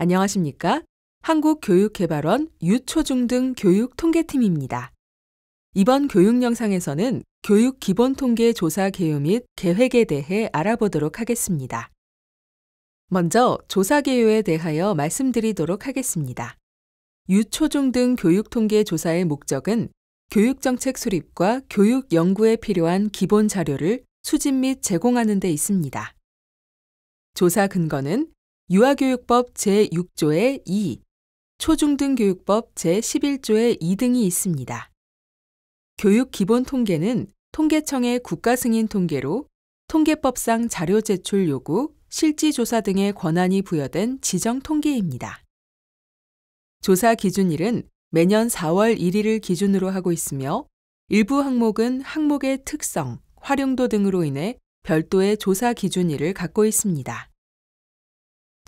안녕하십니까? 한국교육개발원 유초중등 교육통계팀입니다. 이번 교육 영상에서는 교육 기본 통계 조사 개요 및 계획에 대해 알아보도록 하겠습니다. 먼저 조사 개요에 대하여 말씀드리도록 하겠습니다. 유초중등 교육 통계 조사의 목적은 교육정책 수립과 교육 연구에 필요한 기본 자료를 수집 및 제공하는 데 있습니다. 조사 근거는 유아교육법 제6조의 2, 초중등교육법 제11조의 2등이 있습니다. 교육 기본 통계는 통계청의 국가승인 통계로 통계법상 자료 제출 요구, 실지조사 등의 권한이 부여된 지정 통계입니다. 조사 기준일은 매년 4월 1일을 기준으로 하고 있으며 일부 항목은 항목의 특성, 활용도 등으로 인해 별도의 조사 기준일을 갖고 있습니다.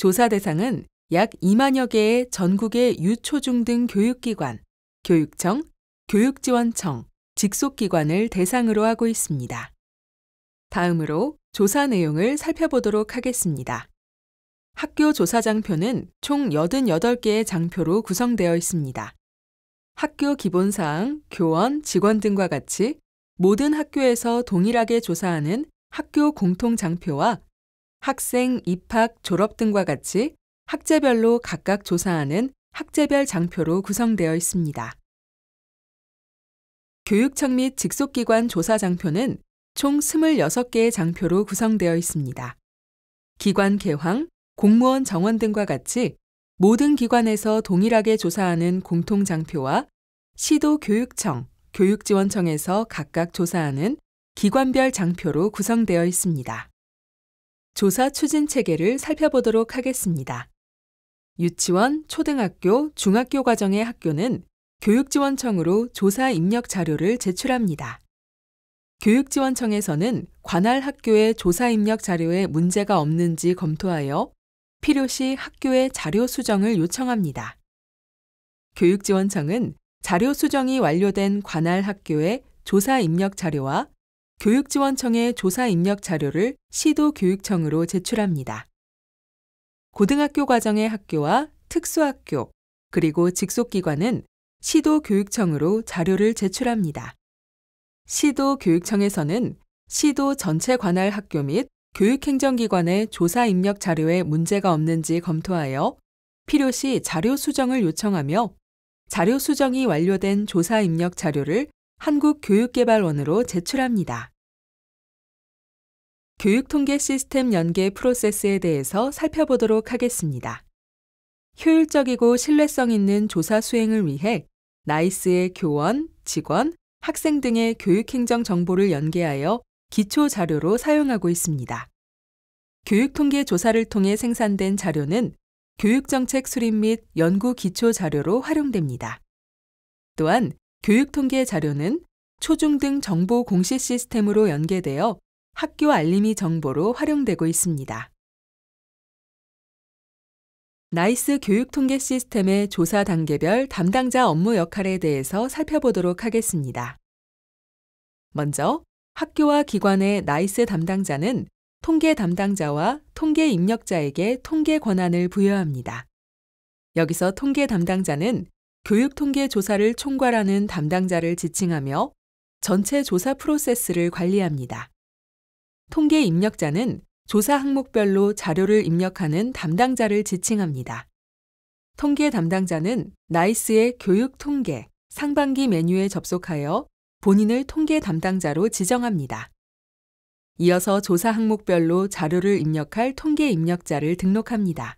조사 대상은 약 2만여 개의 전국의 유초중 등 교육기관, 교육청, 교육지원청, 직속기관을 대상으로 하고 있습니다. 다음으로 조사 내용을 살펴보도록 하겠습니다. 학교 조사 장표는 총 88개의 장표로 구성되어 있습니다. 학교 기본사항, 교원, 직원 등과 같이 모든 학교에서 동일하게 조사하는 학교 공통 장표와 학생 입학, 졸업 등과 같이 학제별로 각각 조사하는 학제별 장표로 구성되어 있습니다. 교육청 및 직속기관 조사 장표는 총 26개의 장표로 구성되어 있습니다. 기관 개황, 공무원 정원 등과 같이 모든 기관에서 동일하게 조사하는 공통 장표와 시도 교육청, 교육지원청에서 각각 조사하는 기관별 장표로 구성되어 있습니다. 조사 추진 체계를 살펴보도록 하겠습니다. 유치원, 초등학교, 중학교 과정의 학교는 교육지원청으로 조사 입력 자료를 제출합니다. 교육지원청에서는 관할 학교의 조사 입력 자료에 문제가 없는지 검토하여 필요시 학교의 자료 수정을 요청합니다. 교육지원청은 자료 수정이 완료된 관할 학교의 조사 입력 자료와 교육지원청의 조사 입력 자료를 시도 교육청으로 제출합니다. 고등학교 과정의 학교와 특수학교, 그리고 직속기관은 시도 교육청으로 자료를 제출합니다. 시도 교육청에서는 시도 전체 관할 학교 및 교육행정기관의 조사 입력 자료에 문제가 없는지 검토하여 필요시 자료 수정을 요청하며 자료 수정이 완료된 조사 입력 자료를 한국교육개발원으로 제출합니다. 교육통계 시스템 연계 프로세스에 대해서 살펴보도록 하겠습니다. 효율적이고 신뢰성 있는 조사 수행을 위해 나이스의 교원, 직원, 학생 등의 교육행정 정보를 연계하여 기초 자료로 사용하고 있습니다. 교육통계 조사를 통해 생산된 자료는 교육정책 수립 및 연구 기초 자료로 활용됩니다. 또한 교육통계 자료는 초중등 정보 공시 시스템으로 연계되어 학교 알림이 정보로 활용되고 있습니다. 나이스 교육통계 시스템의 조사 단계별 담당자 업무 역할에 대해서 살펴보도록 하겠습니다. 먼저 학교와 기관의 나이스 담당자는 통계 담당자와 통계 입력자에게 통계 권한을 부여합니다. 여기서 통계 담당자는 교육 통계 조사를 총괄하는 담당자를 지칭하며 전체 조사 프로세스를 관리합니다. 통계 입력자는 조사 항목별로 자료를 입력하는 담당자를 지칭합니다. 통계 담당자는 나이스의 교육 통계 상반기 메뉴에 접속하여 본인을 통계 담당자로 지정합니다. 이어서 조사 항목별로 자료를 입력할 통계 입력자를 등록합니다.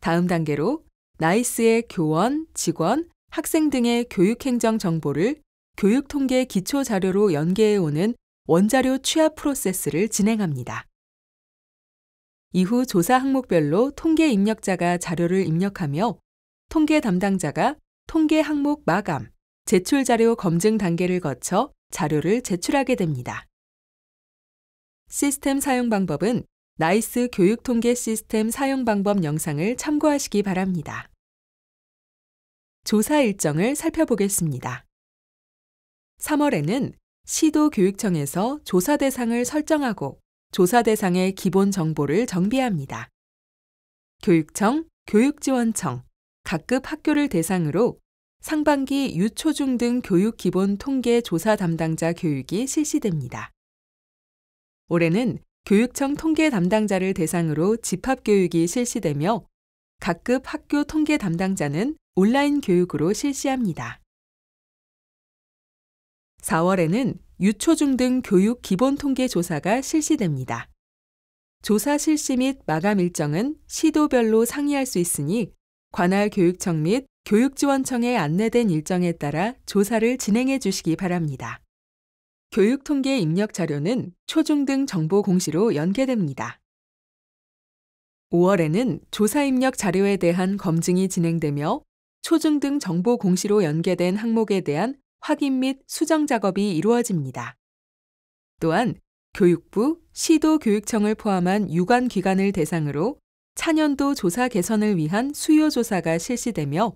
다음 단계로 나이스의 교원, 직원, 학생 등의 교육행정 정보를 교육통계 기초자료로 연계해오는 원자료 취합 프로세스를 진행합니다. 이후 조사 항목별로 통계 입력자가 자료를 입력하며 통계 담당자가 통계 항목 마감, 제출 자료 검증 단계를 거쳐 자료를 제출하게 됩니다. 시스템 사용 방법은 나이스 교육 통계 시스템 사용 방법 영상을 참고하시기 바랍니다. 조사 일정을 살펴보겠습니다. 3월에는 시도교육청에서 조사 대상을 설정하고 조사 대상의 기본 정보를 정비합니다. 교육청, 교육지원청, 각급 학교를 대상으로 상반기 유초중 등 교육 기본 통계 조사 담당자 교육이 실시됩니다. 올해는 교육청 통계 담당자를 대상으로 집합교육이 실시되며 각급 학교 통계 담당자는 온라인 교육으로 실시합니다. 4월에는 유초중 등 교육 기본 통계 조사가 실시됩니다. 조사 실시 및 마감 일정은 시도별로 상의할 수 있으니 관할 교육청 및 교육지원청에 안내된 일정에 따라 조사를 진행해 주시기 바랍니다. 교육통계 입력 자료는 초중등 정보 공시로 연계됩니다. 5월에는 조사 입력 자료에 대한 검증이 진행되며 초중등 정보 공시로 연계된 항목에 대한 확인 및 수정 작업이 이루어집니다. 또한 교육부, 시도교육청을 포함한 유관 기관을 대상으로 차년도 조사 개선을 위한 수요 조사가 실시되며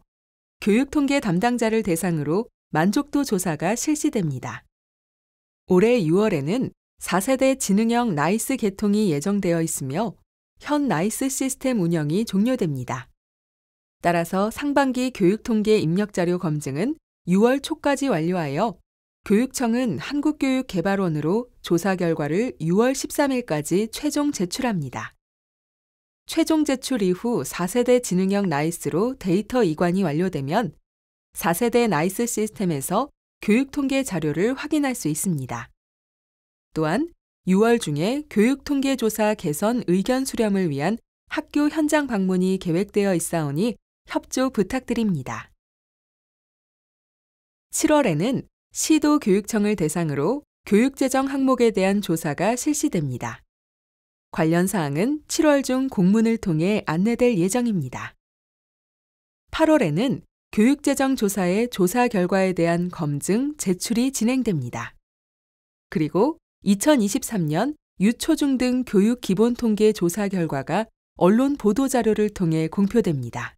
교육통계 담당자를 대상으로 만족도 조사가 실시됩니다. 올해 6월에는 4세대 지능형 나이스 개통이 예정되어 있으며 현 나이스 시스템 운영이 종료됩니다. 따라서 상반기 교육통계 입력자료 검증은 6월 초까지 완료하여 교육청은 한국교육개발원으로 조사 결과를 6월 13일까지 최종 제출합니다. 최종 제출 이후 4세대 지능형 나이스로 데이터 이관이 완료되면 4세대 나이스 시스템에서 교육통계 자료를 확인할 수 있습니다. 또한 6월 중에 교육통계조사 개선 의견 수렴을 위한 학교 현장 방문이 계획되어 있사오니 협조 부탁드립니다. 7월에는 시도 교육청을 대상으로 교육재정 항목에 대한 조사가 실시됩니다. 관련 사항은 7월 중 공문을 통해 안내될 예정입니다. 8월에는 교육재정 조사의 조사 결과에 대한 검증, 제출이 진행됩니다. 그리고 2023년 유초중 등 교육 기본 통계 조사 결과가 언론 보도 자료를 통해 공표됩니다.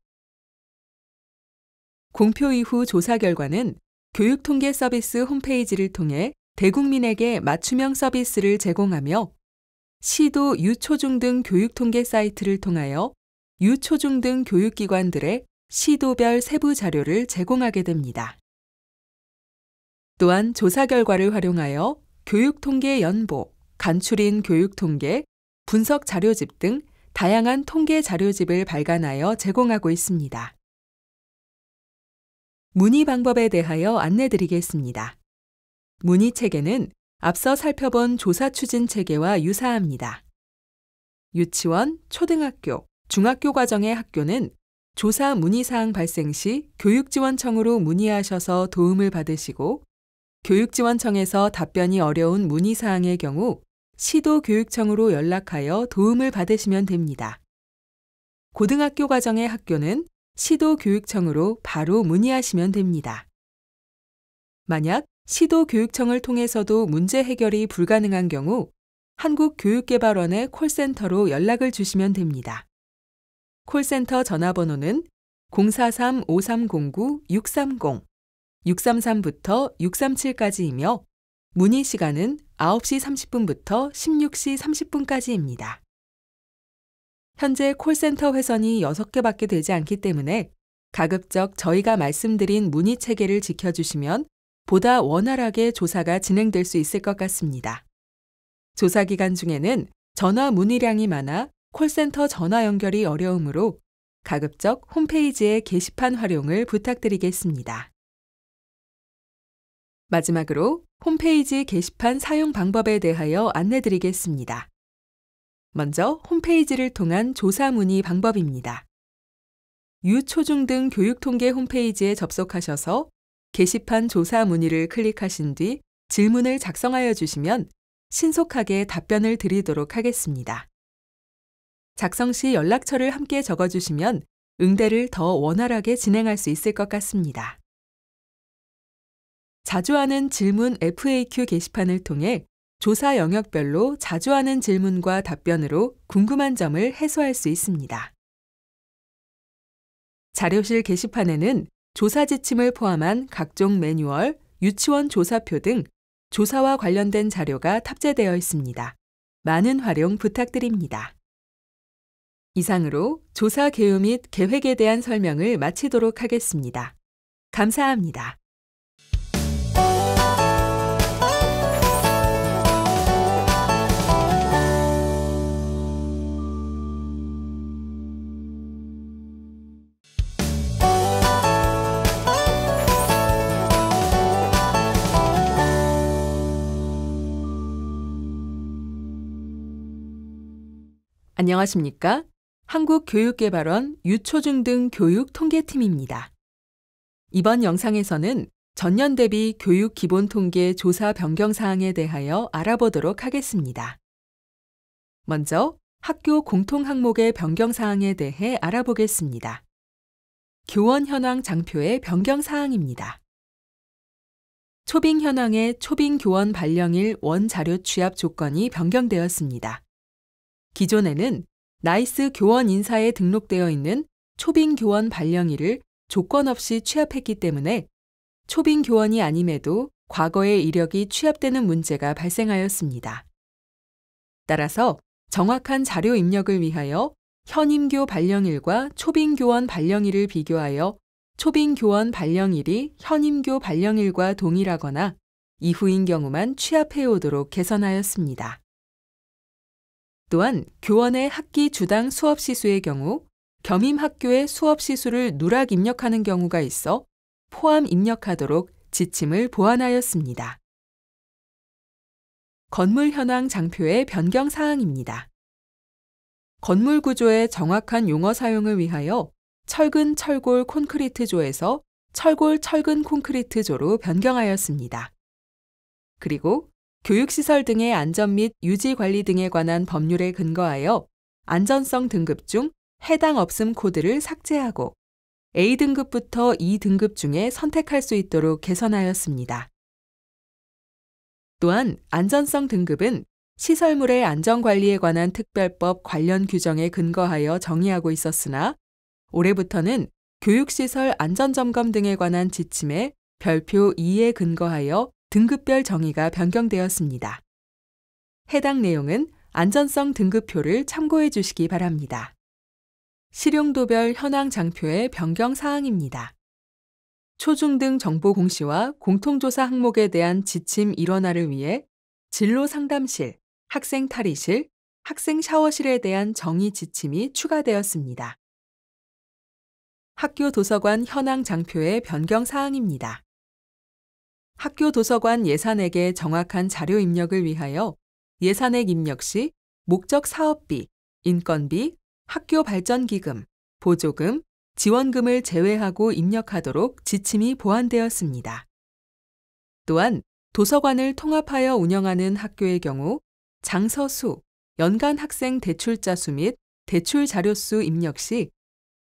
공표 이후 조사 결과는 교육통계 서비스 홈페이지를 통해 대국민에게 맞춤형 서비스를 제공하며 시도 유초중 등 교육통계 사이트를 통하여 유초중 등 교육기관들의 시도별 세부 자료를 제공하게 됩니다. 또한 조사 결과를 활용하여 교육통계 연보, 간추린 교육통계, 분석 자료집 등 다양한 통계 자료집을 발간하여 제공하고 있습니다. 문의 방법에 대하여 안내드리겠습니다. 문의 체계는 앞서 살펴본 조사 추진 체계와 유사합니다. 유치원, 초등학교, 중학교 과정의 학교는 조사 문의사항 발생 시 교육지원청으로 문의하셔서 도움을 받으시고 교육지원청에서 답변이 어려운 문의사항의 경우 시도교육청으로 연락하여 도움을 받으시면 됩니다. 고등학교 과정의 학교는 시도교육청으로 바로 문의하시면 됩니다. 만약 시도교육청을 통해서도 문제 해결이 불가능한 경우 한국교육개발원의 콜센터로 연락을 주시면 됩니다. 콜센터 전화번호는 043-5309-630, 633부터 637까지이며 문의 시간은 9시 30분부터 16시 30분까지입니다. 현재 콜센터 회선이 6개밖에 되지 않기 때문에 가급적 저희가 말씀드린 문의 체계를 지켜주시면 보다 원활하게 조사가 진행될 수 있을 것 같습니다. 조사 기간 중에는 전화 문의량이 많아 콜센터 전화 연결이 어려우므로 가급적 홈페이지에 게시판 활용을 부탁드리겠습니다. 마지막으로 홈페이지 게시판 사용 방법에 대하여 안내드리겠습니다. 먼저 홈페이지를 통한 조사 문의 방법입니다. 유초중 등 교육통계 홈페이지에 접속하셔서 게시판 조사 문의를 클릭하신 뒤 질문을 작성하여 주시면 신속하게 답변을 드리도록 하겠습니다. 작성 시 연락처를 함께 적어주시면 응대를 더 원활하게 진행할 수 있을 것 같습니다. 자주 하는 질문 FAQ 게시판을 통해 조사 영역별로 자주 하는 질문과 답변으로 궁금한 점을 해소할 수 있습니다. 자료실 게시판에는 조사 지침을 포함한 각종 매뉴얼, 유치원 조사표 등 조사와 관련된 자료가 탑재되어 있습니다. 많은 활용 부탁드립니다. 이상으로 조사 개요 및 계획에 대한 설명을 마치도록 하겠습니다. 감사합니다. 안녕하십니까? 한국교육개발원 유초중등 교육통계팀입니다. 이번 영상에서는 전년 대비 교육 기본 통계 조사 변경 사항에 대하여 알아보도록 하겠습니다. 먼저 학교 공통 항목의 변경 사항에 대해 알아보겠습니다. 교원 현황 장표의 변경 사항입니다. 초빙 현황의 초빙 교원 발령일 원 자료 취합 조건이 변경되었습니다. 기존에는 나이스 교원 인사에 등록되어 있는 초빙 교원 발령일을 조건 없이 취합했기 때문에 초빙 교원이 아님에도 과거의 이력이 취합되는 문제가 발생하였습니다. 따라서 정확한 자료 입력을 위하여 현임교 발령일과 초빙 교원 발령일을 비교하여 초빙 교원 발령일이 현임교 발령일과 동일하거나 이후인 경우만 취합해 오도록 개선하였습니다. 또한 교원의 학기 주당 수업 시수의 경우 겸임 학교의 수업 시수를 누락 입력하는 경우가 있어 포함 입력하도록 지침을 보완하였습니다. 건물 현황 장표의 변경 사항입니다. 건물 구조의 정확한 용어 사용을 위하여 철근 철골 콘크리트조에서 철골 철근 콘크리트조로 변경하였습니다. 그리고 교육시설 등의 안전 및 유지 관리 등에 관한 법률에 근거하여 안전성 등급 중 해당 없음 코드를 삭제하고 A등급부터 E등급 중에 선택할 수 있도록 개선하였습니다. 또한 안전성 등급은 시설물의 안전관리에 관한 특별법 관련 규정에 근거하여 정의하고 있었으나 올해부터는 교육시설 안전점검 등에 관한 지침에 별표 2에 근거하여 등급별 정의가 변경되었습니다. 해당 내용은 안전성 등급표를 참고해 주시기 바랍니다. 실용도별 현황 장표의 변경 사항입니다. 초중등 정보 공시와 공통조사 항목에 대한 지침 일원화를 위해 진로 상담실, 학생 탈의실, 학생 샤워실에 대한 정의 지침이 추가되었습니다. 학교 도서관 현황 장표의 변경 사항입니다. 학교 도서관 예산액의 정확한 자료 입력을 위하여 예산액 입력 시 목적 사업비, 인건비, 학교 발전 기금, 보조금, 지원금을 제외하고 입력하도록 지침이 보완되었습니다. 또한 도서관을 통합하여 운영하는 학교의 경우 장서 수, 연간 학생 대출자 수 및 대출 자료 수 입력 시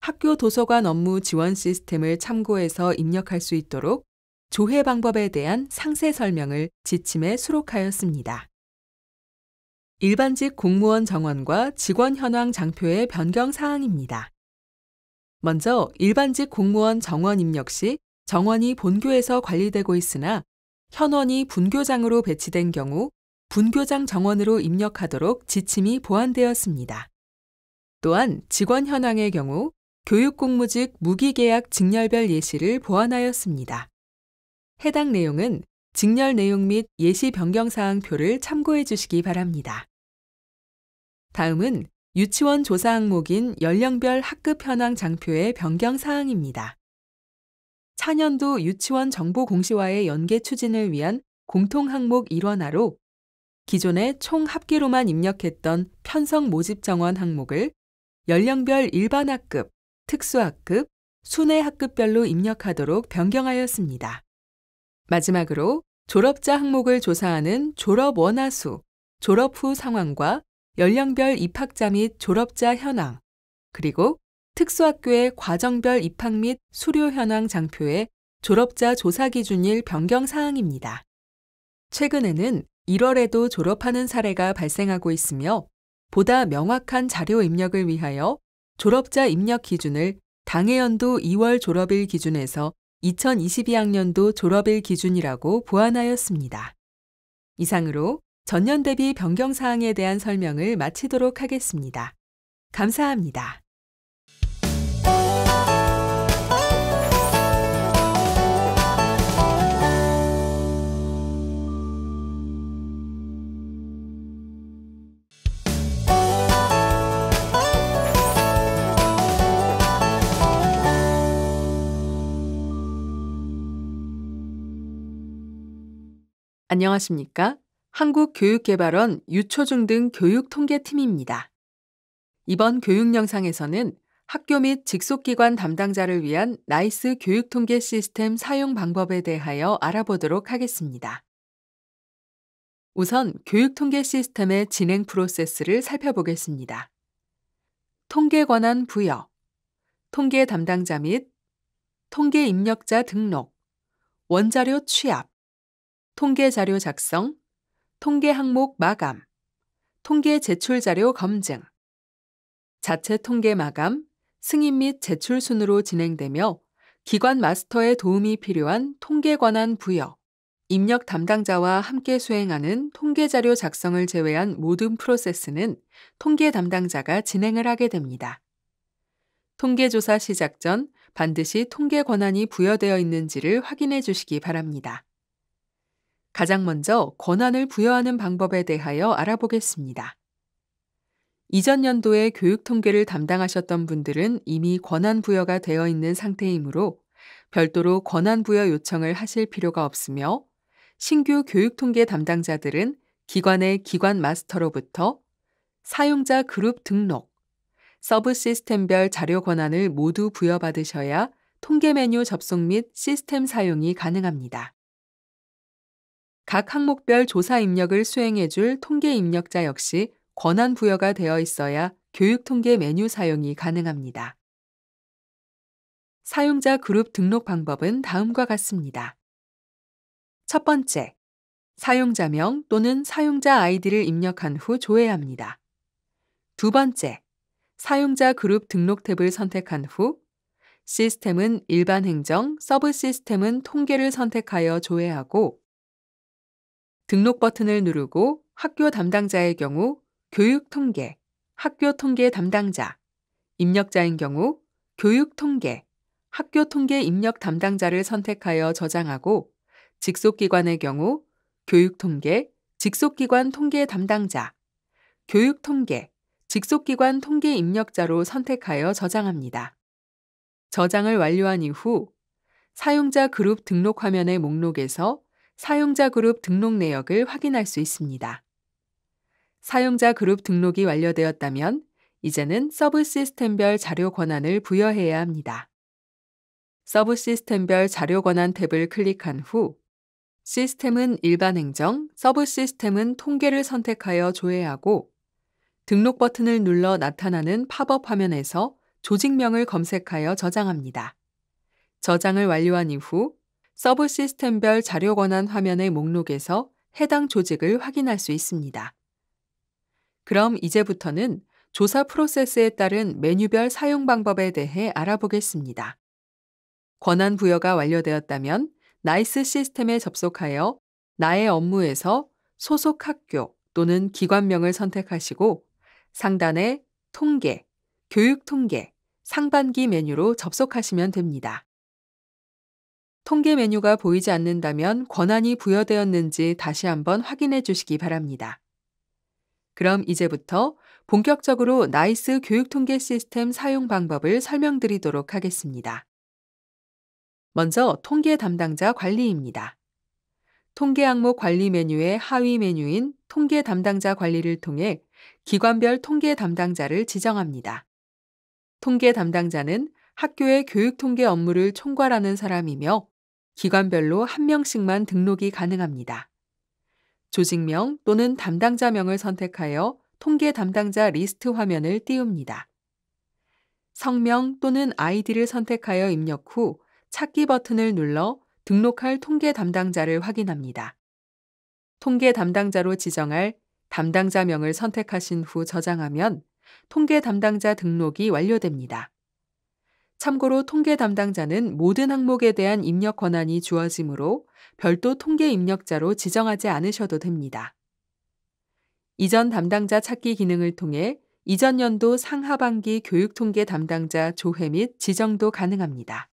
학교 도서관 업무 지원 시스템을 참고해서 입력할 수 있도록 조회 방법에 대한 상세 설명을 지침에 수록하였습니다. 일반직 공무원 정원과 직원 현황 장표의 변경 사항입니다. 먼저 일반직 공무원 정원 입력 시 정원이 본교에서 관리되고 있으나 현원이 분교장으로 배치된 경우 분교장 정원으로 입력하도록 지침이 보완되었습니다. 또한 직원 현황의 경우 교육공무직 무기계약 직렬별 예시를 보완하였습니다. 해당 내용은 직렬 내용 및 예시 변경 사항표를 참고해 주시기 바랍니다. 다음은 유치원 조사 항목인 연령별 학급 현황 장표의 변경 사항입니다. 차년도 유치원 정보 공시화의 연계 추진을 위한 공통 항목 일원화로 기존의 총 합계로만 입력했던 편성 모집 정원 항목을 연령별 일반 학급, 특수학급, 순회 학급별로 입력하도록 변경하였습니다. 마지막으로 졸업자 항목을 조사하는 졸업 원화수, 졸업 후 상황과 연령별 입학자 및 졸업자 현황, 그리고 특수학교의 과정별 입학 및 수료 현황 장표의 졸업자 조사 기준일 변경 사항입니다. 최근에는 1월에도 졸업하는 사례가 발생하고 있으며 보다 명확한 자료 입력을 위하여 졸업자 입력 기준을 당해 연도 2월 졸업일 기준에서 2022학년도 졸업일 기준이라고 보완하였습니다. 이상으로 전년 대비 변경 사항에 대한 설명을 마치도록 하겠습니다. 감사합니다. 안녕하십니까? 한국교육개발원 유초중 등 교육통계팀입니다. 이번 교육 영상에서는 학교 및 직속기관 담당자를 위한 나이스 교육통계 시스템 사용 방법에 대하여 알아보도록 하겠습니다. 우선 교육통계 시스템의 진행 프로세스를 살펴보겠습니다. 통계 권한 부여, 통계 담당자 및 통계 입력자 등록, 원자료 취합, 통계 자료 작성, 통계 항목 마감, 통계 제출 자료 검증, 자체 통계 마감, 승인 및 제출 순으로 진행되며 기관 마스터의 도움이 필요한 통계 권한 부여, 입력 담당자와 함께 수행하는 통계 자료 작성을 제외한 모든 프로세스는 통계 담당자가 진행을 하게 됩니다. 통계조사 시작 전 반드시 통계 권한이 부여되어 있는지를 확인해 주시기 바랍니다. 가장 먼저 권한을 부여하는 방법에 대하여 알아보겠습니다. 이전 연도에 교육 통계를 담당하셨던 분들은 이미 권한 부여가 되어 있는 상태이므로 별도로 권한 부여 요청을 하실 필요가 없으며 신규 교육 통계 담당자들은 기관의 기관 마스터로부터 사용자 그룹 등록, 서브 시스템별 자료 권한을 모두 부여받으셔야 통계 메뉴 접속 및 시스템 사용이 가능합니다. 각 항목별 조사 입력을 수행해줄 통계 입력자 역시 권한 부여가 되어 있어야 교육 통계 메뉴 사용이 가능합니다. 사용자 그룹 등록 방법은 다음과 같습니다. 첫 번째, 사용자명 또는 사용자 아이디를 입력한 후 조회합니다. 두 번째, 사용자 그룹 등록 탭을 선택한 후 시스템은 일반 행정, 서브 시스템은 통계를 선택하여 조회하고 등록 버튼을 누르고 학교 담당자의 경우 교육 통계, 학교 통계 담당자, 입력자인 경우 교육 통계, 학교 통계 입력 담당자를 선택하여 저장하고 직속기관의 경우 교육 통계, 직속기관 통계 담당자, 교육 통계, 직속기관 통계 입력자로 선택하여 저장합니다. 저장을 완료한 이후 사용자 그룹 등록 화면의 목록에서 사용자 그룹 등록 내역을 확인할 수 있습니다. 사용자 그룹 등록이 완료되었다면 이제는 서브 시스템별 자료 권한을 부여해야 합니다. 서브 시스템별 자료 권한 탭을 클릭한 후 시스템은 일반 행정, 서브 시스템은 통계를 선택하여 조회하고 등록 버튼을 눌러 나타나는 팝업 화면에서 조직명을 검색하여 저장합니다. 저장을 완료한 이후 서브 시스템별 자료 권한 화면의 목록에서 해당 조직을 확인할 수 있습니다. 그럼 이제부터는 조사 프로세스에 따른 메뉴별 사용 방법에 대해 알아보겠습니다. 권한 부여가 완료되었다면 나이스 시스템에 접속하여 나의 업무에서 소속 학교 또는 기관명을 선택하시고 상단의 통계, 교육 통계, 상반기 메뉴로 접속하시면 됩니다. 통계 메뉴가 보이지 않는다면 권한이 부여되었는지 다시 한번 확인해 주시기 바랍니다. 그럼 이제부터 본격적으로 나이스 교육 통계 시스템 사용 방법을 설명드리도록 하겠습니다. 먼저 통계 담당자 관리입니다. 통계 항목 관리 메뉴의 하위 메뉴인 통계 담당자 관리를 통해 기관별 통계 담당자를 지정합니다. 통계 담당자는 학교의 교육 통계 업무를 총괄하는 사람이며 기관별로 한 명씩만 등록이 가능합니다. 조직명 또는 담당자명을 선택하여 통계 담당자 리스트 화면을 띄웁니다. 성명 또는 아이디를 선택하여 입력 후 찾기 버튼을 눌러 등록할 통계 담당자를 확인합니다. 통계 담당자로 지정할 담당자명을 선택하신 후 저장하면 통계 담당자 등록이 완료됩니다. 참고로 통계 담당자는 모든 항목에 대한 입력 권한이 주어지므로 별도 통계 입력자로 지정하지 않으셔도 됩니다. 이전 담당자 찾기 기능을 통해 이전 연도 상하반기 교육통계 담당자 조회 및 지정도 가능합니다.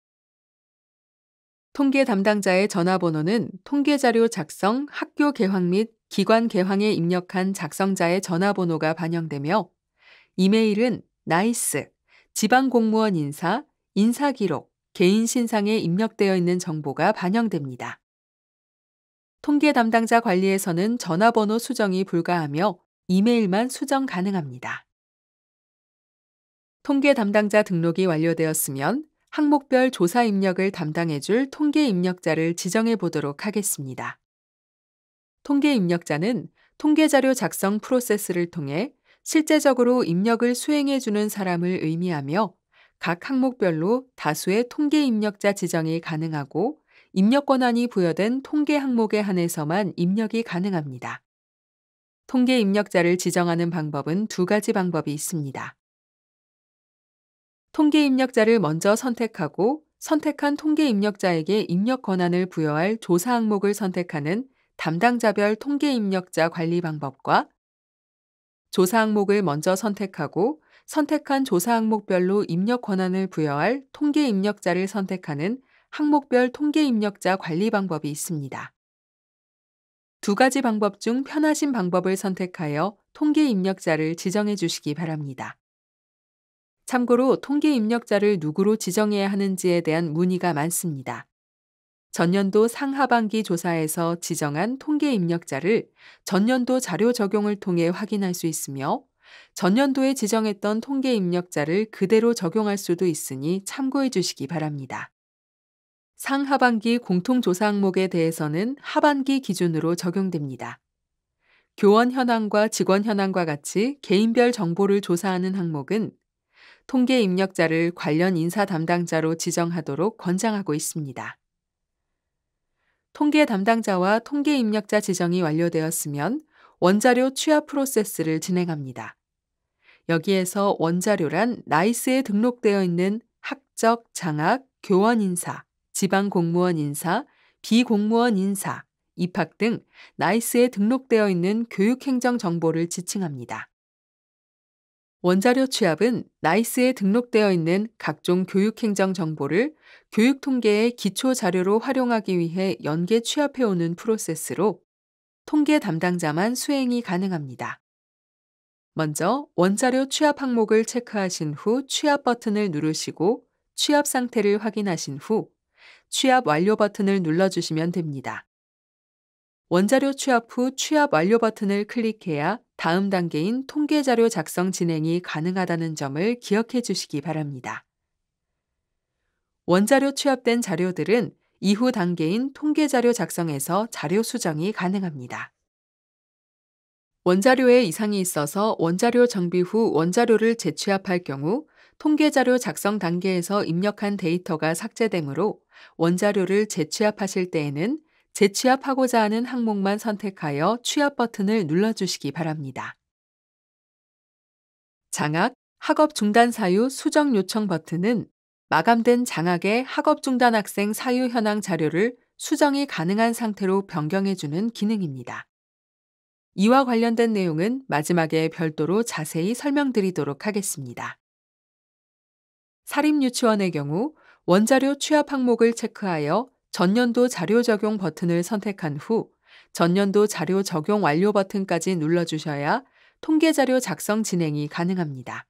통계 담당자의 전화번호는 통계자료 작성, 학교 개황 및 기관 개황에 입력한 작성자의 전화번호가 반영되며 이메일은 나이스, 지방공무원 인사, 인사기록, 개인 신상에 입력되어 있는 정보가 반영됩니다. 통계 담당자 관리에서는 전화번호 수정이 불가하며 이메일만 수정 가능합니다. 통계 담당자 등록이 완료되었으면 항목별 조사 입력을 담당해줄 통계 입력자를 지정해 보도록 하겠습니다. 통계 입력자는 통계자료 작성 프로세스를 통해 실제적으로 입력을 수행해주는 사람을 의미하며 각 항목별로 다수의 통계 입력자 지정이 가능하고 입력 권한이 부여된 통계 항목에 한해서만 입력이 가능합니다. 통계 입력자를 지정하는 방법은 두 가지 방법이 있습니다. 통계 입력자를 먼저 선택하고 선택한 통계 입력자에게 입력 권한을 부여할 조사 항목을 선택하는 담당자별 통계 입력자 관리 방법과 조사 항목을 먼저 선택하고 선택한 조사 항목별로 입력 권한을 부여할 통계 입력자를 선택하는 항목별 통계 입력자 관리 방법이 있습니다. 두 가지 방법 중 편하신 방법을 선택하여 통계 입력자를 지정해 주시기 바랍니다. 참고로 통계 입력자를 누구로 지정해야 하는지에 대한 문의가 많습니다. 전년도 상하반기 조사에서 지정한 통계 입력자를 전년도 자료 적용을 통해 확인할 수 있으며 전년도에 지정했던 통계 입력자를 그대로 적용할 수도 있으니 참고해 주시기 바랍니다. 상하반기 공통조사 항목에 대해서는 하반기 기준으로 적용됩니다. 교원 현황과 직원 현황과 같이 개인별 정보를 조사하는 항목은 통계 입력자를 관련 인사 담당자로 지정하도록 권장하고 있습니다. 통계 담당자와 통계 입력자 지정이 완료되었으면 원자료 취합 프로세스를 진행합니다. 여기에서 원자료란 나이스에 등록되어 있는 학적, 장학, 교원 인사, 지방 공무원 인사, 비공무원 인사, 입학 등 나이스에 등록되어 있는 교육행정 정보를 지칭합니다. 원자료 취합은 나이스에 등록되어 있는 각종 교육행정 정보를 교육통계의 기초 자료로 활용하기 위해 연계 취합해오는 프로세스로 통계 담당자만 수행이 가능합니다. 먼저 원자료 취합 항목을 체크하신 후 취합 버튼을 누르시고 취합 상태를 확인하신 후 취합 완료 버튼을 눌러주시면 됩니다. 원자료 취합 후 취합 완료 버튼을 클릭해야 다음 단계인 통계자료 작성 진행이 가능하다는 점을 기억해 주시기 바랍니다. 원자료 취합된 자료들은 이후 단계인 통계자료 작성에서 자료 수정이 가능합니다. 원자료에 이상이 있어서 원자료 정비 후 원자료를 재취합할 경우 통계자료 작성 단계에서 입력한 데이터가 삭제되므로 원자료를 재취합하실 때에는 재취합하고자 하는 항목만 선택하여 취합 버튼을 눌러주시기 바랍니다. 장학, 학업 중단 사유 수정 요청 버튼은 마감된 장학의 학업 중단 학생 사유 현황 자료를 수정이 가능한 상태로 변경해주는 기능입니다. 이와 관련된 내용은 마지막에 별도로 자세히 설명드리도록 하겠습니다. 사립유치원의 경우 원자료 취합 항목을 체크하여 전년도 자료 적용 버튼을 선택한 후 전년도 자료 적용 완료 버튼까지 눌러주셔야 통계자료 작성 진행이 가능합니다.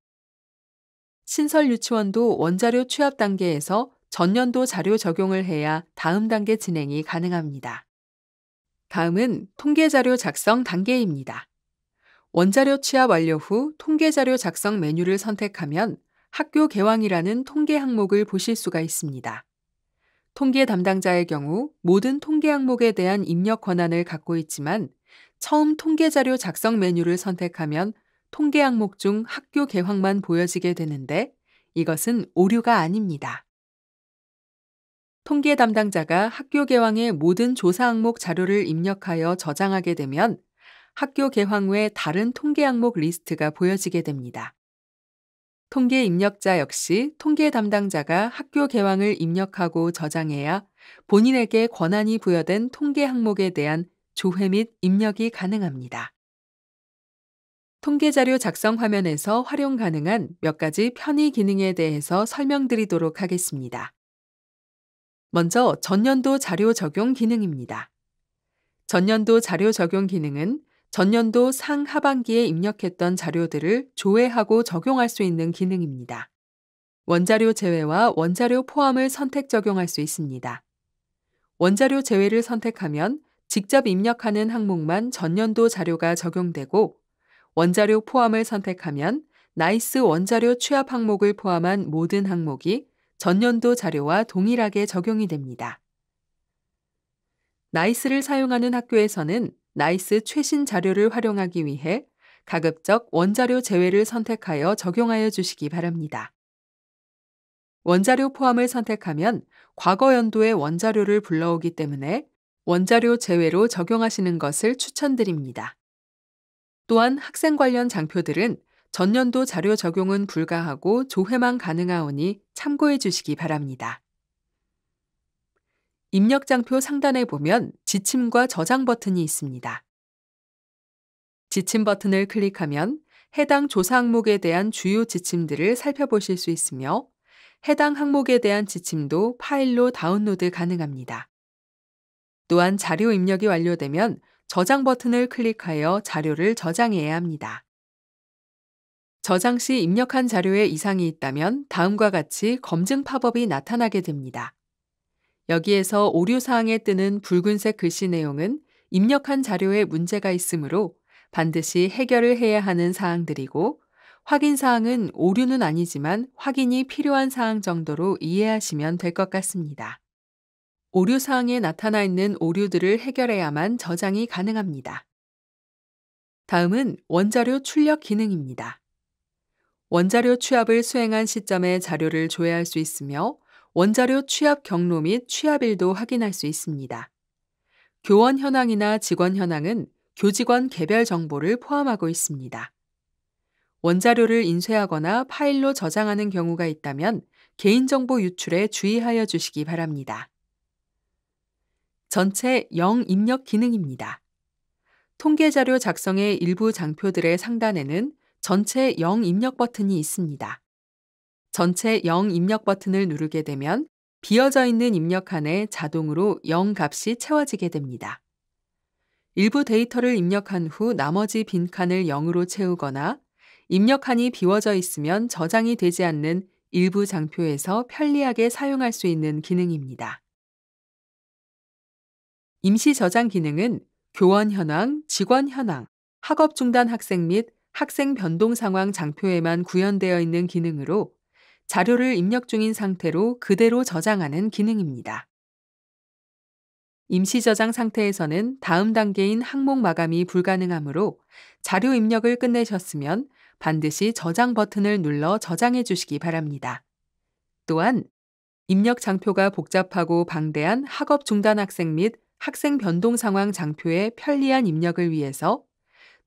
신설 유치원도 원자료 취합 단계에서 전년도 자료 적용을 해야 다음 단계 진행이 가능합니다. 다음은 통계자료 작성 단계입니다. 원자료 취합 완료 후 통계자료 작성 메뉴를 선택하면 학교 개왕이라는 통계 항목을 보실 수가 있습니다. 통계 담당자의 경우 모든 통계 항목에 대한 입력 권한을 갖고 있지만 처음 통계자료 작성 메뉴를 선택하면 통계 항목 중 학교 개황만 보여지게 되는데 이것은 오류가 아닙니다. 통계 담당자가 학교 개황의 모든 조사 항목 자료를 입력하여 저장하게 되면 학교 개황 외 다른 통계 항목 리스트가 보여지게 됩니다. 통계 입력자 역시 통계 담당자가 학교 개황을 입력하고 저장해야 본인에게 권한이 부여된 통계 항목에 대한 조회 및 입력이 가능합니다. 통계자료 작성 화면에서 활용 가능한 몇 가지 편의 기능에 대해서 설명드리도록 하겠습니다. 먼저 전년도 자료 적용 기능입니다. 전년도 자료 적용 기능은 전년도 상하반기에 입력했던 자료들을 조회하고 적용할 수 있는 기능입니다. 원자료 제외와 원자료 포함을 선택 적용할 수 있습니다. 원자료 제외를 선택하면 직접 입력하는 항목만 전년도 자료가 적용되고 원자료 포함을 선택하면 나이스 원자료 취합 항목을 포함한 모든 항목이 전년도 자료와 동일하게 적용이 됩니다. 나이스를 사용하는 학교에서는 나이스 최신 자료를 활용하기 위해 가급적 원자료 제외를 선택하여 적용하여 주시기 바랍니다. 원자료 포함을 선택하면 과거 연도의 원자료를 불러오기 때문에 원자료 제외로 적용하시는 것을 추천드립니다. 또한 학생 관련 장표들은 전년도 자료 적용은 불가하고 조회만 가능하오니 참고해 주시기 바랍니다. 입력장표 상단에 보면 지침과 저장 버튼이 있습니다. 지침 버튼을 클릭하면 해당 조사 항목에 대한 주요 지침들을 살펴보실 수 있으며 해당 항목에 대한 지침도 파일로 다운로드 가능합니다. 또한 자료 입력이 완료되면 저장 버튼을 클릭하여 자료를 저장해야 합니다. 저장 시 입력한 자료에 이상이 있다면 다음과 같이 검증 팝업이 나타나게 됩니다. 여기에서 오류 사항에 뜨는 붉은색 글씨 내용은 입력한 자료에 문제가 있으므로 반드시 해결을 해야 하는 사항들이고 확인 사항은 오류는 아니지만 확인이 필요한 사항 정도로 이해하시면 될 것 같습니다. 오류 사항에 나타나 있는 오류들을 해결해야만 저장이 가능합니다. 다음은 원자료 출력 기능입니다. 원자료 취합을 수행한 시점의 자료를 조회할 수 있으며 원자료 취합 경로 및 취합일도 확인할 수 있습니다. 교원 현황이나 직원 현황은 교직원 개별 정보를 포함하고 있습니다. 원자료를 인쇄하거나 파일로 저장하는 경우가 있다면 개인정보 유출에 주의하여 주시기 바랍니다. 전체 0 입력 기능입니다. 통계자료 작성의 일부 장표들의 상단에는 전체 0 입력 버튼이 있습니다. 전체 0 입력 버튼을 누르게 되면 비어져 있는 입력칸에 자동으로 0 값이 채워지게 됩니다. 일부 데이터를 입력한 후 나머지 빈칸을 0으로 채우거나 입력칸이 비워져 있으면 저장이 되지 않는 일부 장표에서 편리하게 사용할 수 있는 기능입니다. 임시 저장 기능은 교원 현황, 직원 현황, 학업 중단 학생 및 학생 변동 상황 장표에만 구현되어 있는 기능으로 자료를 입력 중인 상태로 그대로 저장하는 기능입니다. 임시 저장 상태에서는 다음 단계인 항목 마감이 불가능하므로 자료 입력을 끝내셨으면 반드시 저장 버튼을 눌러 저장해 주시기 바랍니다. 또한 입력 장표가 복잡하고 방대한 학업 중단 학생 및 학생 변동 상황 장표의 편리한 입력을 위해서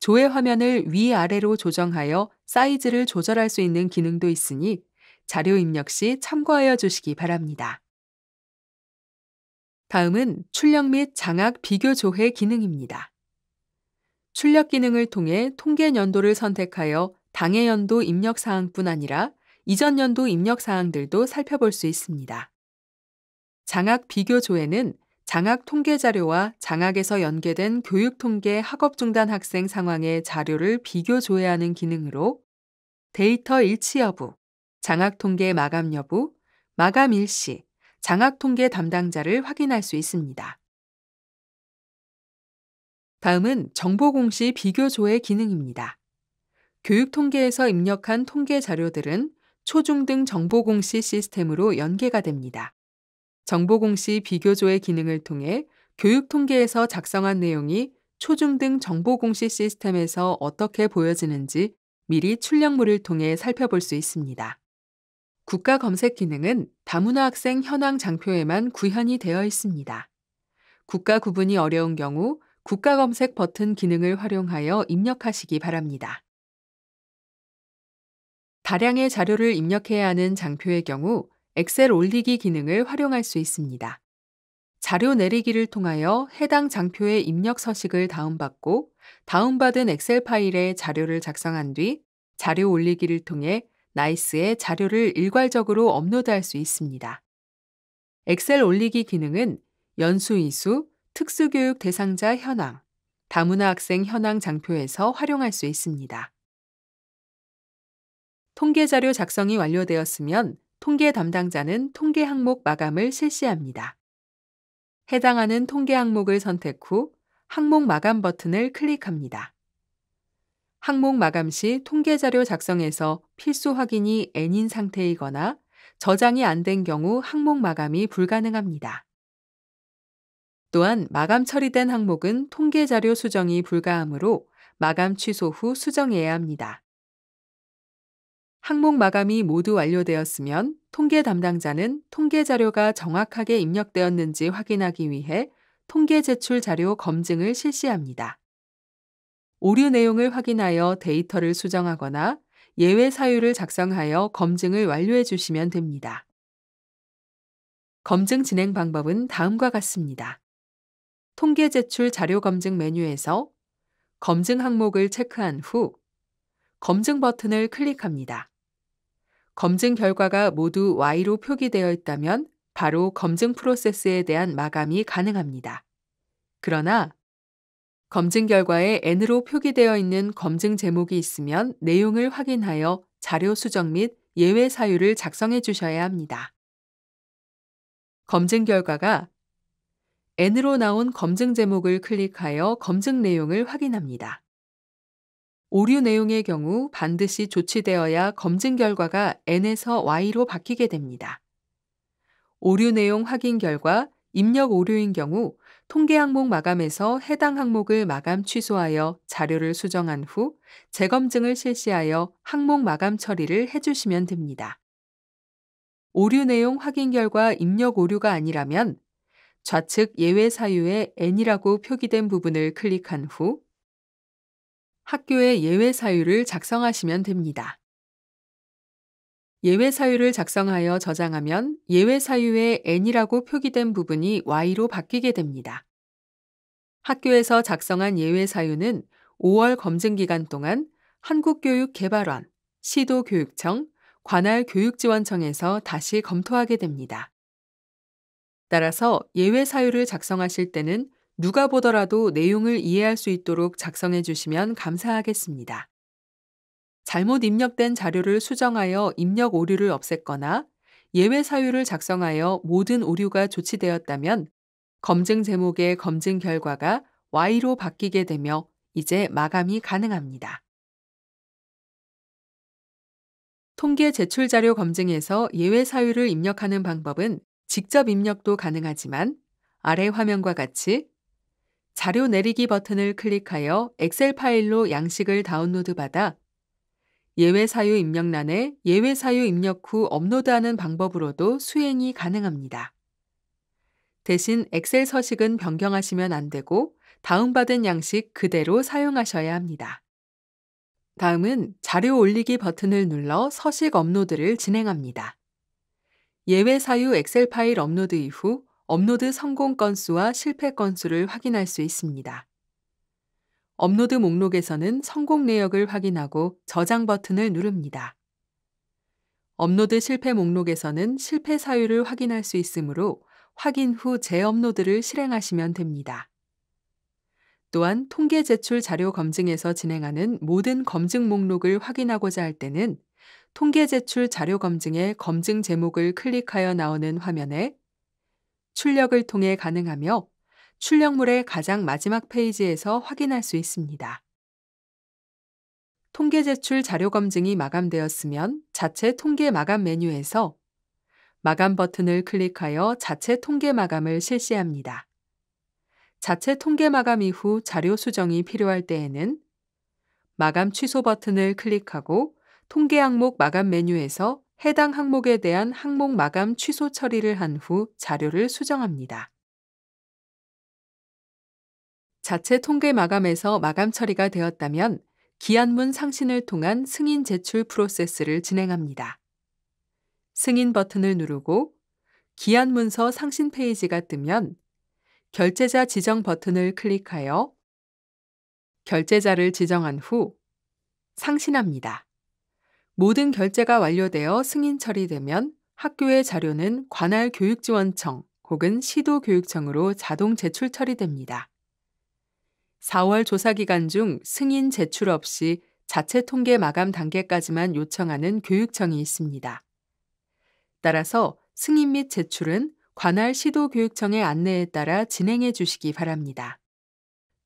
조회 화면을 위아래로 조정하여 사이즈를 조절할 수 있는 기능도 있으니 자료 입력 시 참고하여 주시기 바랍니다. 다음은 출력 및 장악 비교 조회 기능입니다. 출력 기능을 통해 통계 연도를 선택하여 당해 연도 입력 사항뿐 아니라 이전 연도 입력 사항들도 살펴볼 수 있습니다. 장악 비교 조회는 장학 통계 자료와 장학에서 연계된 교육 통계 학업 중단 학생 상황의 자료를 비교 조회하는 기능으로 데이터 일치 여부, 장학 통계 마감 여부, 마감 일시, 장학 통계 담당자를 확인할 수 있습니다. 다음은 정보 공시 비교 조회 기능입니다. 교육 통계에서 입력한 통계 자료들은 초중등 정보 공시 시스템으로 연계가 됩니다. 정보공시 비교조의 기능을 통해 교육통계에서 작성한 내용이 초중등 정보공시 시스템에서 어떻게 보여지는지 미리 출력물을 통해 살펴볼 수 있습니다. 국가 검색 기능은 다문화 학생 현황 장표에만 구현이 되어 있습니다. 국가 구분이 어려운 경우 국가 검색 버튼 기능을 활용하여 입력하시기 바랍니다. 다량의 자료를 입력해야 하는 장표의 경우 엑셀 올리기 기능을 활용할 수 있습니다. 자료 내리기를 통하여 해당 장표의 입력 서식을 다운받고 다운받은 엑셀 파일에 자료를 작성한 뒤 자료 올리기를 통해 나이스에 자료를 일괄적으로 업로드할 수 있습니다. 엑셀 올리기 기능은 연수 이수, 특수교육 대상자 현황, 다문화 학생 현황 장표에서 활용할 수 있습니다. 통계자료 작성이 완료되었으면 통계 담당자는 통계 항목 마감을 실시합니다. 해당하는 통계 항목을 선택 후 항목 마감 버튼을 클릭합니다. 항목 마감 시 통계 자료 작성에서 필수 확인이 N인 상태이거나 저장이 안 된 경우 항목 마감이 불가능합니다. 또한 마감 처리된 항목은 통계 자료 수정이 불가하므로 마감 취소 후 수정해야 합니다. 항목 마감이 모두 완료되었으면 통계 담당자는 통계 자료가 정확하게 입력되었는지 확인하기 위해 통계 제출 자료 검증을 실시합니다. 오류 내용을 확인하여 데이터를 수정하거나 예외 사유를 작성하여 검증을 완료해 주시면 됩니다. 검증 진행 방법은 다음과 같습니다. 통계 제출 자료 검증 메뉴에서 검증 항목을 체크한 후 검증 버튼을 클릭합니다. 검증 결과가 모두 Y로 표기되어 있다면 바로 검증 프로세스에 대한 마감이 가능합니다. 그러나 검증 결과에 N으로 표기되어 있는 검증 제목이 있으면 내용을 확인하여 자료 수정 및 예외 사유를 작성해 주셔야 합니다. 검증 결과가 N으로 나온 검증 제목을 클릭하여 검증 내용을 확인합니다. 오류 내용의 경우 반드시 조치되어야 검증 결과가 N에서 Y로 바뀌게 됩니다. 오류 내용 확인 결과 입력 오류인 경우 통계 항목 마감에서 해당 항목을 마감 취소하여 자료를 수정한 후 재검증을 실시하여 항목 마감 처리를 해주시면 됩니다. 오류 내용 확인 결과 입력 오류가 아니라면 좌측 예외 사유에 N이라고 표기된 부분을 클릭한 후 학교의 예외 사유를 작성하시면 됩니다. 예외 사유를 작성하여 저장하면 예외 사유에 n이라고 표기된 부분이 y로 바뀌게 됩니다. 학교에서 작성한 예외 사유는 5월 검증 기간 동안 한국교육개발원, 시도교육청, 관할 교육지원청에서 다시 검토하게 됩니다. 따라서 예외 사유를 작성하실 때는 누가 보더라도 내용을 이해할 수 있도록 작성해 주시면 감사하겠습니다. 잘못 입력된 자료를 수정하여 입력 오류를 없앴거나 예외 사유를 작성하여 모든 오류가 조치되었다면 검증 제목의 검증 결과가 Y로 바뀌게 되며 이제 마감이 가능합니다. 통계 제출 자료 검증에서 예외 사유를 입력하는 방법은 직접 입력도 가능하지만 아래 화면과 같이 자료 내리기 버튼을 클릭하여 엑셀 파일로 양식을 다운로드 받아 예외 사유 입력란에 예외 사유 입력 후 업로드하는 방법으로도 수행이 가능합니다. 대신 엑셀 서식은 변경하시면 안 되고 다운받은 양식 그대로 사용하셔야 합니다. 다음은 자료 올리기 버튼을 눌러 서식 업로드를 진행합니다. 예외 사유 엑셀 파일 업로드 이후 업로드 성공 건수와 실패 건수를 확인할 수 있습니다. 업로드 목록에서는 성공 내역을 확인하고 저장 버튼을 누릅니다. 업로드 실패 목록에서는 실패 사유를 확인할 수 있으므로 확인 후 재업로드를 실행하시면 됩니다. 또한 통계 제출 자료 검증에서 진행하는 모든 검증 목록을 확인하고자 할 때는 통계 제출 자료 검증의 검증 제목을 클릭하여 나오는 화면에 출력을 통해 가능하며 출력물의 가장 마지막 페이지에서 확인할 수 있습니다. 통계 제출 자료 검증이 마감되었으면 자체 통계 마감 메뉴에서 마감 버튼을 클릭하여 자체 통계 마감을 실시합니다. 자체 통계 마감 이후 자료 수정이 필요할 때에는 마감 취소 버튼을 클릭하고 통계 항목 마감 메뉴에서 해당 항목에 대한 항목 마감 취소 처리를 한 후 자료를 수정합니다. 자체 통계 마감에서 마감 처리가 되었다면 기한문 상신을 통한 승인 제출 프로세스를 진행합니다. 승인 버튼을 누르고 기한문서 상신 페이지가 뜨면 결제자 지정 버튼을 클릭하여 결제자를 지정한 후 상신합니다. 모든 결제가 완료되어 승인 처리되면 학교의 자료는 관할 교육지원청 혹은 시도교육청으로 자동 제출 처리됩니다. 4월 조사 기간 중 승인 제출 없이 자체 통계 마감 단계까지만 요청하는 교육청이 있습니다. 따라서 승인 및 제출은 관할 시도교육청의 안내에 따라 진행해 주시기 바랍니다.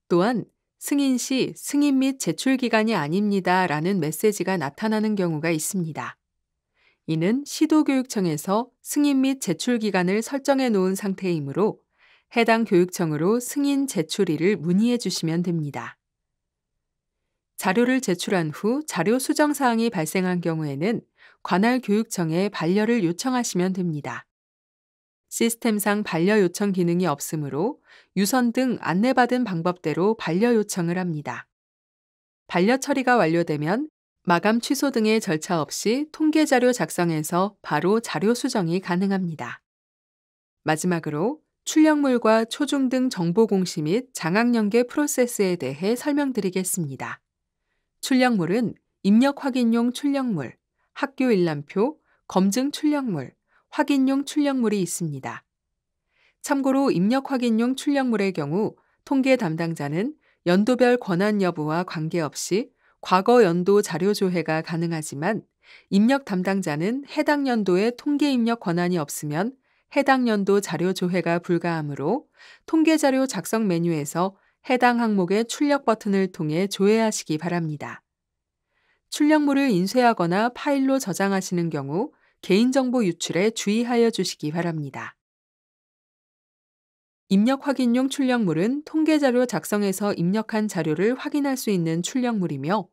또한 승인 시 승인 및 제출 기간이 아닙니다. 라는 메시지가 나타나는 경우가 있습니다. 이는 시도교육청에서 승인 및 제출 기간을 설정해 놓은 상태이므로 해당 교육청으로 승인 제출일을 문의해 주시면 됩니다. 자료를 제출한 후 자료 수정 사항이 발생한 경우에는 관할 교육청에 반려를 요청하시면 됩니다. 시스템상 반려 요청 기능이 없으므로 유선 등 안내받은 방법대로 반려 요청을 합니다. 반려 처리가 완료되면 마감 취소 등의 절차 없이 통계 자료 작성에서 바로 자료 수정이 가능합니다. 마지막으로 출력물과 초중 등 정보 공시 및 장학 연계 프로세스에 대해 설명드리겠습니다. 출력물은 입력 확인용 출력물, 학교 일람표, 검증 출력물, 확인용 출력물이 있습니다. 참고로 입력 확인용 출력물의 경우 통계 담당자는 연도별 권한 여부와 관계없이 과거 연도 자료 조회가 가능하지만 입력 담당자는 해당 연도에 통계 입력 권한이 없으면 해당 연도 자료 조회가 불가하므로 통계 자료 작성 메뉴에서 해당 항목의 출력 버튼을 통해 조회하시기 바랍니다. 출력물을 인쇄하거나 파일로 저장하시는 경우 개인정보 유출에 주의하여 주시기 바랍니다. 입력 확인용 출력물은 통계자료 작성에서 입력한 자료를 확인할 수 있는 출력물이며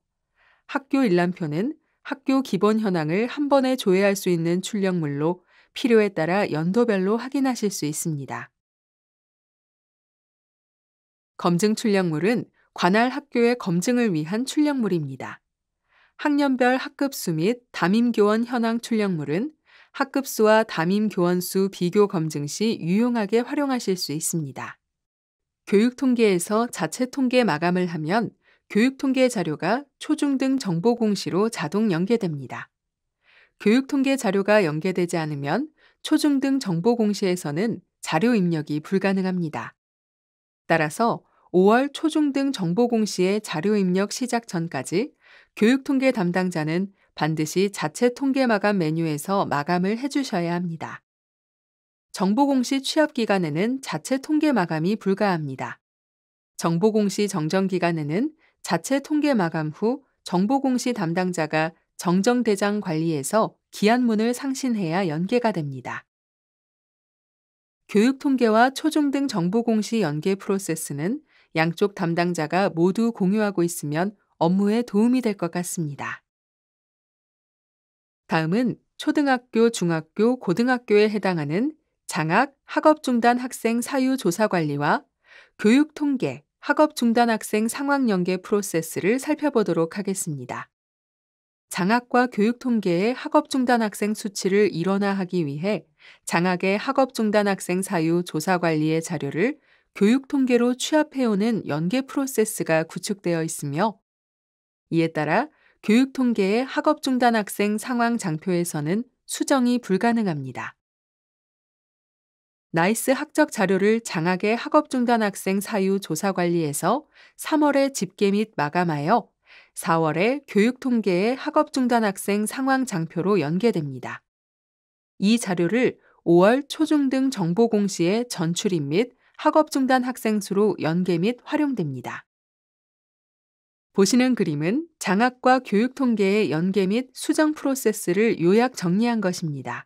학교 일람표는 학교 기본 현황을 한 번에 조회할 수 있는 출력물로 필요에 따라 연도별로 확인하실 수 있습니다. 검증 출력물은 관할 학교의 검증을 위한 출력물입니다. 학년별 학급수 및 담임교원 현황 출력물은 학급수와 담임교원수 비교 검증 시 유용하게 활용하실 수 있습니다. 교육통계에서 자체 통계 마감을 하면 교육통계 자료가 초중등 정보 공시로 자동 연계됩니다. 교육통계 자료가 연계되지 않으면 초중등 정보 공시에서는 자료 입력이 불가능합니다. 따라서 5월 초중등 정보 공시의 자료 입력 시작 전까지 교육 통계 담당자는 반드시 자체 통계 마감 메뉴에서 마감을 해주셔야 합니다. 정보공시 취업 기간에는 자체 통계 마감이 불가합니다. 정보공시 정정 기간에는 자체 통계 마감 후 정보공시 담당자가 정정대장 관리에서 기한문을 상신해야 연계가 됩니다. 교육통계와 초중등 정보공시 연계 프로세스는 양쪽 담당자가 모두 공유하고 있으면 업무에 도움이 될 것 같습니다. 다음은 초등학교, 중학교, 고등학교에 해당하는 장학, 학업 중단 학생 사유 조사 관리와 교육 통계, 학업 중단 학생 상황 연계 프로세스를 살펴보도록 하겠습니다. 장학과 교육 통계의 학업 중단 학생 수치를 일원화하기 위해 장학의 학업 중단 학생 사유 조사 관리의 자료를 교육 통계로 취합해오는 연계 프로세스가 구축되어 있으며 이에 따라 교육 통계의 학업 중단 학생 상황 장표에서는 수정이 불가능합니다. 나이스 학적 자료를 장학의 학업 중단 학생 사유 조사 관리에서 3월에 집계 및 마감하여 4월에 교육 통계의 학업 중단 학생 상황 장표로 연계됩니다. 이 자료를 5월 초중등 정보 공시에 전출입 및 학업 중단 학생 수로 연계 및 활용됩니다. 보시는 그림은 장학과 교육 통계의 연계 및 수정 프로세스를 요약 정리한 것입니다.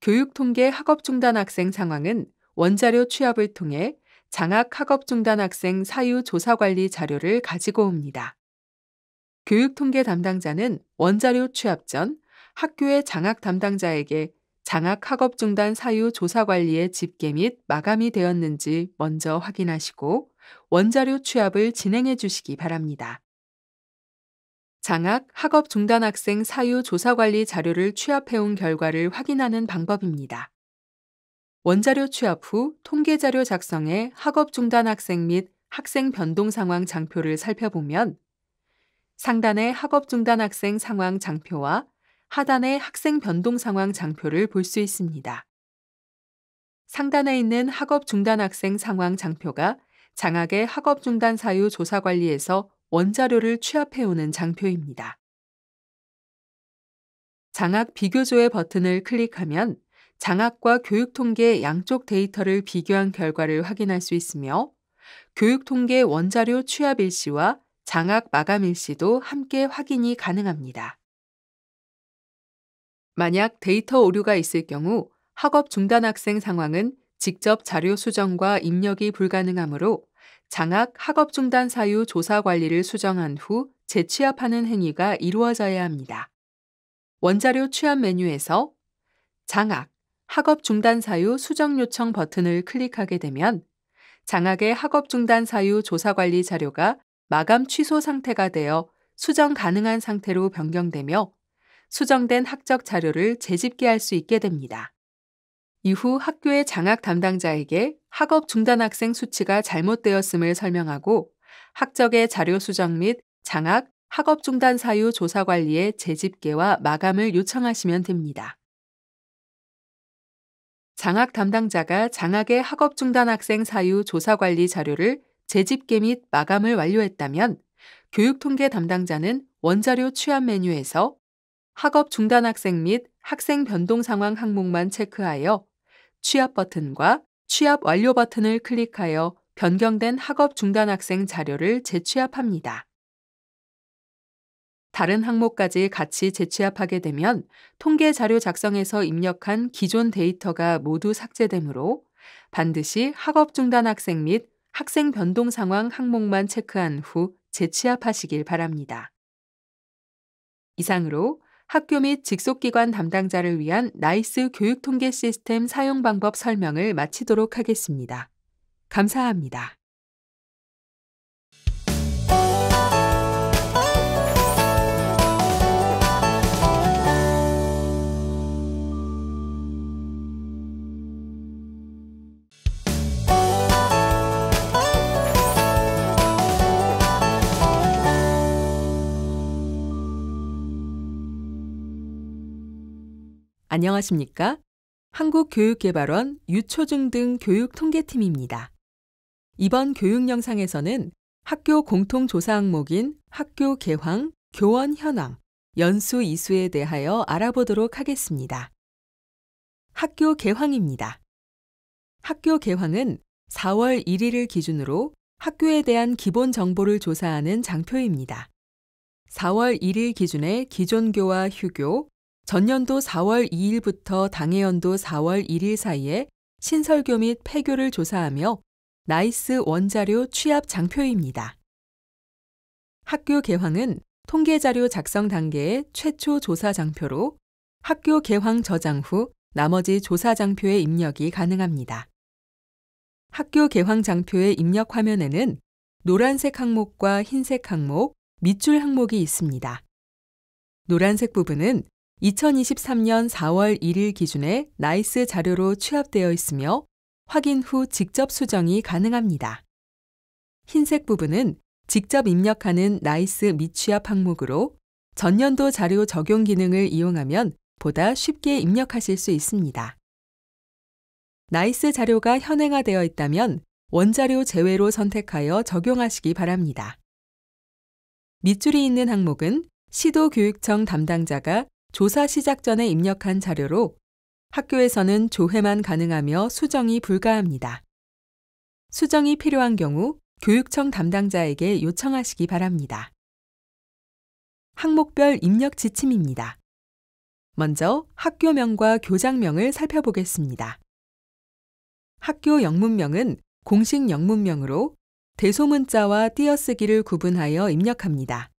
교육 통계 학업 중단 학생 상황은 원자료 취합을 통해 장학 학업 중단 학생 사유 조사 관리 자료를 가지고 옵니다. 교육 통계 담당자는 원자료 취합 전 학교의 장학 담당자에게 장학 학업 중단 사유 조사 관리의 집계 및 마감이 되었는지 먼저 확인하시고 원자료 취합을 진행해 주시기 바랍니다. 장학, 학업 중단 학생 사유 조사 관리 자료를 취합해온 결과를 확인하는 방법입니다. 원자료 취합 후 통계 자료 작성에 학업 중단 학생 및 학생 변동 상황 장표를 살펴보면 상단의 학업 중단 학생 상황 장표와 하단의 학생 변동 상황 장표를 볼 수 있습니다. 상단에 있는 학업 중단 학생 상황 장표가 장학의 학업 중단 사유 조사 관리에서 원자료를 취합해오는 장표입니다. 장학 비교조의 버튼을 클릭하면 장학과 교육 통계 양쪽 데이터를 비교한 결과를 확인할 수 있으며 교육 통계 원자료 취합 일시와 장학 마감 일시도 함께 확인이 가능합니다. 만약 데이터 오류가 있을 경우 학업 중단 학생 상황은 직접 자료 수정과 입력이 불가능하므로 장학, 학업 중단 사유 조사 관리를 수정한 후 재취합하는 행위가 이루어져야 합니다. 원자료 취합 메뉴에서 장학, 학업 중단 사유 수정 요청 버튼을 클릭하게 되면 장학의 학업 중단 사유 조사 관리 자료가 마감 취소 상태가 되어 수정 가능한 상태로 변경되며 수정된 학적 자료를 재집계할 수 있게 됩니다. 이후 학교의 장학 담당자에게 학업 중단 학생 수치가 잘못되었음을 설명하고 학적의 자료 수정 및 장학, 학업 중단 사유 조사 관리의 재집계와 마감을 요청하시면 됩니다. 장학 담당자가 장학의 학업 중단 학생 사유 조사 관리 자료를 재집계 및 마감을 완료했다면 교육통계 담당자는 원자료 취합 메뉴에서 학업 중단 학생 및 학생 변동 상황 항목만 체크하여 취업 버튼과 취업 완료 버튼을 클릭하여 변경된 학업 중단 학생 자료를 재취합합니다. 다른 항목까지 같이 재취합하게 되면 통계 자료 작성에서 입력한 기존 데이터가 모두 삭제되므로 반드시 학업 중단 학생 및 학생 변동 상황 항목만 체크한 후 재취합하시길 바랍니다. 이상으로 학교 및 직속기관 담당자를 위한 나이스 교육통계 시스템 사용 방법 설명을 마치도록 하겠습니다. 감사합니다. 안녕하십니까? 한국교육개발원 유초중 등 교육통계팀입니다. 이번 교육 영상에서는 학교 공통조사 항목인 학교 개황, 교원 현황, 연수 이수에 대하여 알아보도록 하겠습니다. 학교 개황입니다. 학교 개황은 4월 1일을 기준으로 학교에 대한 기본 정보를 조사하는 장표입니다. 4월 1일 기준의 기존교와 휴교, 전년도 4월 2일부터 당해연도 4월 1일 사이에 신설교 및 폐교를 조사하며 나이스 원자료 취합 장표입니다. 학교 개황은 통계자료 작성 단계의 최초 조사 장표로 학교 개황 저장 후 나머지 조사 장표의 입력이 가능합니다. 학교 개황 장표의 입력 화면에는 노란색 항목과 흰색 항목, 밑줄 항목이 있습니다. 노란색 부분은 2023년 4월 1일 기준에 나이스 자료로 취합되어 있으며 확인 후 직접 수정이 가능합니다. 흰색 부분은 직접 입력하는 나이스 미취합 항목으로 전년도 자료 적용 기능을 이용하면 보다 쉽게 입력하실 수 있습니다. 나이스 자료가 현행화되어 있다면 원자료 제외로 선택하여 적용하시기 바랍니다. 밑줄이 있는 항목은 시도교육청 담당자가 조사 시작 전에 입력한 자료로 학교에서는 조회만 가능하며 수정이 불가합니다. 수정이 필요한 경우 교육청 담당자에게 요청하시기 바랍니다. 항목별 입력 지침입니다. 먼저 학교명과 교장명을 살펴보겠습니다. 학교 영문명은 공식 영문명으로 대소문자와 띄어쓰기를 구분하여 입력합니다.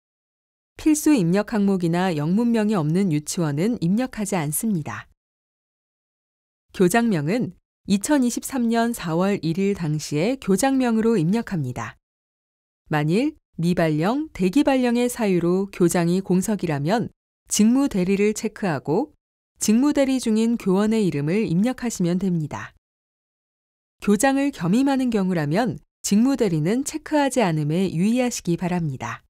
필수 입력 항목이나 영문명이 없는 유치원은 입력하지 않습니다. 교장명은 2023년 4월 1일 당시에 교장명으로 입력합니다. 만일 미발령, 대기발령의 사유로 교장이 공석이라면 직무 대리를 체크하고 직무 대리 중인 교원의 이름을 입력하시면 됩니다. 교장을 겸임하는 경우라면 직무 대리는 체크하지 않음에 유의하시기 바랍니다.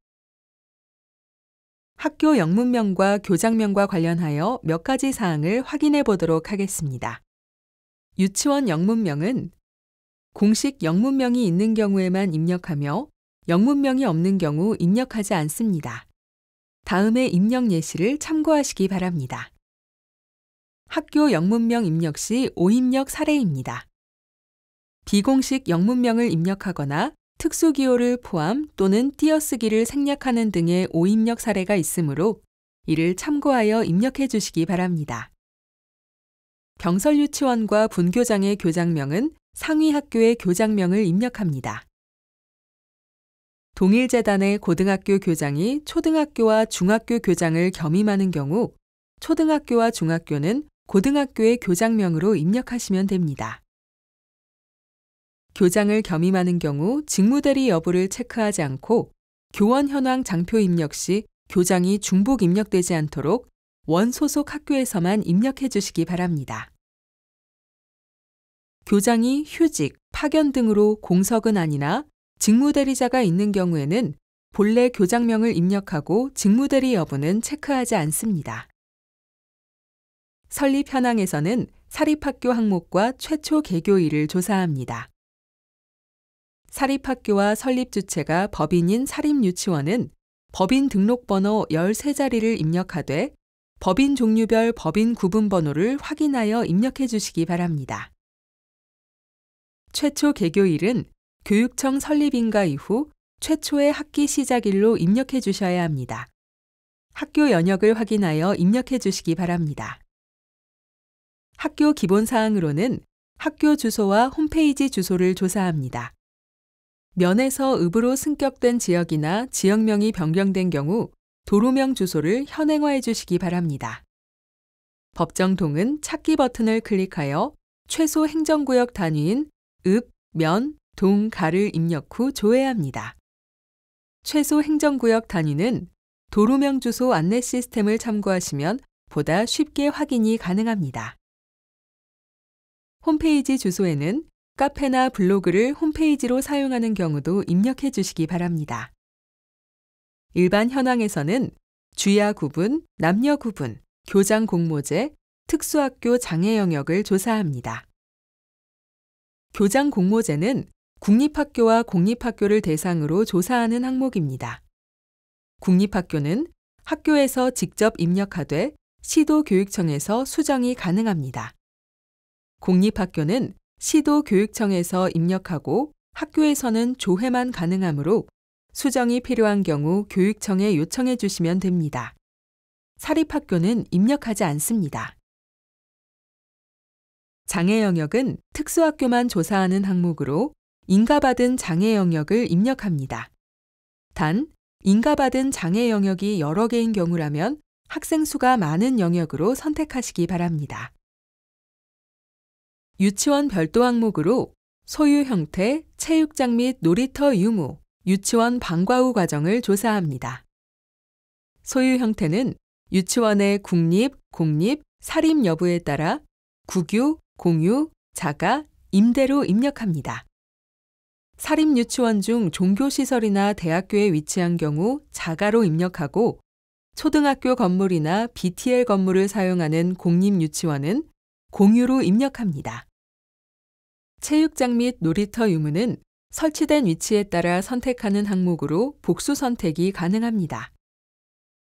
학교 영문명과 교장명과 관련하여 몇 가지 사항을 확인해 보도록 하겠습니다. 유치원 영문명은 공식 영문명이 있는 경우에만 입력하며 영문명이 없는 경우 입력하지 않습니다. 다음에 입력 예시를 참고하시기 바랍니다. 학교 영문명 입력 시 오입력 사례입니다. 비공식 영문명을 입력하거나 특수기호를 포함 또는 띄어쓰기를 생략하는 등의 오입력 사례가 있으므로 이를 참고하여 입력해 주시기 바랍니다. 경설 유치원과 분교장의 교장명은 상위 학교의 교장명을 입력합니다. 동일재단의 고등학교 교장이 초등학교와 중학교 교장을 겸임하는 경우 초등학교와 중학교는 고등학교의 교장명으로 입력하시면 됩니다. 교장을 겸임하는 경우 직무대리 여부를 체크하지 않고 교원 현황 장표 입력 시 교장이 중복 입력되지 않도록 원 소속 학교에서만 입력해 주시기 바랍니다. 교장이 휴직, 파견 등으로 공석은 아니나 직무대리자가 있는 경우에는 본래 교장명을 입력하고 직무대리 여부는 체크하지 않습니다. 설립 현황에서는 사립학교 항목과 최초 개교일을 조사합니다. 사립학교와 설립주체가 법인인 사립유치원은 법인 등록번호 13자리를 입력하되 법인 종류별 법인 구분번호를 확인하여 입력해 주시기 바랍니다. 최초 개교일은 교육청 설립인가 이후 최초의 학기 시작일로 입력해 주셔야 합니다. 학교 연역을 확인하여 입력해 주시기 바랍니다. 학교 기본사항으로는 학교 주소와 홈페이지 주소를 조사합니다. 면에서 읍으로 승격된 지역이나 지역명이 변경된 경우 도로명 주소를 현행화해 주시기 바랍니다. 법정동은 찾기 버튼을 클릭하여 최소 행정구역 단위인 읍, 면, 동, 가를 입력 후 조회합니다. 최소 행정구역 단위는 도로명 주소 안내 시스템을 참고하시면 보다 쉽게 확인이 가능합니다. 홈페이지 주소에는 카페나 블로그를 홈페이지로 사용하는 경우도 입력해 주시기 바랍니다. 일반 현황에서는 주야 구분, 남녀 구분, 교장 공모제, 특수학교 장애 영역을 조사합니다. 교장 공모제는 국립학교와 공립학교를 대상으로 조사하는 항목입니다. 국립학교는 학교에서 직접 입력하되 시도교육청에서 수정이 가능합니다. 공립학교는 시도 교육청에서 입력하고 학교에서는 조회만 가능하므로 수정이 필요한 경우 교육청에 요청해 주시면 됩니다. 사립학교는 입력하지 않습니다. 장애 영역은 특수학교만 조사하는 항목으로 인가받은 장애 영역을 입력합니다. 단, 인가받은 장애 영역이 여러 개인 경우라면 학생 수가 많은 영역으로 선택하시기 바랍니다. 유치원 별도 항목으로 소유 형태, 체육장 및 놀이터 유무, 유치원 방과 후 과정을 조사합니다. 소유 형태는 유치원의 국립, 공립, 사립 여부에 따라 국유, 공유, 자가, 임대로 입력합니다. 사립 유치원 중 종교시설이나 대학교에 위치한 경우 자가로 입력하고 초등학교 건물이나 BTL 건물을 사용하는 공립 유치원은 공유로 입력합니다. 체육장 및 놀이터 유무는 설치된 위치에 따라 선택하는 항목으로 복수 선택이 가능합니다.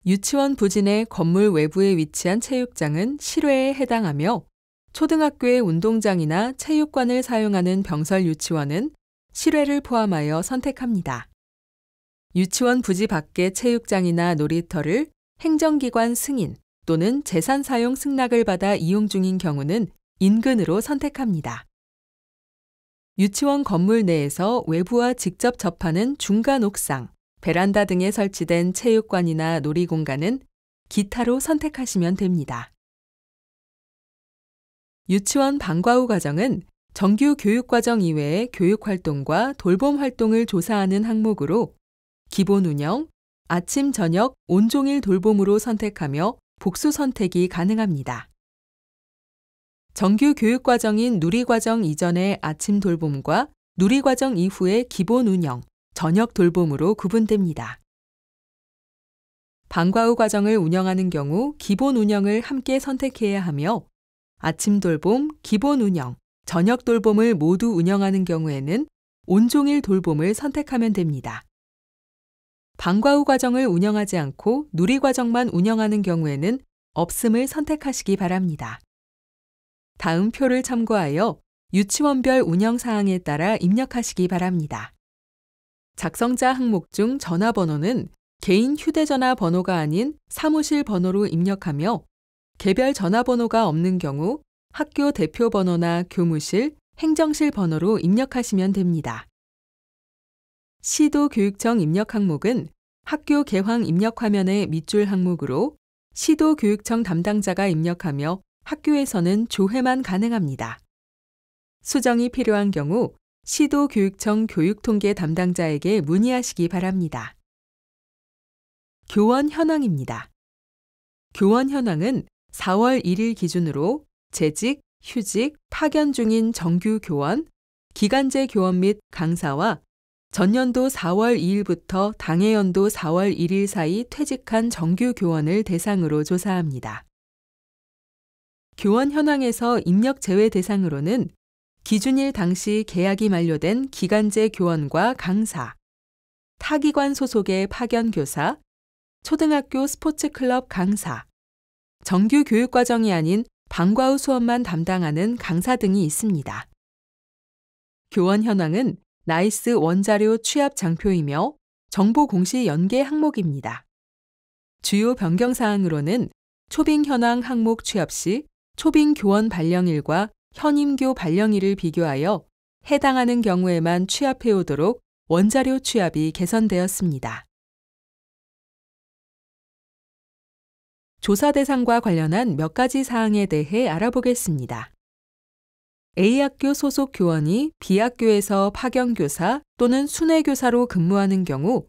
유치원 부진의 건물 외부에 위치한 체육장은 실외에 해당하며 초등학교의 운동장이나 체육관을 사용하는 병설 유치원은 실외를 포함하여 선택합니다. 유치원 부지 밖의 체육장이나 놀이터를 행정기관 승인 또는 재산 사용 승낙을 받아 이용 중인 경우는 인근으로 선택합니다. 유치원 건물 내에서 외부와 직접 접하는 중간 옥상, 베란다 등에 설치된 체육관이나 놀이공간은 기타로 선택하시면 됩니다. 유치원 방과 후 과정은 정규 교육과정 이외의 교육활동과 돌봄활동을 조사하는 항목으로 기본 운영, 아침, 저녁, 온종일 돌봄으로 선택하며 복수 선택이 가능합니다. 정규 교육 과정인 누리 과정 이전의 아침 돌봄과 누리 과정 이후의 기본 운영, 저녁 돌봄으로 구분됩니다. 방과 후 과정을 운영하는 경우 기본 운영을 함께 선택해야 하며 아침 돌봄, 기본 운영, 저녁 돌봄을 모두 운영하는 경우에는 온종일 돌봄을 선택하면 됩니다. 방과 후 과정을 운영하지 않고 누리 과정만 운영하는 경우에는 없음을 선택하시기 바랍니다. 다음 표를 참고하여 유치원별 운영 사항에 따라 입력하시기 바랍니다. 작성자 항목 중 전화번호는 개인 휴대전화 번호가 아닌 사무실 번호로 입력하며 개별 전화번호가 없는 경우 학교 대표 번호나 교무실, 행정실 번호로 입력하시면 됩니다. 시도 교육청 입력 항목은 학교 개황 입력 화면의 밑줄 항목으로 시도 교육청 담당자가 입력하며 학교에서는 조회만 가능합니다. 수정이 필요한 경우 시도교육청 교육통계 담당자에게 문의하시기 바랍니다. 교원 현황입니다. 교원 현황은 4월 1일 기준으로 재직, 휴직, 파견 중인 정규 교원, 기간제 교원 및 강사와 전년도 4월 2일부터 당해연도 4월 1일 사이 퇴직한 정규 교원을 대상으로 조사합니다. 교원 현황에서 입력 제외 대상으로는 기준일 당시 계약이 만료된 기간제 교원과 강사, 타기관 소속의 파견 교사, 초등학교 스포츠 클럽 강사, 정규 교육 과정이 아닌 방과 후 수업만 담당하는 강사 등이 있습니다. 교원 현황은 나이스 원자료 취합 장표이며 정보 공시 연계 항목입니다. 주요 변경 사항으로는 초빙 현황 항목 취합 시 초빙 교원 발령일과 현임교 발령일을 비교하여 해당하는 경우에만 취합해 오도록 원자료 취합이 개선되었습니다. 조사 대상과 관련한 몇 가지 사항에 대해 알아보겠습니다. A학교 소속 교원이 B학교에서 파견교사 또는 순회교사로 근무하는 경우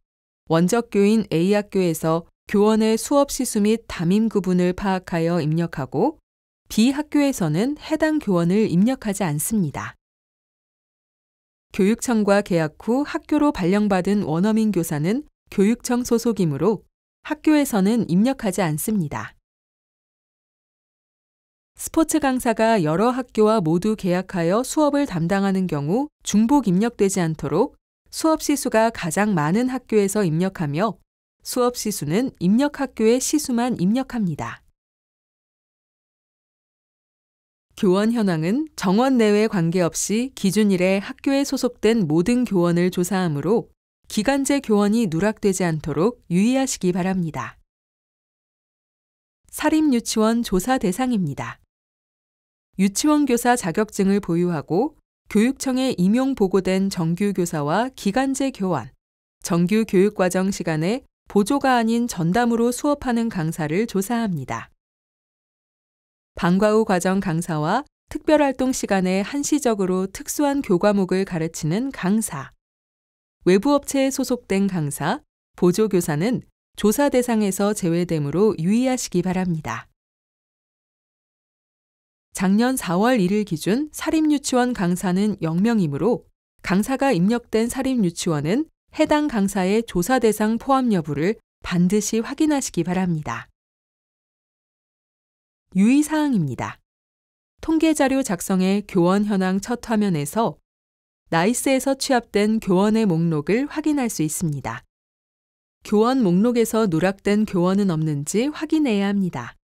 원적교인 A학교에서 교원의 수업 시수 및 담임 구분을 파악하여 입력하고 비학교에서는 해당 교원을 입력하지 않습니다. 교육청과 계약 후 학교로 발령받은 원어민 교사는 교육청 소속이므로 학교에서는 입력하지 않습니다. 스포츠 강사가 여러 학교와 모두 계약하여 수업을 담당하는 경우 중복 입력되지 않도록 수업 시수가 가장 많은 학교에서 입력하며 수업 시수는 입력 학교의 시수만 입력합니다. 교원 현황은 정원 내외 관계없이 기준일에 학교에 소속된 모든 교원을 조사하므로 기간제 교원이 누락되지 않도록 유의하시기 바랍니다. 사립유치원 조사 대상입니다. 유치원 교사 자격증을 보유하고 교육청에 임용 보고된 정규 교사와 기간제 교원, 정규 교육과정 시간에 보조가 아닌 전담으로 수업하는 강사를 조사합니다. 방과 후 과정 강사와 특별활동 시간에 한시적으로 특수한 교과목을 가르치는 강사, 외부업체에 소속된 강사, 보조교사는 조사 대상에서 제외되므로 유의하시기 바랍니다. 작년 4월 1일 기준 사립유치원 강사는 0명이므로 강사가 입력된 사립유치원은 해당 강사의 조사 대상 포함 여부를 반드시 확인하시기 바랍니다. 유의사항입니다. 통계자료 작성의 교원 현황 첫 화면에서 나이스에서 취합된 교원의 목록을 확인할 수 있습니다. 교원 목록에서 누락된 교원은 없는지 확인해야 합니다.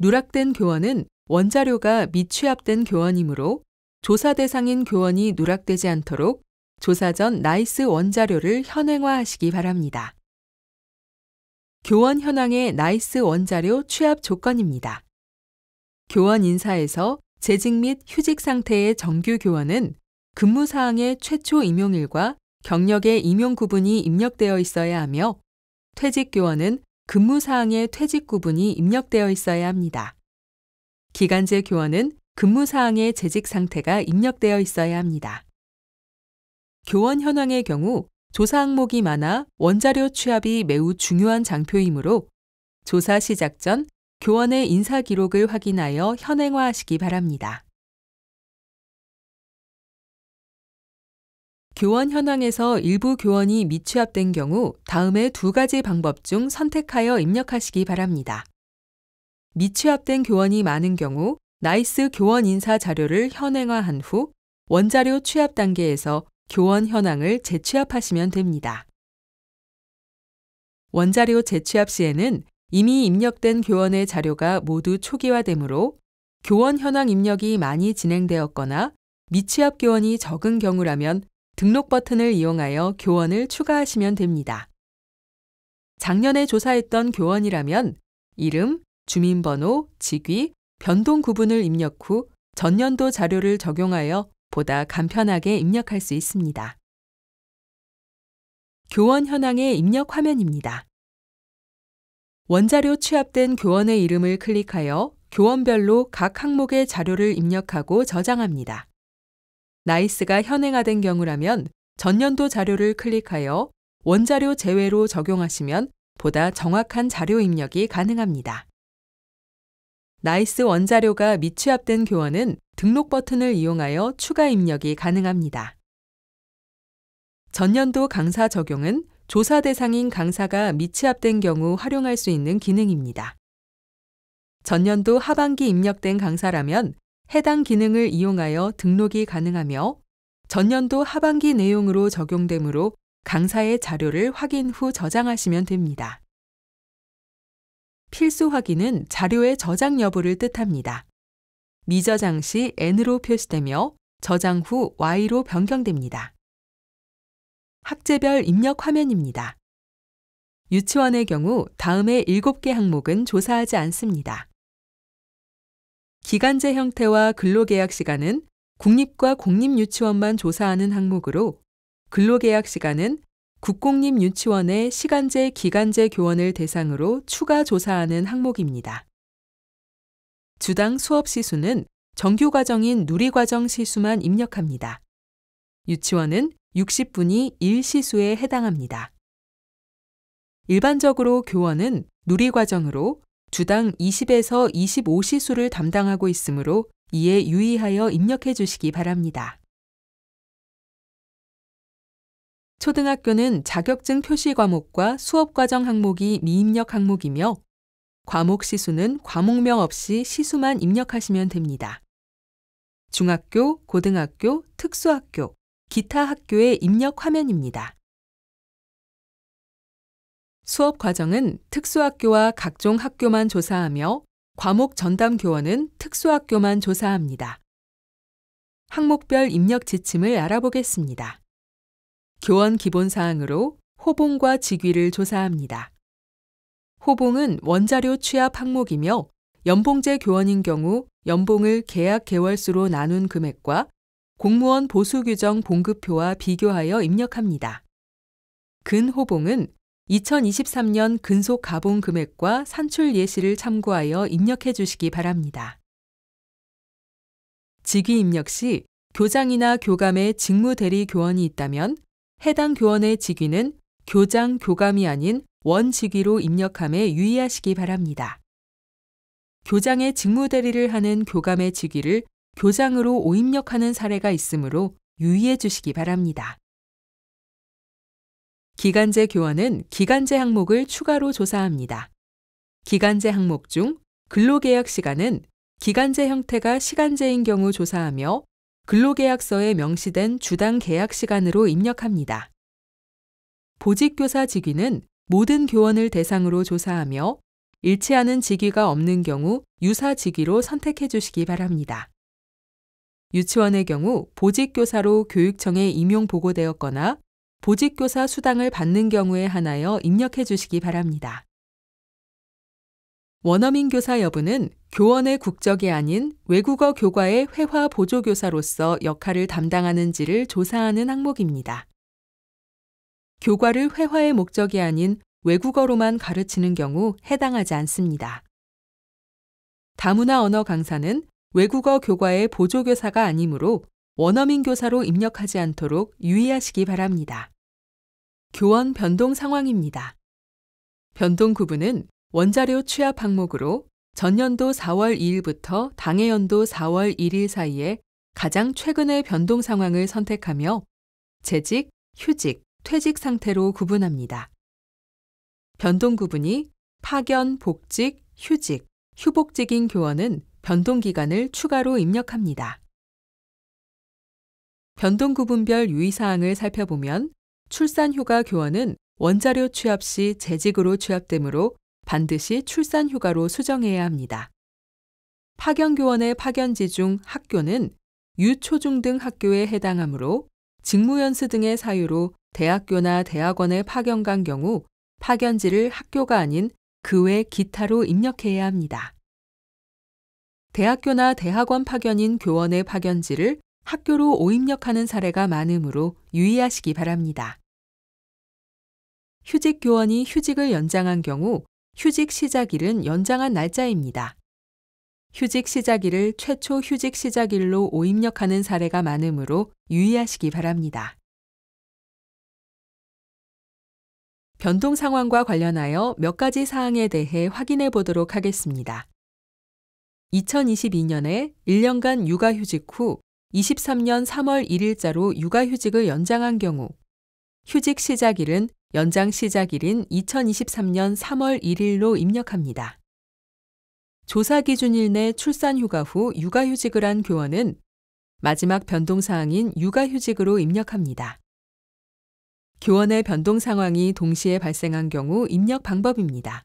누락된 교원은 원자료가 미취합된 교원이므로 조사 대상인 교원이 누락되지 않도록 조사 전 나이스 원자료를 현행화하시기 바랍니다. 교원 현황의 나이스 원자료 취합 조건입니다. 교원 인사에서 재직 및 휴직 상태의 정규 교원은 근무 사항의 최초 임용일과 경력의 임용 구분이 입력되어 있어야 하며 퇴직 교원은 근무 사항의 퇴직 구분이 입력되어 있어야 합니다. 기간제 교원은 근무 사항의 재직 상태가 입력되어 있어야 합니다. 교원 현황의 경우 조사 항목이 많아 원자료 취합이 매우 중요한 장표이므로 조사 시작 전 교원의 인사 기록을 확인하여 현행화하시기 바랍니다. 교원 현황에서 일부 교원이 미취합된 경우 다음의 두 가지 방법 중 선택하여 입력하시기 바랍니다. 미취합된 교원이 많은 경우 나이스 교원 인사 자료를 현행화한 후 원자료 취합 단계에서 교원 현황을 재취합하시면 됩니다. 원자료 재취합 시에는 이미 입력된 교원의 자료가 모두 초기화되므로 교원 현황 입력이 많이 진행되었거나 미취합 교원이 적은 경우라면 등록 버튼을 이용하여 교원을 추가하시면 됩니다. 작년에 조사했던 교원이라면 이름, 주민번호, 직위, 변동 구분을 입력 후 전년도 자료를 적용하여 보다 간편하게 입력할 수 있습니다. 교원 현황의 입력 화면입니다. 원자료 취합된 교원의 이름을 클릭하여 교원별로 각 항목의 자료를 입력하고 저장합니다. 나이스가 현행화된 경우라면 전년도 자료를 클릭하여 원자료 제외로 적용하시면 보다 정확한 자료 입력이 가능합니다. 나이스 원자료가 미취합된 교원은 등록 버튼을 이용하여 추가 입력이 가능합니다. 전년도 강사 적용은 조사 대상인 강사가 미취합된 경우 활용할 수 있는 기능입니다. 전년도 하반기 입력된 강사라면 해당 기능을 이용하여 등록이 가능하며 전년도 하반기 내용으로 적용되므로 강사의 자료를 확인 후 저장하시면 됩니다. 필수 확인은 자료의 저장 여부를 뜻합니다. 미저장 시 N으로 표시되며 저장 후 Y로 변경됩니다. 학제별 입력 화면입니다. 유치원의 경우 다음의 7개 항목은 조사하지 않습니다. 기간제 형태와 근로계약 시간은 국립과 공립유치원만 조사하는 항목으로 근로계약 시간은 국공립유치원의 시간제 기간제 교원을 대상으로 추가 조사하는 항목입니다. 주당 수업 시수는 정규과정인 누리과정 시수만 입력합니다. 유치원은 60분이 일시수에 해당합니다. 일반적으로 교원은 누리 과정으로 주당 20에서 25시수를 담당하고 있으므로 이에 유의하여 입력해 주시기 바랍니다. 초등학교는 자격증 표시 과목과 수업 과정 항목이 미입력 항목이며 과목 시수는 과목명 없이 시수만 입력하시면 됩니다. 중학교, 고등학교, 특수학교, 기타 학교의 입력 화면입니다. 수업 과정은 특수학교와 각종 학교만 조사하며 과목 전담 교원은 특수학교만 조사합니다. 항목별 입력 지침을 알아보겠습니다. 교원 기본 사항으로 호봉과 직위를 조사합니다. 호봉은 원자료 취합 항목이며 연봉제 교원인 경우 연봉을 계약 개월수로 나눈 금액과 공무원 보수 규정 봉급표와 비교하여 입력합니다. 근호봉은 2023년 근속 가봉 금액과 산출 예시를 참고하여 입력해 주시기 바랍니다. 직위 입력 시 교장이나 교감의 직무 대리 교원이 있다면 해당 교원의 직위는 교장, 교감이 아닌 원직위로 입력함에 유의하시기 바랍니다. 교장의 직무 대리를 하는 교감의 직위를 교장으로 오입력하는 사례가 있으므로 유의해 주시기 바랍니다. 기간제 교원은 기간제 항목을 추가로 조사합니다. 기간제 항목 중 근로계약 시간은 기간제 형태가 시간제인 경우 조사하며 근로계약서에 명시된 주당 계약 시간으로 입력합니다. 보직교사 직위는 모든 교원을 대상으로 조사하며 일치하는 직위가 없는 경우 유사 직위로 선택해 주시기 바랍니다. 유치원의 경우 보직교사로 교육청에 임용 보고되었거나 보직교사 수당을 받는 경우에 한하여 입력해 주시기 바랍니다. 원어민 교사 여부는 교원의 국적이 아닌 외국어 교과의 회화 보조교사로서 역할을 담당하는지를 조사하는 항목입니다. 교과를 회화의 목적이 아닌 외국어로만 가르치는 경우 해당하지 않습니다. 다문화 언어 강사는 외국어 교과의 보조교사가 아니므로 원어민 교사로 입력하지 않도록 유의하시기 바랍니다. 교원 변동 상황입니다. 변동 구분은 원자료 취합 항목으로 전년도 4월 2일부터 당해 연도 4월 1일 사이에 가장 최근의 변동 상황을 선택하며 재직, 휴직, 퇴직 상태로 구분합니다. 변동 구분이 파견, 복직, 휴직, 휴복직인 교원은 변동 기간을 추가로 입력합니다. 변동 구분별 유의사항을 살펴보면 출산휴가 교원은 원자료 취합시 재직으로 취합되므로 반드시 출산휴가로 수정해야 합니다. 파견교원의 파견지 중 학교는 유초중 등 학교에 해당하므로 직무연수 등의 사유로 대학교나 대학원에 파견 간 경우 파견지를 학교가 아닌 그 외 기타로 입력해야 합니다. 대학교나 대학원 파견인 교원의 파견지를 학교로 오입력하는 사례가 많으므로 유의하시기 바랍니다. 휴직 교원이 휴직을 연장한 경우 휴직 시작일은 연장한 날짜입니다. 휴직 시작일을 최초 휴직 시작일로 오입력하는 사례가 많으므로 유의하시기 바랍니다. 변동 상황과 관련하여 몇 가지 사항에 대해 확인해 보도록 하겠습니다. 2022년에 1년간 육아휴직 후 23년 3월 1일자로 육아휴직을 연장한 경우 휴직 시작일은 연장 시작일인 2023년 3월 1일로 입력합니다. 조사 기준일 내 출산 휴가 후 육아휴직을 한 교원은 마지막 변동 사항인 육아휴직으로 입력합니다. 교원의 변동 상황이 동시에 발생한 경우 입력 방법입니다.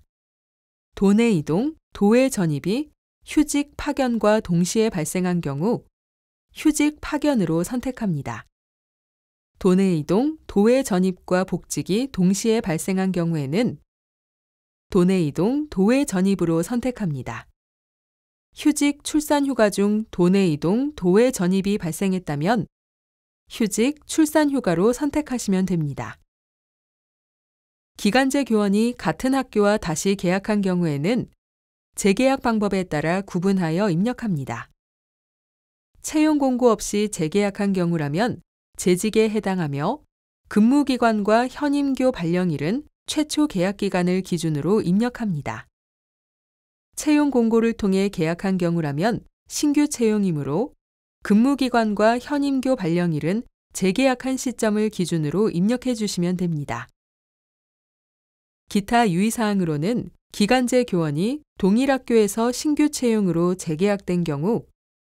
도내 이동, 도외 전입이 휴직 파견과 동시에 발생한 경우 휴직 파견으로 선택합니다. 도내 이동, 도외 전입과 복직이 동시에 발생한 경우에는 도내 이동, 도외 전입으로 선택합니다. 휴직 출산 휴가 중 도내 이동, 도외 전입이 발생했다면 휴직 출산 휴가로 선택하시면 됩니다. 기간제 교원이 같은 학교와 다시 계약한 경우에는 재계약 방법에 따라 구분하여 입력합니다. 채용 공고 없이 재계약한 경우라면 재직에 해당하며 근무기관과 현임교 발령일은 최초 계약 기간을 기준으로 입력합니다. 채용 공고를 통해 계약한 경우라면 신규 채용이므로 근무기관과 현임교 발령일은 재계약한 시점을 기준으로 입력해 주시면 됩니다. 기타 유의사항으로는 기간제 교원이 동일 학교에서 신규 채용으로 재계약된 경우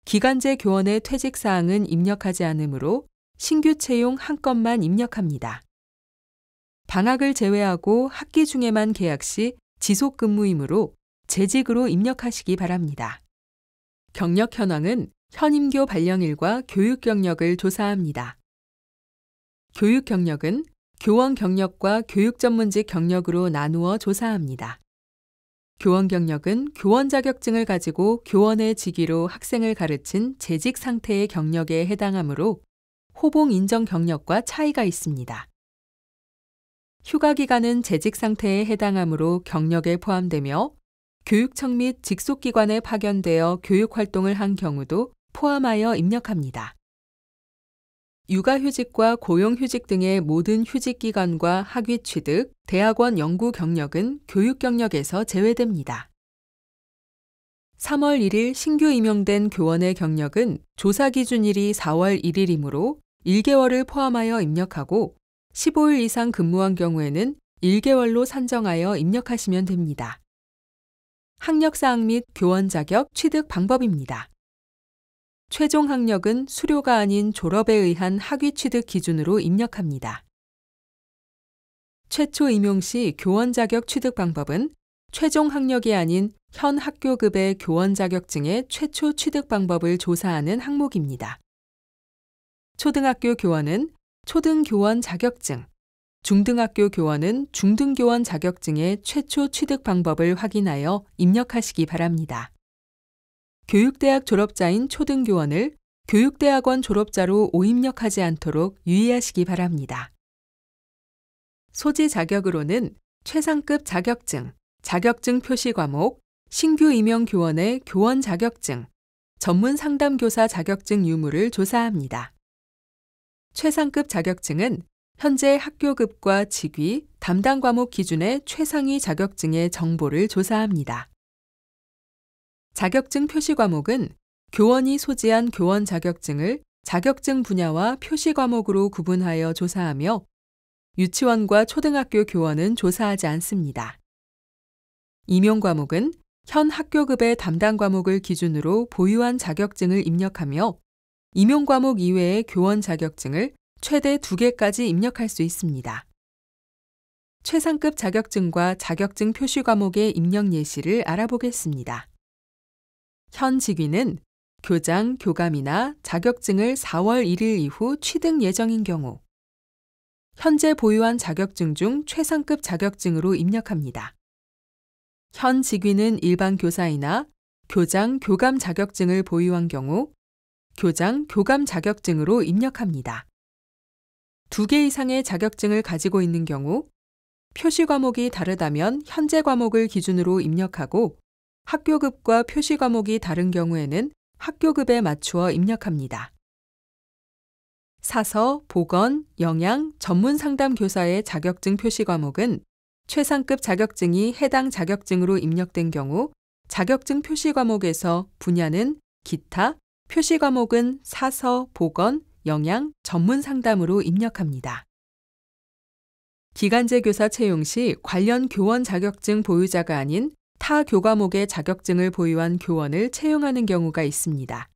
기간제 교원의 퇴직 사항은 입력하지 않으므로 신규 채용 한 건만 입력합니다. 방학을 제외하고 학기 중에만 계약 시 지속 근무이므로 재직으로 입력하시기 바랍니다. 경력 현황은 현임교 발령일과 교육 경력을 조사합니다. 교육 경력은 교원 경력과 교육 전문직 경력으로 나누어 조사합니다. 교원 경력은 교원 자격증을 가지고 교원의 직위로 학생을 가르친 재직 상태의 경력에 해당하므로 호봉 인정 경력과 차이가 있습니다. 휴가 기간은 재직 상태에 해당하므로 경력에 포함되며 교육청 및 직속기관에 파견되어 교육 활동을 한 경우도 포함하여 입력합니다. 육아휴직과 고용휴직 등의 모든 휴직기간과 학위 취득, 대학원 연구 경력은 교육 경력에서 제외됩니다. 3월 1일 신규 임용된 교원의 경력은 조사 기준일이 4월 1일이므로 1개월을 포함하여 입력하고 15일 이상 근무한 경우에는 1개월로 산정하여 입력하시면 됩니다. 학력사항 및 교원 자격 취득 방법입니다. 최종 학력은 수료가 아닌 졸업에 의한 학위 취득 기준으로 입력합니다. 최초 임용 시 교원 자격 취득 방법은 최종 학력이 아닌 현 학교급의 교원 자격증의 최초 취득 방법을 조사하는 항목입니다. 초등학교 교원은 초등교원 자격증, 중등학교 교원은 중등교원 자격증의 최초 취득 방법을 확인하여 입력하시기 바랍니다. 교육대학 졸업자인 초등교원을 교육대학원 졸업자로 오입력하지 않도록 유의하시기 바랍니다. 소지 자격으로는 최상급 자격증, 자격증 표시 과목, 신규 임용 교원의 교원 자격증, 전문 상담교사 자격증 유무를 조사합니다. 최상급 자격증은 현재 학교급과 직위, 담당 과목 기준의 최상위 자격증의 정보를 조사합니다. 자격증 표시 과목은 교원이 소지한 교원 자격증을 자격증 분야와 표시 과목으로 구분하여 조사하며 유치원과 초등학교 교원은 조사하지 않습니다. 임용 과목은 현 학교급의 담당 과목을 기준으로 보유한 자격증을 입력하며 임용 과목 이외의 교원 자격증을 최대 2개까지 입력할 수 있습니다. 최상급 자격증과 자격증 표시 과목의 입력 예시를 알아보겠습니다. 현 직위는 교장, 교감이나 자격증을 4월 1일 이후 취득 예정인 경우 현재 보유한 자격증 중 최상급 자격증으로 입력합니다. 현 직위는 일반 교사이나 교장, 교감 자격증을 보유한 경우 교장, 교감 자격증으로 입력합니다. 두 개 이상의 자격증을 가지고 있는 경우 표시 과목이 다르다면 현재 과목을 기준으로 입력하고 학교급과 표시 과목이 다른 경우에는 학교급에 맞추어 입력합니다. 사서, 보건, 영양, 전문 상담 교사의 자격증 표시 과목은 최상급 자격증이 해당 자격증으로 입력된 경우 자격증 표시 과목에서 분야는 기타, 표시 과목은 사서, 보건, 영양, 전문 상담으로 입력합니다. 기간제 교사 채용 시 관련 교원 자격증 보유자가 아닌 타 교과목의 자격증을 보유한 교원을 채용하는 경우가 있습니다.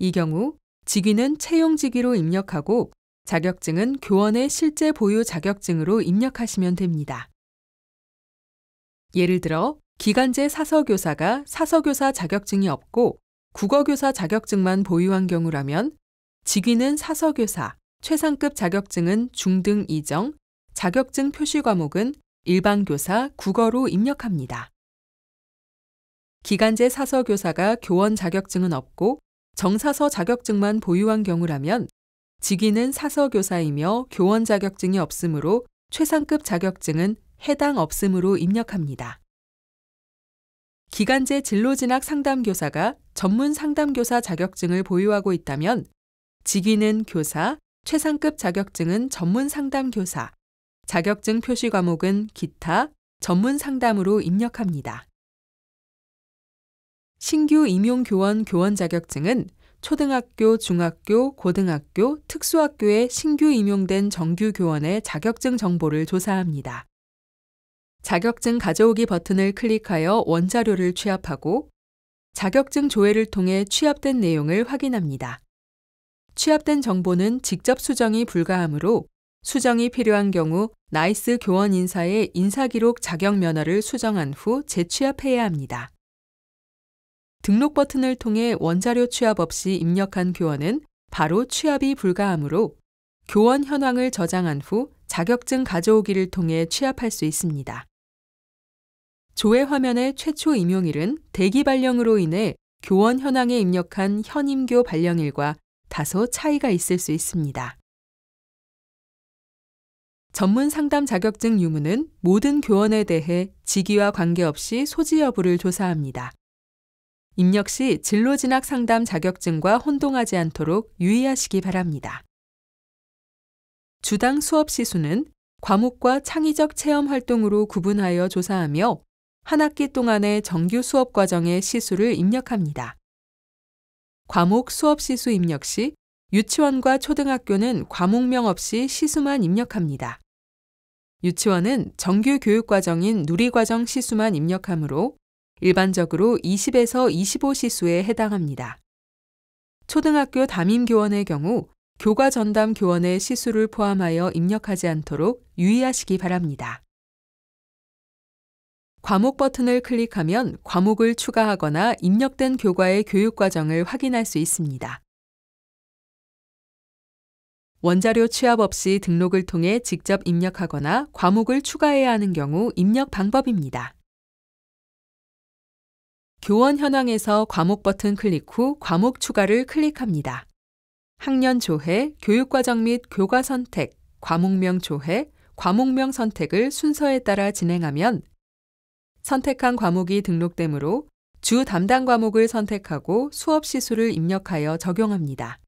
이 경우 직위는 채용직위로 입력하고 자격증은 교원의 실제 보유 자격증으로 입력하시면 됩니다. 예를 들어 기간제 사서교사가 사서교사 자격증이 없고 국어교사 자격증만 보유한 경우라면 직위는 사서교사, 최상급 자격증은 중등 이정, 자격증 표시 과목은 일반교사 국어로 입력합니다. 기간제 사서 교사가 교원 자격증은 없고 정사서 자격증만 보유한 경우라면 직위는 사서 교사이며 교원 자격증이 없으므로 최상급 자격증은 해당 없음으로 입력합니다. 기간제 진로 진학 상담 교사가 전문 상담 교사 자격증을 보유하고 있다면 직위는 교사, 최상급 자격증은 전문 상담 교사, 자격증 표시 과목은 기타, 전문 상담으로 입력합니다. 신규 임용 교원 교원 자격증은 초등학교, 중학교, 고등학교, 특수학교에 신규 임용된 정규 교원의 자격증 정보를 조사합니다. 자격증 가져오기 버튼을 클릭하여 원자료를 취합하고 자격증 조회를 통해 취합된 내용을 확인합니다. 취합된 정보는 직접 수정이 불가하므로 수정이 필요한 경우 나이스 교원 인사의 인사기록 자격 면허를 수정한 후 재취합해야 합니다. 등록 버튼을 통해 원자료 취합 없이 입력한 교원은 바로 취합이 불가하므로 교원 현황을 저장한 후 자격증 가져오기를 통해 취합할 수 있습니다. 조회 화면의 최초 임용일은 대기 발령으로 인해 교원 현황에 입력한 현임교 발령일과 다소 차이가 있을 수 있습니다. 전문 상담 자격증 유무는 모든 교원에 대해 직위와 관계없이 소지 여부를 조사합니다. 입력 시 진로 진학 상담 자격증과 혼동하지 않도록 유의하시기 바랍니다. 주당 수업 시수는 과목과 창의적 체험 활동으로 구분하여 조사하며 한 학기 동안의 정규 수업 과정의 시수를 입력합니다. 과목 수업 시수 입력 시 유치원과 초등학교는 과목명 없이 시수만 입력합니다. 유치원은 정규 교육 과정인 누리과정 시수만 입력하므로 일반적으로 20에서 25시수에 해당합니다. 초등학교 담임교원의 경우 교과 전담 교원의 시수를 포함하여 입력하지 않도록 유의하시기 바랍니다. 과목 버튼을 클릭하면 과목을 추가하거나 입력된 교과의 교육과정을 확인할 수 있습니다. 원자료 취합 없이 등록을 통해 직접 입력하거나 과목을 추가해야 하는 경우 입력 방법입니다. 교원 현황에서 과목 버튼 클릭 후 과목 추가를 클릭합니다. 학년 조회, 교육과정 및 교과 선택, 과목명 조회, 과목명 선택을 순서에 따라 진행하면 선택한 과목이 등록되므로 주 담당 과목을 선택하고 수업 시수를 입력하여 적용합니다.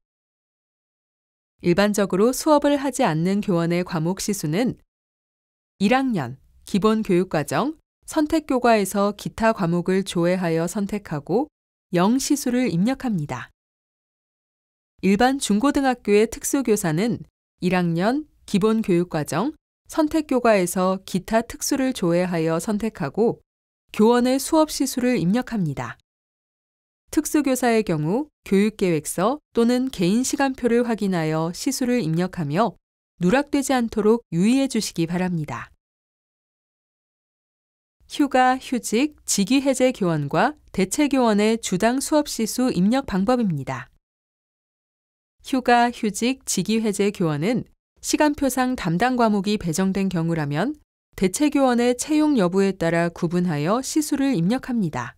일반적으로 수업을 하지 않는 교원의 과목 시수는 1학년, 기본 교육과정, 선택 교과에서 기타 과목을 조회하여 선택하고 영시수를 입력합니다. 일반 중고등학교의 특수교사는 1학년 기본 교육과정 선택 교과에서 기타 특수를 조회하여 선택하고 교원의 수업 시수를 입력합니다. 특수교사의 경우 교육계획서 또는 개인 시간표를 확인하여 시수를 입력하며 누락되지 않도록 유의해 주시기 바랍니다. 휴가, 휴직, 직위해제 교원과 대체교원의 주당 수업시수 입력 방법입니다. 휴가, 휴직, 직위해제 교원은 시간표상 담당 과목이 배정된 경우라면 대체교원의 채용 여부에 따라 구분하여 시수를 입력합니다.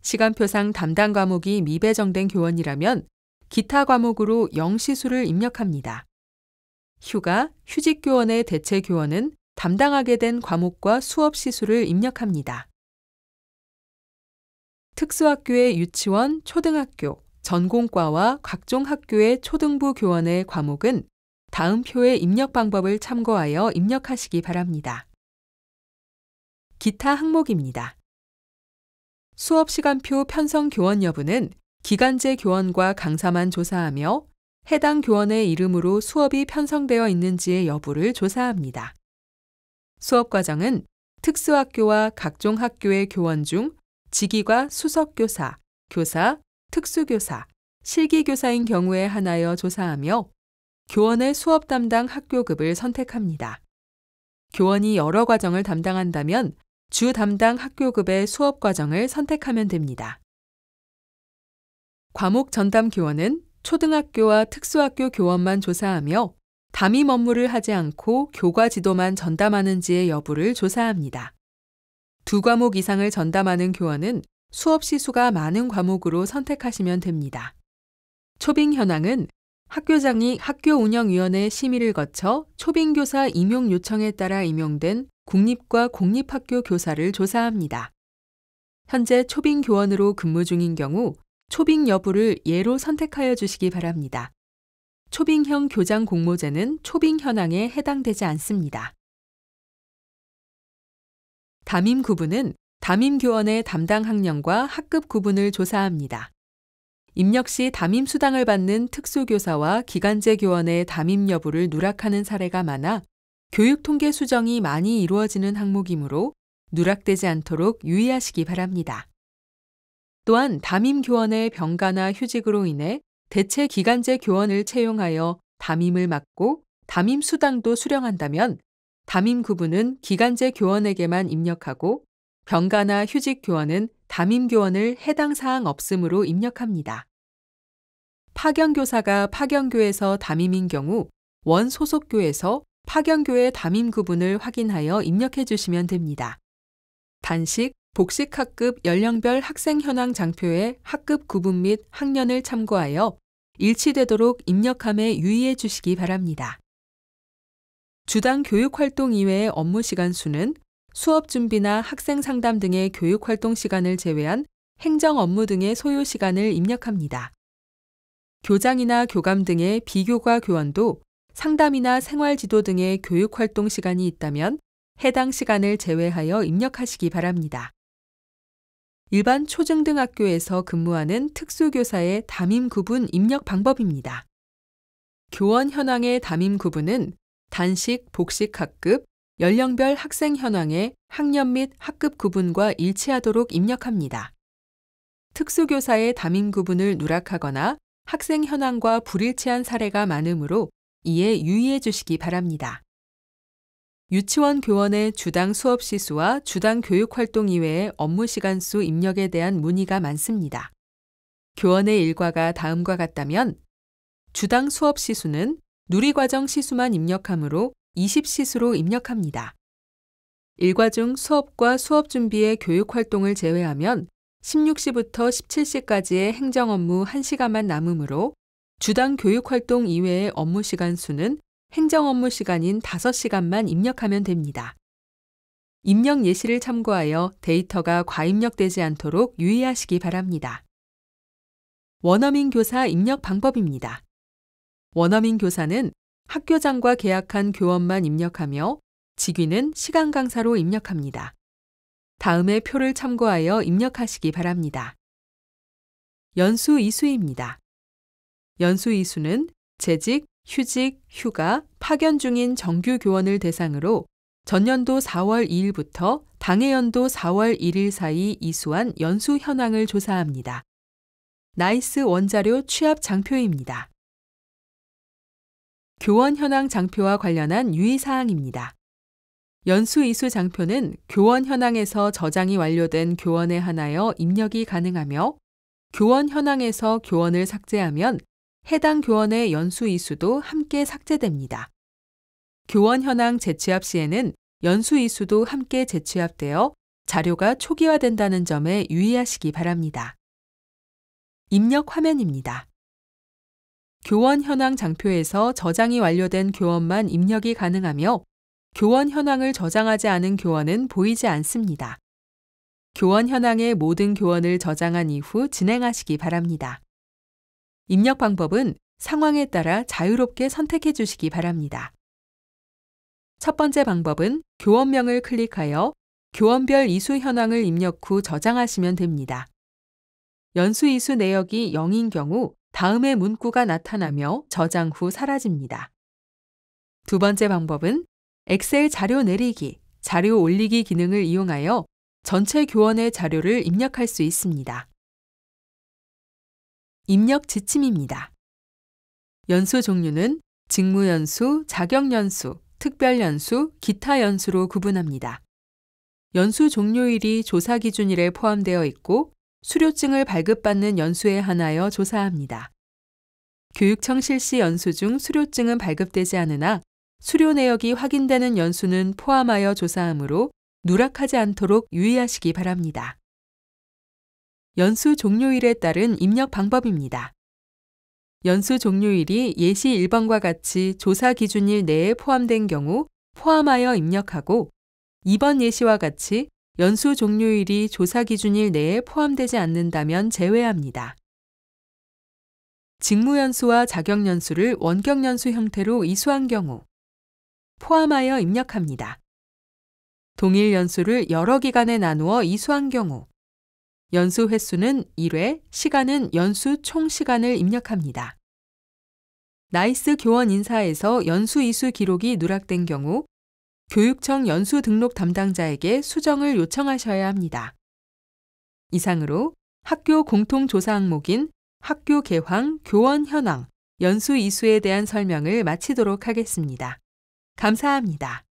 시간표상 담당 과목이 미배정된 교원이라면 기타 과목으로 0시수를 입력합니다. 휴가, 휴직교원의 대체교원은 담당하게 된 과목과 수업 시수를 입력합니다. 특수학교의 유치원, 초등학교, 전공과와 각종 학교의 초등부 교원의 과목은 다음 표의 입력 방법을 참고하여 입력하시기 바랍니다. 기타 항목입니다. 수업 시간표 편성 교원 여부는 기간제 교원과 강사만 조사하며 해당 교원의 이름으로 수업이 편성되어 있는지의 여부를 조사합니다. 수업 과정은 특수학교와 각종 학교의 교원 중 직위가 수석교사, 교사, 특수교사, 실기교사인 경우에 한하여 조사하며 교원의 수업 담당 학교급을 선택합니다. 교원이 여러 과정을 담당한다면 주 담당 학교급의 수업 과정을 선택하면 됩니다. 과목 전담 교원은 초등학교와 특수학교 교원만 조사하며 담임 업무를 하지 않고 교과 지도만 전담하는지의 여부를 조사합니다. 두 과목 이상을 전담하는 교원은 수업 시수가 많은 과목으로 선택하시면 됩니다. 초빙 현황은 학교장이 학교운영위원회 심의를 거쳐 초빙교사 임용 요청에 따라 임용된 국립과 공립학교 교사를 조사합니다. 현재 초빙 교원으로 근무 중인 경우 초빙 여부를 예로 선택하여 주시기 바랍니다. 초빙형 교장 공모제는 초빙 현황에 해당되지 않습니다. 담임 구분은 담임 교원의 담당 학년과 학급 구분을 조사합니다. 입력 시 담임 수당을 받는 특수교사와 기간제 교원의 담임 여부를 누락하는 사례가 많아 교육 통계 수정이 많이 이루어지는 항목이므로 누락되지 않도록 유의하시기 바랍니다. 또한 담임 교원의 병가나 휴직으로 인해 대체 기간제 교원을 채용하여 담임을 맡고 담임 수당도 수령한다면 담임 구분은 기간제 교원에게만 입력하고 병가나 휴직 교원은 담임 교원을 해당 사항 없음으로 입력합니다. 파견교사가 파견교에서 담임인 경우 원 소속교에서 파견교의 담임 구분을 확인하여 입력해 주시면 됩니다. 단식, 복식학급 연령별 학생 현황 장표에 학급 구분 및 학년을 참고하여 일치되도록 입력함에 유의해 주시기 바랍니다. 주당 교육활동 이외의 업무 시간 수는 수업 준비나 학생 상담 등의 교육활동 시간을 제외한 행정 업무 등의 소요 시간을 입력합니다. 교장이나 교감 등의 비교과 교원도 상담이나 생활 지도 등의 교육활동 시간이 있다면 해당 시간을 제외하여 입력하시기 바랍니다. 일반 초중등학교에서 근무하는 특수교사의 담임 구분 입력 방법입니다. 교원 현황의 담임 구분은 단식, 복식 학급, 연령별 학생 현황의 학년 및 학급 구분과 일치하도록 입력합니다. 특수교사의 담임 구분을 누락하거나 학생 현황과 불일치한 사례가 많으므로 이에 유의해 주시기 바랍니다. 유치원 교원의 주당 수업 시수와 주당 교육 활동 이외의 업무 시간 수 입력에 대한 문의가 많습니다. 교원의 일과가 다음과 같다면 주당 수업 시수는 누리과정 시수만 입력하므로 20시수로 입력합니다. 일과 중 수업과 수업 준비의 교육 활동을 제외하면 16시부터 17시까지의 행정 업무 1시간만 남으므로 주당 교육 활동 이외의 업무 시간 수는 행정 업무 시간인 5시간만 입력하면 됩니다. 입력 예시를 참고하여 데이터가 과입력되지 않도록 유의하시기 바랍니다. 원어민 교사 입력 방법입니다. 원어민 교사는 학교장과 계약한 교원만 입력하며 직위는 시간 강사로 입력합니다. 다음에 표를 참고하여 입력하시기 바랍니다. 연수 이수입니다. 연수 이수는 재직 휴직, 휴가, 파견 중인 정규 교원을 대상으로 전년도 4월 2일부터 당해연도 4월 1일 사이 이수한 연수 현황을 조사합니다. 나이스 원자료 취합 장표입니다. 교원 현황 장표와 관련한 유의사항입니다. 연수 이수 장표는 교원 현황에서 저장이 완료된 교원에 한하여 입력이 가능하며 교원 현황에서 교원을 삭제하면 해당 교원의 연수 이수도 함께 삭제됩니다. 교원 현황 재취합 시에는 연수 이수도 함께 재취합되어 자료가 초기화된다는 점에 유의하시기 바랍니다. 입력 화면입니다. 교원 현황 장표에서 저장이 완료된 교원만 입력이 가능하며 교원 현황을 저장하지 않은 교원은 보이지 않습니다. 교원 현황의 모든 교원을 저장한 이후 진행하시기 바랍니다. 입력 방법은 상황에 따라 자유롭게 선택해 주시기 바랍니다. 첫 번째 방법은 교원명을 클릭하여 교원별 이수 현황을 입력 후 저장하시면 됩니다. 연수 이수 내역이 0인 경우 다음에 문구가 나타나며 저장 후 사라집니다. 두 번째 방법은 엑셀 자료 내리기, 자료 올리기 기능을 이용하여 전체 교원의 자료를 입력할 수 있습니다. 입력 지침입니다. 연수 종류는 직무연수, 자격연수, 특별연수, 기타연수로 구분합니다. 연수 종료일이 조사 기준일에 포함되어 있고 수료증을 발급받는 연수에 한하여 조사합니다. 교육청 실시 연수 중 수료증은 발급되지 않으나 수료 내역이 확인되는 연수는 포함하여 조사하므로 누락하지 않도록 유의하시기 바랍니다. 연수 종료일에 따른 입력 방법입니다. 연수 종료일이 예시 1번과 같이 조사 기준일 내에 포함된 경우 포함하여 입력하고 2번 예시와 같이 연수 종료일이 조사 기준일 내에 포함되지 않는다면 제외합니다. 직무연수와 자격연수를 원격연수 형태로 이수한 경우 포함하여 입력합니다. 동일 연수를 여러 기간에 나누어 이수한 경우 연수 횟수는 1회, 시간은 연수 총 시간을 입력합니다. 나이스 교원 인사에서 연수 이수 기록이 누락된 경우 교육청 연수 등록 담당자에게 수정을 요청하셔야 합니다. 이상으로 학교 공통 조사 항목인 학교 개황, 교원 현황, 연수 이수에 대한 설명을 마치도록 하겠습니다. 감사합니다.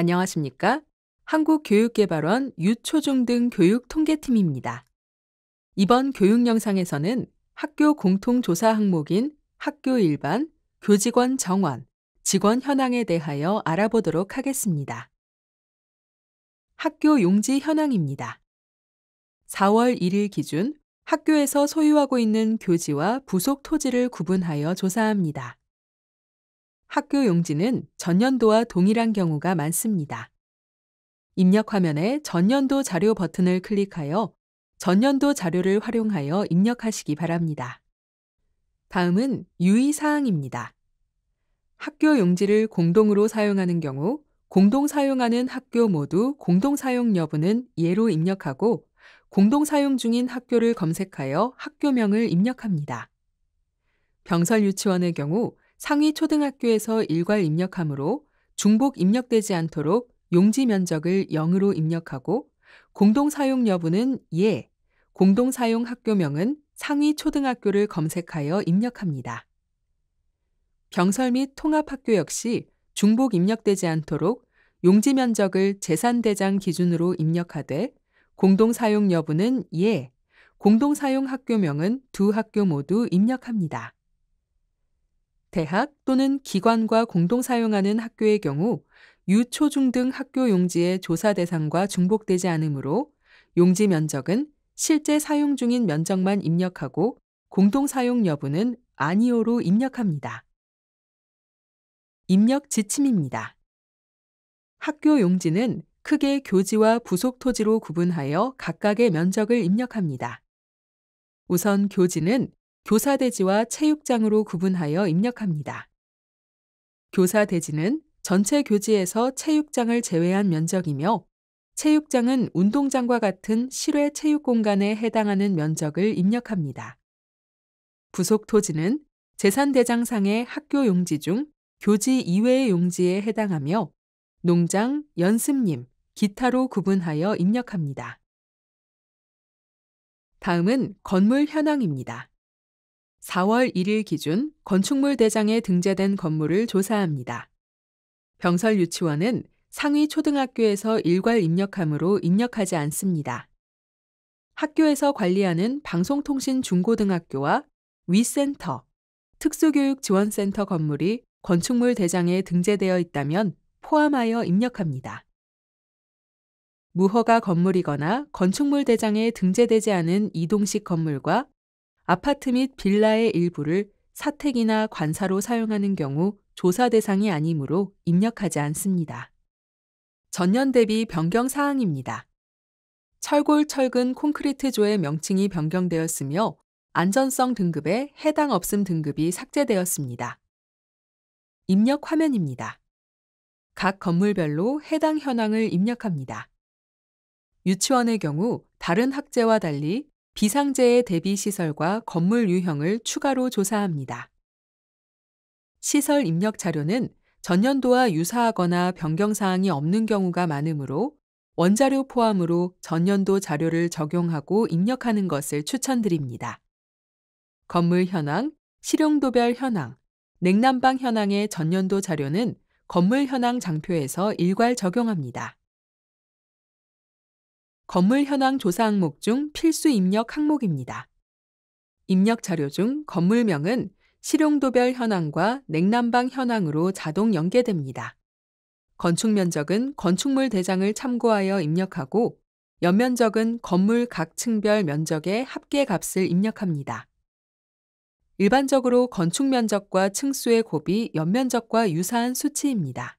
안녕하십니까? 한국교육개발원 유초중 등 교육 통계팀입니다. 이번 교육 영상에서는 학교 공통조사 항목인 학교 일반, 교직원 정원, 직원 현황에 대하여 알아보도록 하겠습니다. 학교 용지 현황입니다. 4월 1일 기준 학교에서 소유하고 있는 교지와 부속 토지를 구분하여 조사합니다. 학교 용지는 전년도와 동일한 경우가 많습니다. 입력 화면에 전년도 자료 버튼을 클릭하여 전년도 자료를 활용하여 입력하시기 바랍니다. 다음은 유의사항입니다. 학교 용지를 공동으로 사용하는 경우 공동 사용하는 학교 모두 공동 사용 여부는 예로 입력하고 공동 사용 중인 학교를 검색하여 학교명을 입력합니다. 병설 유치원의 경우 상위 초등학교에서 일괄 입력하므로 중복 입력되지 않도록 용지 면적을 0으로 입력하고 공동 사용 여부는 예, 공동 사용 학교명은 상위 초등학교를 검색하여 입력합니다. 경설 및 통합학교 역시 중복 입력되지 않도록 용지 면적을 재산대장 기준으로 입력하되 공동 사용 여부는 예, 공동 사용 학교명은 두 학교 모두 입력합니다. 대학 또는 기관과 공동 사용하는 학교의 경우 유초중 등 학교 용지의 조사 대상과 중복되지 않으므로 용지 면적은 실제 사용 중인 면적만 입력하고 공동 사용 여부는 아니오로 입력합니다. 입력 지침입니다. 학교 용지는 크게 교지와 부속 토지로 구분하여 각각의 면적을 입력합니다. 우선 교지는 교사대지와 체육장으로 구분하여 입력합니다. 교사대지는 전체 교지에서 체육장을 제외한 면적이며 체육장은 운동장과 같은 실외 체육 공간에 해당하는 면적을 입력합니다. 부속 토지는 재산대장상의 학교 용지 중 교지 이외의 용지에 해당하며 농장, 연습님 기타로 구분하여 입력합니다. 다음은 건물 현황입니다. 4월 1일 기준 건축물 대장에 등재된 건물을 조사합니다. 병설 유치원은 상위 초등학교에서 일괄 입력함으로 입력하지 않습니다. 학교에서 관리하는 방송통신중고등학교와 위센터, 특수교육지원센터 건물이 건축물 대장에 등재되어 있다면 포함하여 입력합니다. 무허가 건물이거나 건축물 대장에 등재되지 않은 이동식 건물과 아파트 및 빌라의 일부를 사택이나 관사로 사용하는 경우 조사 대상이 아니므로 입력하지 않습니다. 전년 대비 변경 사항입니다. 철골 철근 콘크리트조의 명칭이 변경되었으며 안전성 등급에 해당 없음 등급이 삭제되었습니다. 입력 화면입니다. 각 건물별로 해당 현황을 입력합니다. 유치원의 경우 다른 학제와 달리 비상재해 대비 시설과 건물 유형을 추가로 조사합니다. 시설 입력 자료는 전년도와 유사하거나 변경 사항이 없는 경우가 많으므로 원자료 포함으로 전년도 자료를 적용하고 입력하는 것을 추천드립니다. 건물 현황, 실용도별 현황, 냉난방 현황의 전년도 자료는 건물 현황 장표에서 일괄 적용합니다. 건물 현황 조사 항목 중 필수 입력 항목입니다. 입력 자료 중 건물명은 실용도별 현황과 냉난방 현황으로 자동 연계됩니다. 건축 면적은 건축물 대장을 참고하여 입력하고 연면적은 건물 각 층별 면적의 합계 값을 입력합니다. 일반적으로 건축 면적과 층수의 곱이 연면적과 유사한 수치입니다.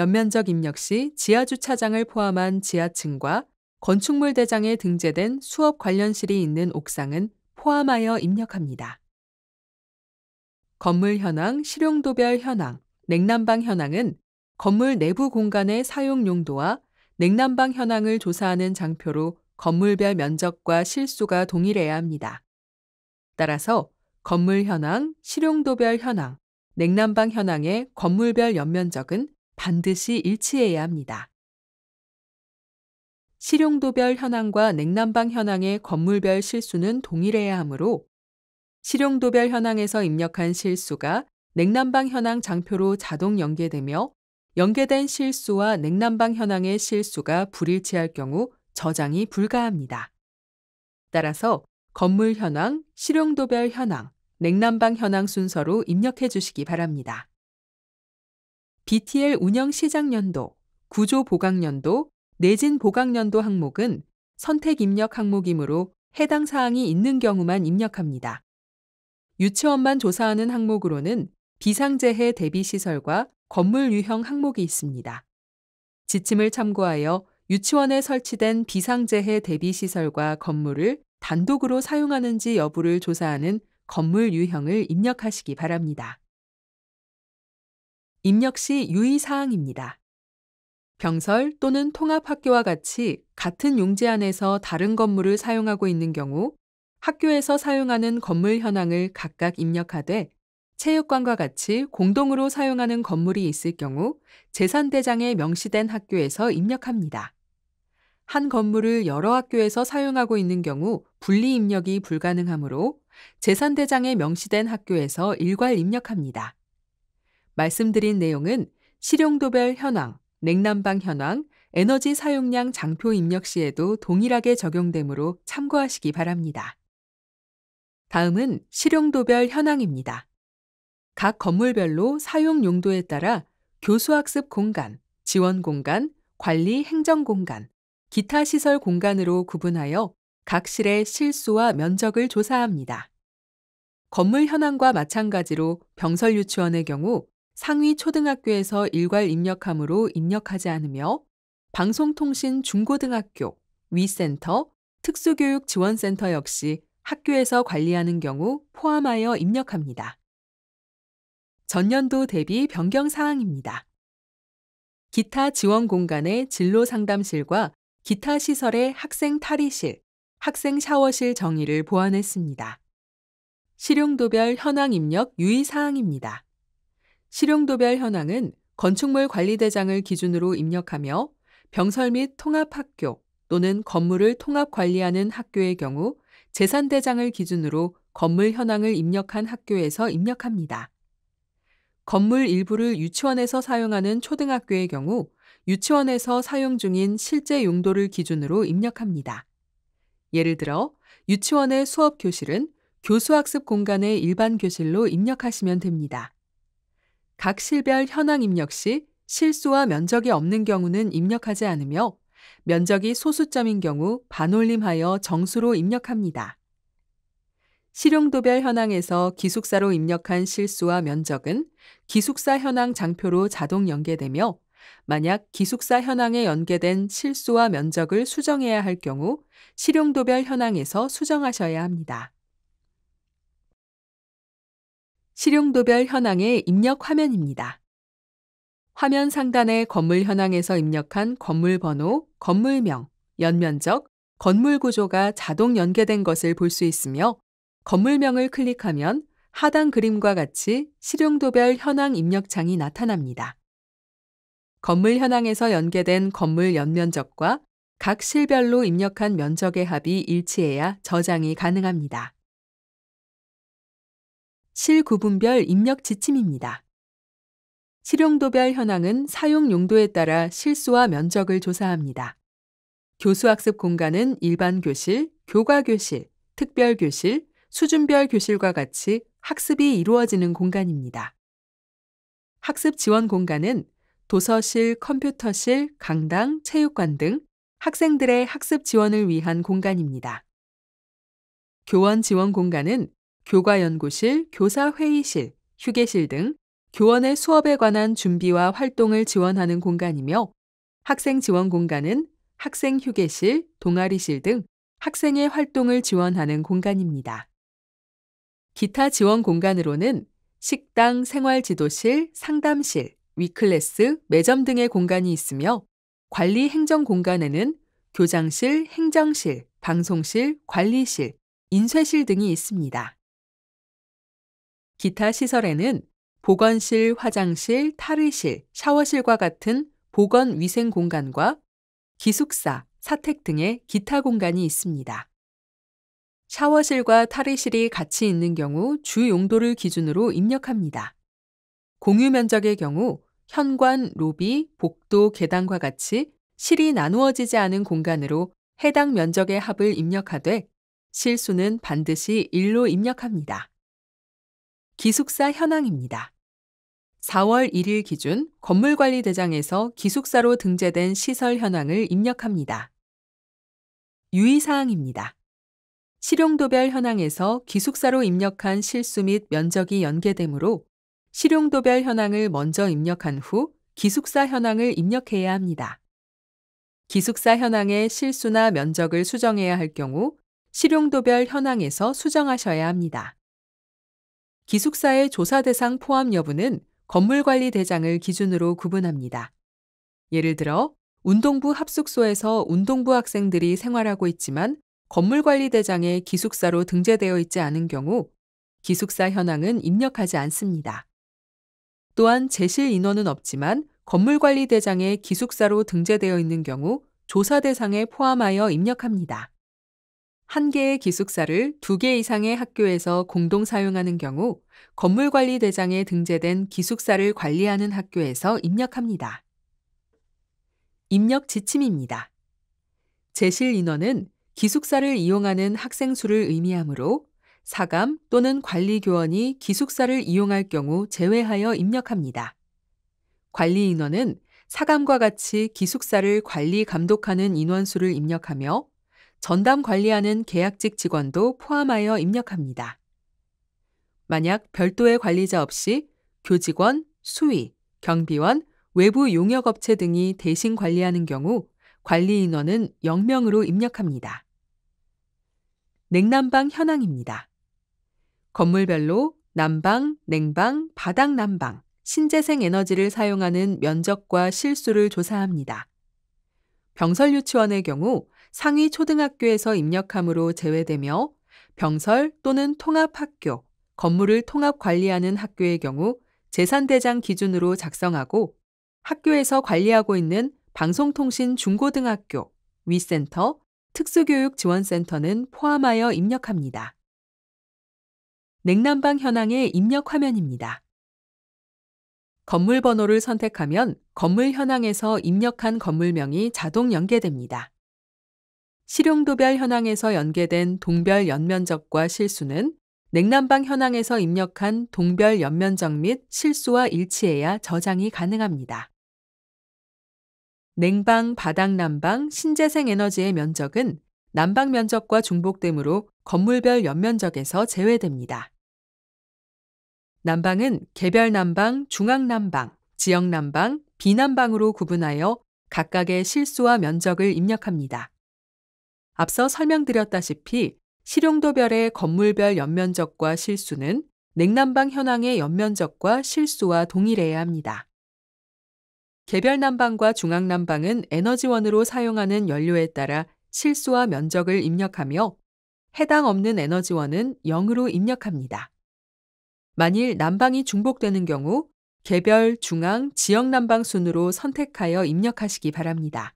연면적 입력 시 지하주차장을 포함한 지하층과 건축물 대장에 등재된 수업 관련실이 있는 옥상은 포함하여 입력합니다. 건물 현황, 실용도별 현황, 냉난방 현황은 건물 내부 공간의 사용 용도와 냉난방 현황을 조사하는 장표로 건물별 면적과 실수가 동일해야 합니다. 따라서 건물 현황, 실용도별 현황, 냉난방 현황의 건물별 연면적은 반드시 일치해야 합니다. 실용도별 현황과 냉난방 현황의 건물별 실수는 동일해야 하므로 실용도별 현황에서 입력한 실수가 냉난방 현황 장표로 자동 연계되며 연계된 실수와 냉난방 현황의 실수가 불일치할 경우 저장이 불가합니다. 따라서 건물 현황, 실용도별 현황, 냉난방 현황 순서로 입력해 주시기 바랍니다. BTL 운영 시작 연도, 구조 보강 연도, 내진 보강 연도 항목은 선택 입력 항목이므로 해당 사항이 있는 경우만 입력합니다. 유치원만 조사하는 항목으로는 비상재해 대비 시설과 건물 유형 항목이 있습니다. 지침을 참고하여 유치원에 설치된 비상재해 대비 시설과 건물을 단독으로 사용하는지 여부를 조사하는 건물 유형을 입력하시기 바랍니다. 입력 시 유의사항입니다. 병설 또는 통합학교와 같이 같은 용지 안에서 다른 건물을 사용하고 있는 경우 학교에서 사용하는 건물 현황을 각각 입력하되 체육관과 같이 공동으로 사용하는 건물이 있을 경우 재산대장에 명시된 학교에서 입력합니다. 한 건물을 여러 학교에서 사용하고 있는 경우 분리 입력이 불가능하므로 재산대장에 명시된 학교에서 일괄 입력합니다. 말씀드린 내용은 실용도별 현황, 냉난방 현황, 에너지 사용량 장표 입력 시에도 동일하게 적용되므로 참고하시기 바랍니다. 다음은 실용도별 현황입니다. 각 건물별로 사용 용도에 따라 교수학습 공간, 지원 공간, 관리 행정 공간, 기타 시설 공간으로 구분하여 각 실의 실수와 면적을 조사합니다. 건물 현황과 마찬가지로 병설 유치원의 경우 상위 초등학교에서 일괄 입력함으로 입력하지 않으며 방송통신 중고등학교, 위센터, 특수교육 지원센터 역시 학교에서 관리하는 경우 포함하여 입력합니다. 전년도 대비 변경 사항입니다. 기타 지원 공간의 진로 상담실과 기타 시설의 학생 탈의실, 학생 샤워실 정의를 보완했습니다. 실용도별 현황 입력 유의사항입니다. 실용도별 현황은 건축물 관리대장을 기준으로 입력하며 병설 및 통합학교 또는 건물을 통합 관리하는 학교의 경우 재산대장을 기준으로 건물 현황을 입력한 학교에서 입력합니다. 건물 일부를 유치원에서 사용하는 초등학교의 경우 유치원에서 사용 중인 실제 용도를 기준으로 입력합니다. 예를 들어 유치원의 수업 교실은 교수학습 공간의 일반 교실로 입력하시면 됩니다. 각 실별 현황 입력 시 실수와 면적이 없는 경우는 입력하지 않으며 면적이 소수점인 경우 반올림하여 정수로 입력합니다. 실용도별 현황에서 기숙사로 입력한 실수와 면적은 기숙사 현황 장표로 자동 연계되며 만약 기숙사 현황에 연계된 실수와 면적을 수정해야 할 경우 실용도별 현황에서 수정하셔야 합니다. 실용도별 현황의 입력 화면입니다. 화면 상단의 건물 현황에서 입력한 건물 번호, 건물명, 연면적, 건물 구조가 자동 연계된 것을 볼 수 있으며 건물명을 클릭하면 하단 그림과 같이 실용도별 현황 입력창이 나타납니다. 건물 현황에서 연계된 건물 연면적과 각 실별로 입력한 면적의 합이 일치해야 저장이 가능합니다. 실구분별 입력 지침입니다. 실용도별 현황은 사용 용도에 따라 실수와 면적을 조사합니다. 교수학습 공간은 일반 교실, 교과 교실, 특별 교실, 수준별 교실과 같이 학습이 이루어지는 공간입니다. 학습 지원 공간은 도서실, 컴퓨터실, 강당, 체육관 등 학생들의 학습 지원을 위한 공간입니다. 교원 지원 공간은 교과연구실, 교사회의실, 휴게실 등 교원의 수업에 관한 준비와 활동을 지원하는 공간이며 학생 지원 공간은 학생 휴게실, 동아리실 등 학생의 활동을 지원하는 공간입니다. 기타 지원 공간으로는 식당, 생활지도실, 상담실, 위클래스, 매점 등의 공간이 있으며 관리 행정 공간에는 교장실, 행정실, 방송실, 관리실, 인쇄실 등이 있습니다. 기타 시설에는 보건실, 화장실, 탈의실, 샤워실과 같은 보건 위생 공간과 기숙사, 사택 등의 기타 공간이 있습니다. 샤워실과 탈의실이 같이 있는 경우 주 용도를 기준으로 입력합니다. 공유 면적의 경우 현관, 로비, 복도, 계단과 같이 실이 나누어지지 않은 공간으로 해당 면적의 합을 입력하되 실수는 반드시 1로 입력합니다. 기숙사 현황입니다. 4월 1일 기준 건물관리대장에서 기숙사로 등재된 시설 현황을 입력합니다. 유의사항입니다. 실용도별 현황에서 기숙사로 입력한 실수 및 면적이 연계되므로 실용도별 현황을 먼저 입력한 후 기숙사 현황을 입력해야 합니다. 기숙사 현황의 실수나 면적을 수정해야 할 경우 실용도별 현황에서 수정하셔야 합니다. 기숙사의 조사 대상 포함 여부는 건물관리대장을 기준으로 구분합니다. 예를 들어 운동부 합숙소에서 운동부 학생들이 생활하고 있지만 건물관리대장의 기숙사로 등재되어 있지 않은 경우 기숙사 현황은 입력하지 않습니다. 또한 제실 인원은 없지만 건물관리대장의 기숙사로 등재되어 있는 경우 조사 대상에 포함하여 입력합니다. 한 개의 기숙사를 두 개 이상의 학교에서 공동 사용하는 경우 건물관리대장에 등재된 기숙사를 관리하는 학교에서 입력합니다. 입력 지침입니다. 제실 인원은 기숙사를 이용하는 학생 수를 의미하므로 사감 또는 관리교원이 기숙사를 이용할 경우 제외하여 입력합니다. 관리 인원은 사감과 같이 기숙사를 관리 감독하는 인원수를 입력하며 전담 관리하는 계약직 직원도 포함하여 입력합니다. 만약 별도의 관리자 없이 교직원, 수위, 경비원, 외부 용역업체 등이 대신 관리하는 경우 관리인원은 0명으로 입력합니다. 냉난방 현황입니다. 건물별로 난방, 냉방, 바닥 난방, 신재생 에너지를 사용하는 면적과 실수를 조사합니다. 병설 유치원의 경우 상위 초등학교에서 입력함으로 제외되며 병설 또는 통합학교, 건물을 통합 관리하는 학교의 경우 재산대장 기준으로 작성하고 학교에서 관리하고 있는 방송통신 중고등학교, 위센터, 특수교육지원센터는 포함하여 입력합니다. 냉난방 현황의 입력 화면입니다. 건물 번호를 선택하면 건물 현황에서 입력한 건물명이 자동 연계됩니다. 실용도별 현황에서 연계된 동별 연면적과 실수는 냉난방 현황에서 입력한 동별 연면적 및 실수와 일치해야 저장이 가능합니다. 냉방, 바닥난방, 신재생 에너지의 면적은 난방 면적과 중복되므로 건물별 연면적에서 제외됩니다. 난방은 개별 난방, 중앙 난방, 지역 난방, 비난방으로 구분하여 각각의 실수와 면적을 입력합니다. 앞서 설명드렸다시피 실용도별의 건물별 연면적과 실수는 냉난방 현황의 연면적과 실수와 동일해야 합니다. 개별 난방과 중앙 난방은 에너지원으로 사용하는 연료에 따라 실수와 면적을 입력하며 해당 없는 에너지원은 0으로 입력합니다. 만일 난방이 중복되는 경우 개별, 중앙, 지역 난방 순으로 선택하여 입력하시기 바랍니다.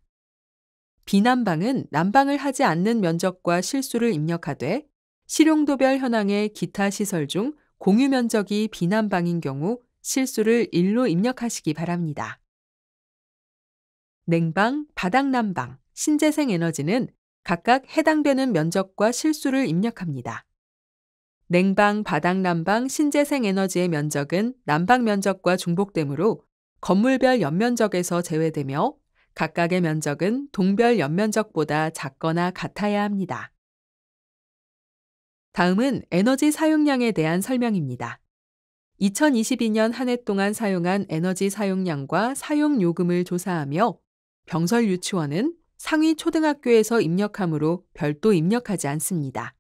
비난방은 난방을 하지 않는 면적과 실수를 입력하되 실용도별 현황의 기타 시설 중 공유 면적이 비난방인 경우 실수를 1로 입력하시기 바랍니다. 냉방, 바닥난방, 신재생 에너지는 각각 해당되는 면적과 실수를 입력합니다. 냉방, 바닥난방, 신재생 에너지의 면적은 난방 면적과 중복되므로 건물별 연면적에서 제외되며 각각의 면적은 동별 연면적보다 작거나 같아야 합니다. 다음은 에너지 사용량에 대한 설명입니다. 2022년 한 해 동안 사용한 에너지 사용량과 사용 요금을 조사하며 병설 유치원은 상위 초등학교에서 입력함으로 별도 입력하지 않습니다.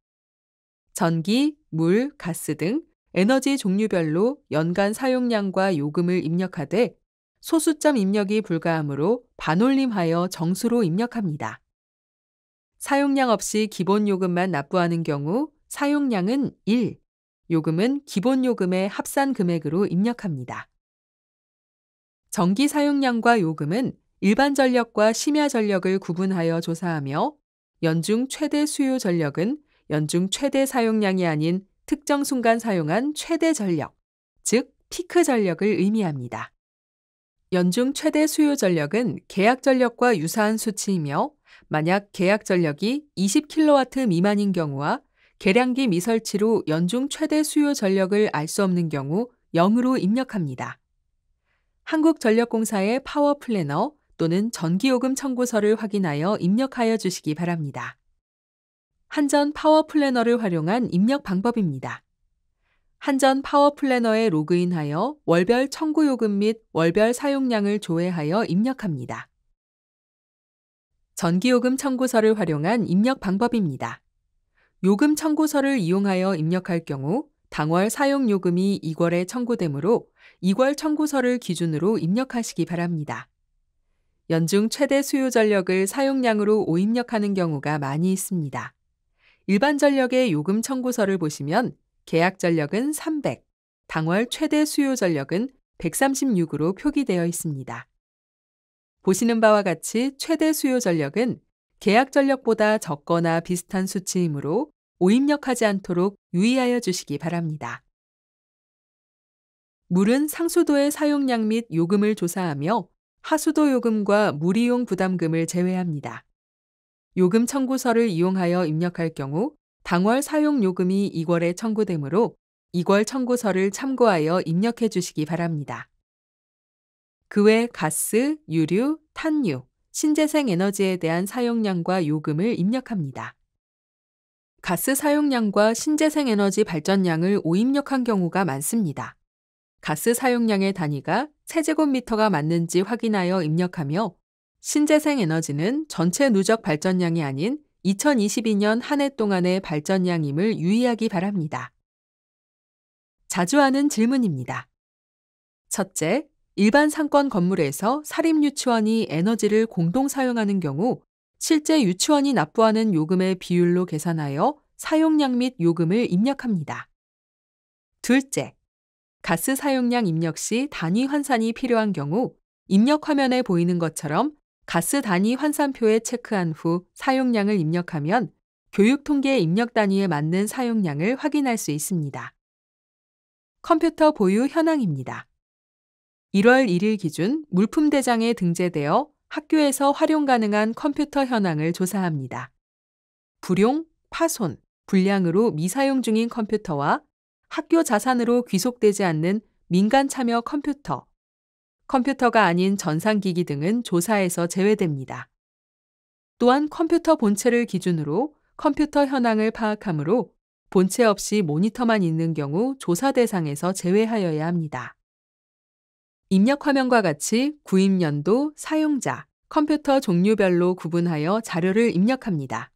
전기, 물, 가스 등 에너지 종류별로 연간 사용량과 요금을 입력하되 소수점 입력이 불가하므로 반올림하여 정수로 입력합니다. 사용량 없이 기본 요금만 납부하는 경우 사용량은 1, 요금은 기본 요금의 합산 금액으로 입력합니다. 전기 사용량과 요금은 일반 전력과 심야 전력을 구분하여 조사하며 연중 최대 수요 전력은 연중 최대 사용량이 아닌 특정 순간 사용한 최대 전력, 즉 피크 전력을 의미합니다. 연중 최대 수요 전력은 계약 전력과 유사한 수치이며 만약 계약 전력이 20kW 미만인 경우와 계량기 미설치로 연중 최대 수요 전력을 알 수 없는 경우 0으로 입력합니다. 한국전력공사의 파워 플래너 또는 전기요금 청구서를 확인하여 입력하여 주시기 바랍니다. 한전 파워 플래너를 활용한 입력 방법입니다. 한전 파워 플래너에 로그인하여 월별 청구 요금 및 월별 사용량을 조회하여 입력합니다. 전기요금 청구서를 활용한 입력 방법입니다. 요금 청구서를 이용하여 입력할 경우 당월 사용요금이 2월에 청구되므로 2월 청구서를 기준으로 입력하시기 바랍니다. 연중 최대 수요 전력을 사용량으로 오입력하는 경우가 많이 있습니다. 일반 전력의 요금 청구서를 보시면 계약 전력은 300, 당월 최대 수요 전력은 136으로 표기되어 있습니다. 보시는 바와 같이 최대 수요 전력은 계약 전력보다 적거나 비슷한 수치이므로 오입력하지 않도록 유의하여 주시기 바랍니다. 물은 상수도의 사용량 및 요금을 조사하며 하수도 요금과 물이용 부담금을 제외합니다. 요금 청구서를 이용하여 입력할 경우 당월 사용 요금이 2월에 청구되므로 2월 청구서를 참고하여 입력해 주시기 바랍니다. 그 외 가스, 유류, 탄유, 신재생 에너지에 대한 사용량과 요금을 입력합니다. 가스 사용량과 신재생 에너지 발전량을 오입력한 경우가 많습니다. 가스 사용량의 단위가 세제곱미터가 맞는지 확인하여 입력하며 신재생 에너지는 전체 누적 발전량이 아닌 2022년 한 해 동안의 발전량임을 유의하기 바랍니다. 자주 하는 질문입니다. 첫째, 일반 상권 건물에서 사립 유치원이 에너지를 공동 사용하는 경우 실제 유치원이 납부하는 요금의 비율로 계산하여 사용량 및 요금을 입력합니다. 둘째, 가스 사용량 입력 시 단위 환산이 필요한 경우 입력 화면에 보이는 것처럼 가스 단위 환산표에 체크한 후 사용량을 입력하면 교육 통계 입력 단위에 맞는 사용량을 확인할 수 있습니다. 컴퓨터 보유 현황입니다. 1월 1일 기준 물품 대장에 등재되어 학교에서 활용 가능한 컴퓨터 현황을 조사합니다. 불용, 파손, 불량으로 미사용 중인 컴퓨터와 학교 자산으로 귀속되지 않는 민간 참여 컴퓨터, 컴퓨터가 아닌 전산기기 등은 조사에서 제외됩니다. 또한 컴퓨터 본체를 기준으로 컴퓨터 현황을 파악하므로 본체 없이 모니터만 있는 경우 조사 대상에서 제외하여야 합니다. 입력 화면과 같이 구입 년도 사용자, 컴퓨터 종류별로 구분하여 자료를 입력합니다.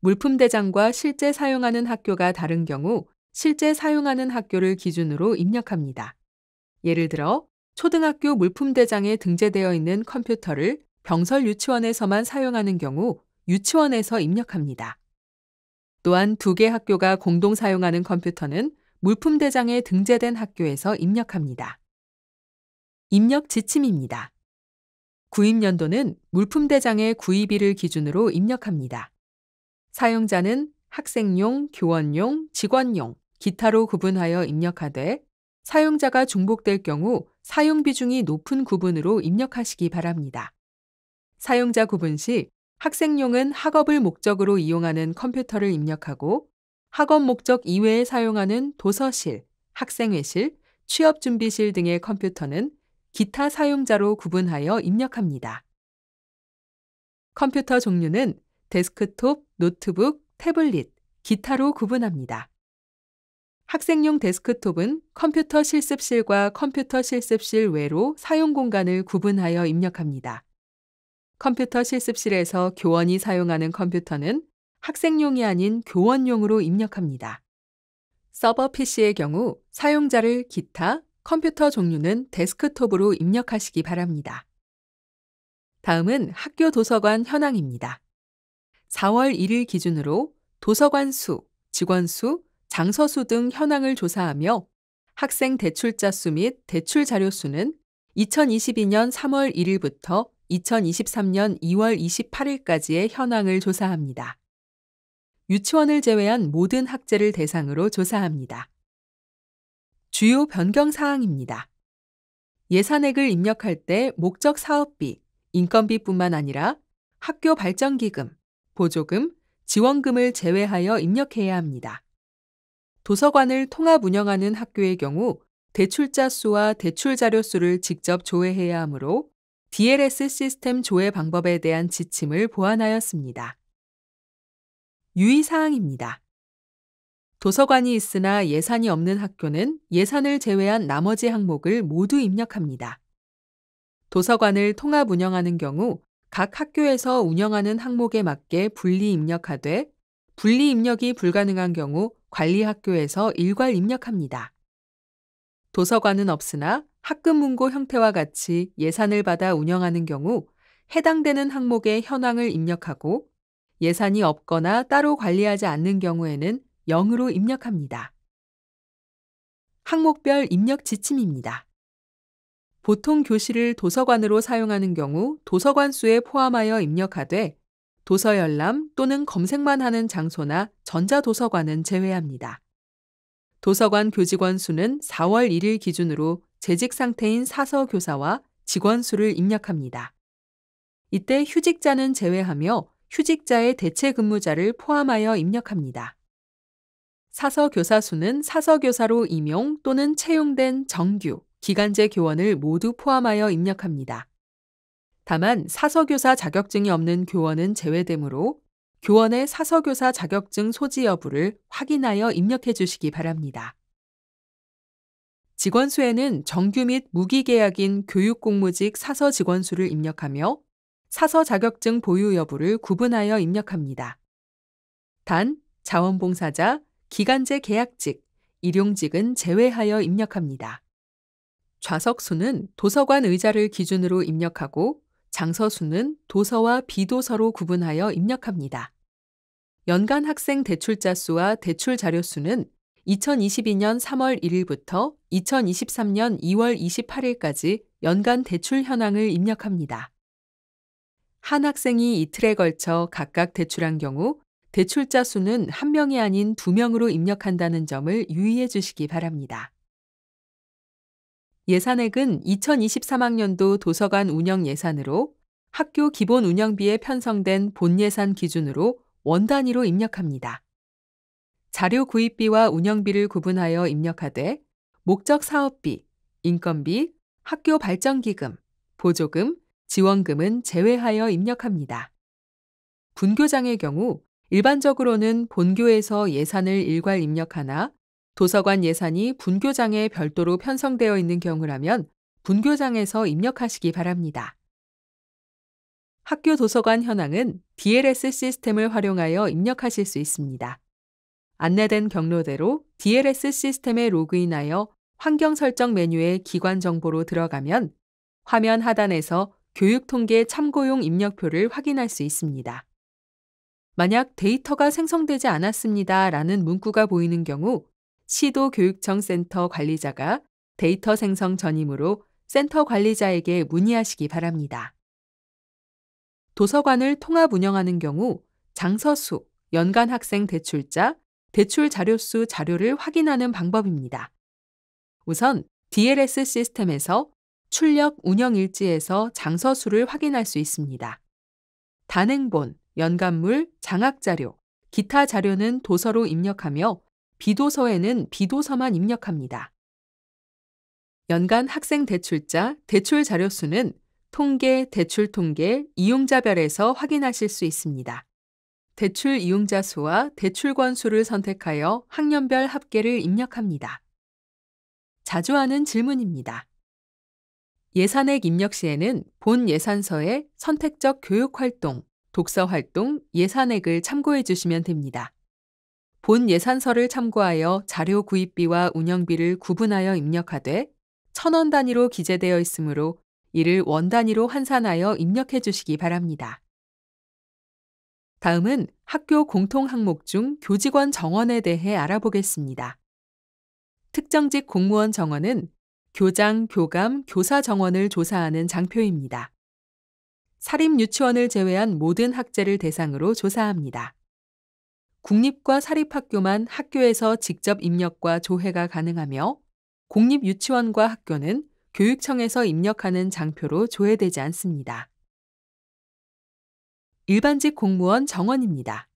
물품 대장과 실제 사용하는 학교가 다른 경우 실제 사용하는 학교를 기준으로 입력합니다. 예를 들어 초등학교 물품대장에 등재되어 있는 컴퓨터를 병설 유치원에서만 사용하는 경우 유치원에서 입력합니다. 또한 두 개 학교가 공동 사용하는 컴퓨터는 물품대장에 등재된 학교에서 입력합니다. 입력 지침입니다. 구입연도는 물품대장의 구입일을 기준으로 입력합니다. 사용자는 학생용, 교원용, 직원용, 기타로 구분하여 입력하되 사용자가 중복될 경우 사용 비중이 높은 구분으로 입력하시기 바랍니다. 사용자 구분 시 학생용은 학업을 목적으로 이용하는 컴퓨터를 입력하고 학업 목적 이외에 사용하는 도서실, 학생회실, 취업준비실 등의 컴퓨터는 기타 사용자로 구분하여 입력합니다. 컴퓨터 종류는 데스크톱, 노트북, 태블릿, 기타로 구분합니다. 학생용 데스크톱은 컴퓨터 실습실과 컴퓨터 실습실 외로 사용 공간을 구분하여 입력합니다. 컴퓨터 실습실에서 교원이 사용하는 컴퓨터는 학생용이 아닌 교원용으로 입력합니다. 서버 PC의 경우 사용자를 기타, 컴퓨터 종류는 데스크톱으로 입력하시기 바랍니다. 다음은 학교 도서관 현황입니다. 4월 1일 기준으로 도서관 수, 직원 수, 장서수 등 현황을 조사하며 학생 대출자 수 및 대출 자료 수는 2022년 3월 1일부터 2023년 2월 28일까지의 현황을 조사합니다. 유치원을 제외한 모든 학제를 대상으로 조사합니다. 주요 변경 사항입니다. 예산액을 입력할 때 목적 사업비, 인건비뿐만 아니라 학교 발전기금, 보조금, 지원금을 제외하여 입력해야 합니다. 도서관을 통합 운영하는 학교의 경우 대출자 수와 대출 자료 수를 직접 조회해야 하므로 DLS 시스템 조회 방법에 대한 지침을 보완하였습니다. 유의사항입니다. 도서관이 있으나 예산이 없는 학교는 예산을 제외한 나머지 항목을 모두 입력합니다. 도서관을 통합 운영하는 경우 각 학교에서 운영하는 항목에 맞게 분리 입력하되 분리 입력이 불가능한 경우 관리 학교에서 일괄 입력합니다. 도서관은 없으나 학급 문고 형태와 같이 예산을 받아 운영하는 경우 해당되는 항목의 현황을 입력하고 예산이 없거나 따로 관리하지 않는 경우에는 0으로 입력합니다. 항목별 입력 지침입니다. 보통 교실을 도서관으로 사용하는 경우 도서관 수에 포함하여 입력하되 도서열람 또는 검색만 하는 장소나 전자도서관은 제외합니다. 도서관 교직원 수는 4월 1일 기준으로 재직 상태인 사서 교사와 직원 수를 입력합니다. 이때 휴직자는 제외하며 휴직자의 대체 근무자를 포함하여 입력합니다. 사서 교사 수는 사서 교사로 임용 또는 채용된 정규, 기간제 교원을 모두 포함하여 입력합니다. 다만 사서교사 자격증이 없는 교원은 제외되므로 교원의 사서교사 자격증 소지 여부를 확인하여 입력해 주시기 바랍니다. 직원 수에는 정규 및 무기계약인 교육공무직 사서 직원 수를 입력하며 사서 자격증 보유 여부를 구분하여 입력합니다. 단, 자원봉사자, 기간제 계약직, 일용직은 제외하여 입력합니다. 좌석 수는 도서관 의자를 기준으로 입력하고 장서수는 도서와 비도서로 구분하여 입력합니다. 연간 학생 대출자 수와 대출 자료 수는 2022년 3월 1일부터 2023년 2월 28일까지 연간 대출 현황을 입력합니다. 한 학생이 이틀에 걸쳐 각각 대출한 경우 대출자 수는 한 명이 아닌 두 명으로 입력한다는 점을 유의해 주시기 바랍니다. 예산액은 2023학년도 도서관 운영 예산으로 학교 기본 운영비에 편성된 본 예산 기준으로 원 단위로 입력합니다. 자료 구입비와 운영비를 구분하여 입력하되 목적 사업비, 인건비, 학교 발전기금, 보조금, 지원금은 제외하여 입력합니다. 분교장의 경우 일반적으로는 본교에서 예산을 일괄 입력하나 도서관 예산이 분교장에 별도로 편성되어 있는 경우라면 분교장에서 입력하시기 바랍니다. 학교 도서관 현황은 DLS 시스템을 활용하여 입력하실 수 있습니다. 안내된 경로대로 DLS 시스템에 로그인하여 환경 설정 메뉴의 기관 정보로 들어가면 화면 하단에서 교육통계 참고용 입력표를 확인할 수 있습니다. 만약 데이터가 생성되지 않았습니다 라는 문구가 보이는 경우 시도교육청센터 관리자가 데이터 생성 전이므로 센터 관리자에게 문의하시기 바랍니다. 도서관을 통합 운영하는 경우 장서수, 연간 학생 대출자, 대출 자료수 자료를 확인하는 방법입니다. 우선 DLS 시스템에서 출력 운영 일지에서 장서수를 확인할 수 있습니다. 단행본, 연간물, 장학 자료, 기타 자료는 도서로 입력하며 비도서에는 비도서만 입력합니다. 연간 학생 대출자, 대출 자료 수는 통계, 대출 통계, 이용자별에서 확인하실 수 있습니다. 대출 이용자 수와 대출 권수를 선택하여 학년별 합계를 입력합니다. 자주 하는 질문입니다. 예산액 입력 시에는 본예산서에 선택적 교육 활동, 독서 활동, 예산액을 참고해 주시면 됩니다. 본 예산서를 참고하여 자료 구입비와 운영비를 구분하여 입력하되 천원 단위로 기재되어 있으므로 이를 원 단위로 환산하여 입력해 주시기 바랍니다. 다음은 학교 공통 항목 중 교직원 정원에 대해 알아보겠습니다. 특정직 공무원 정원은 교장, 교감, 교사 정원을 조사하는 장표입니다. 사립 유치원을 제외한 모든 학제를 대상으로 조사합니다. 국립과 사립학교만 학교에서 직접 입력과 조회가 가능하며 공립유치원과 학교는 교육청에서 입력하는 장표로 조회되지 않습니다. 일반직 공무원 정원입니다.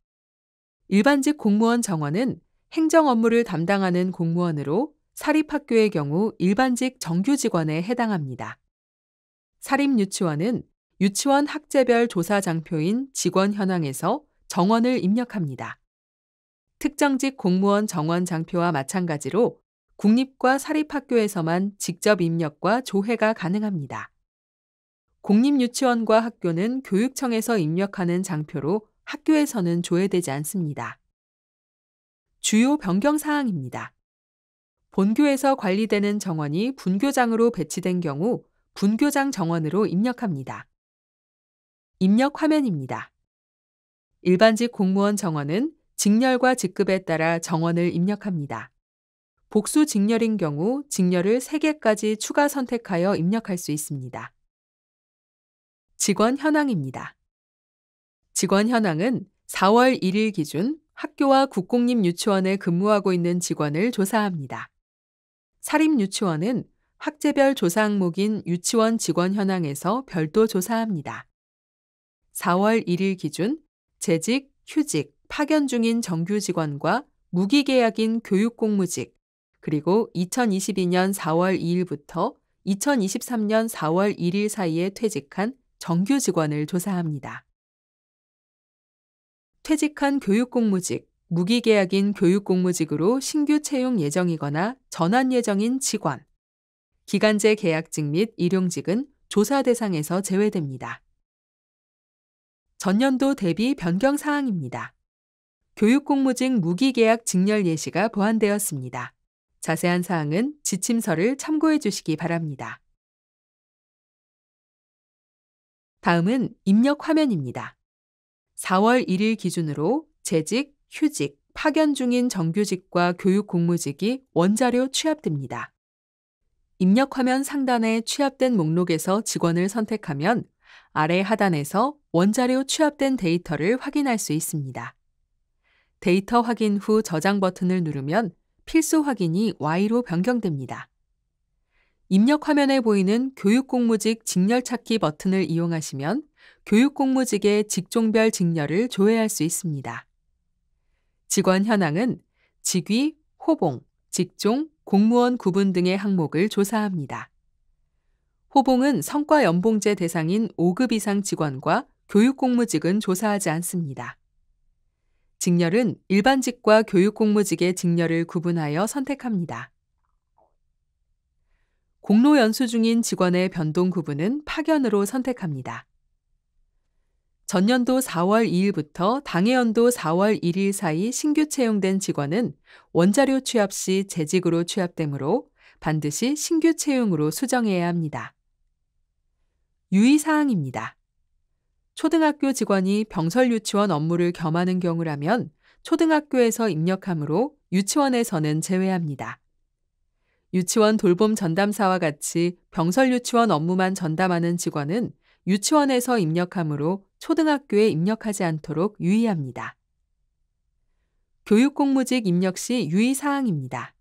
일반직 공무원 정원은 행정 업무를 담당하는 공무원으로 사립학교의 경우 일반직 정규직원에 해당합니다. 사립유치원은 유치원 학제별 조사 장표인 직원 현황에서 정원을 입력합니다. 특정직 공무원 정원 장표와 마찬가지로 국립과 사립학교에서만 직접 입력과 조회가 가능합니다. 공립유치원과 학교는 교육청에서 입력하는 장표로 학교에서는 조회되지 않습니다. 주요 변경 사항입니다. 본교에서 관리되는 정원이 분교장으로 배치된 경우 분교장 정원으로 입력합니다. 입력 화면입니다. 일반직 공무원 정원은 직렬과 직급에 따라 정원을 입력합니다. 복수 직렬인 경우 직렬을 3개까지 추가 선택하여 입력할 수 있습니다. 직원 현황입니다. 직원 현황은 4월 1일 기준 학교와 국공립 유치원에 근무하고 있는 직원을 조사합니다. 사립 유치원은 학제별 조사 항목인 유치원 직원 현황에서 별도 조사합니다. 4월 1일 기준 재직, 휴직, 파견 중인 정규 직원과 무기계약인 교육공무직, 그리고 2022년 4월 2일부터 2023년 4월 1일 사이에 퇴직한 정규 직원을 조사합니다. 퇴직한 교육공무직, 무기계약인 교육공무직으로 신규 채용 예정이거나 전환 예정인 직원, 기간제 계약직 및 일용직은 조사 대상에서 제외됩니다. 전년도 대비 변경 사항입니다. 교육공무직 무기계약 직렬 예시가 보완되었습니다. 자세한 사항은 지침서를 참고해 주시기 바랍니다. 다음은 입력 화면입니다. 4월 1일 기준으로 재직, 휴직, 파견 중인 정규직과 교육공무직이 원자료 취합됩니다. 입력 화면 상단에 취합된 목록에서 직원을 선택하면 아래 하단에서 원자료 취합된 데이터를 확인할 수 있습니다. 데이터 확인 후 저장 버튼을 누르면 필수 확인이 Y로 변경됩니다. 입력 화면에 보이는 교육공무직 직렬 찾기 버튼을 이용하시면 교육공무직의 직종별 직렬을 조회할 수 있습니다. 직원 현황은 직위, 호봉, 직종, 공무원 구분 등의 항목을 조사합니다. 호봉은 성과 연봉제 대상인 5급 이상 직원과 교육공무직은 조사하지 않습니다. 직렬은 일반직과 교육공무직의 직렬을 구분하여 선택합니다. 공로 연수 중인 직원의 변동 구분은 파견으로 선택합니다. 전년도 4월 2일부터 당해연도 4월 1일 사이 신규 채용된 직원은 원자료 취합시 재직으로 취합되므로 반드시 신규 채용으로 수정해야 합니다. 유의사항입니다. 초등학교 직원이 병설 유치원 업무를 겸하는 경우라면 초등학교에서 입력하므로 유치원에서는 제외합니다. 유치원 돌봄 전담사와 같이 병설 유치원 업무만 전담하는 직원은 유치원에서 입력하므로 초등학교에 입력하지 않도록 유의합니다. 교육공무직 입력 시 유의사항입니다.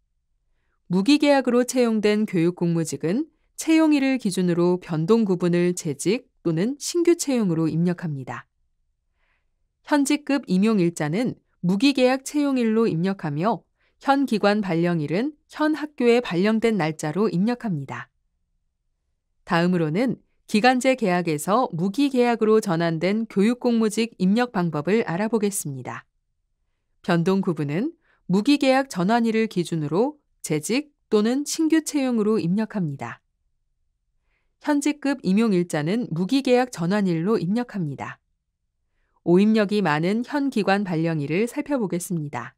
무기계약으로 채용된 교육공무직은 채용일을 기준으로 변동 구분을 재직, 또는 신규 채용으로 입력합니다. 현직급 임용일자는 무기계약 채용일로 입력하며 현 기관 발령일은 현 학교에 발령된 날짜로 입력합니다. 다음으로는 기간제 계약에서 무기 계약으로 전환된 교육공무직 입력 방법을 알아보겠습니다. 변동 구분은 무기 계약 전환일을 기준으로 재직 또는 신규 채용으로 입력합니다. 현직급 임용일자는 무기계약 전환일로 입력합니다. 오입력이 많은 현 기관 발령일을 살펴보겠습니다.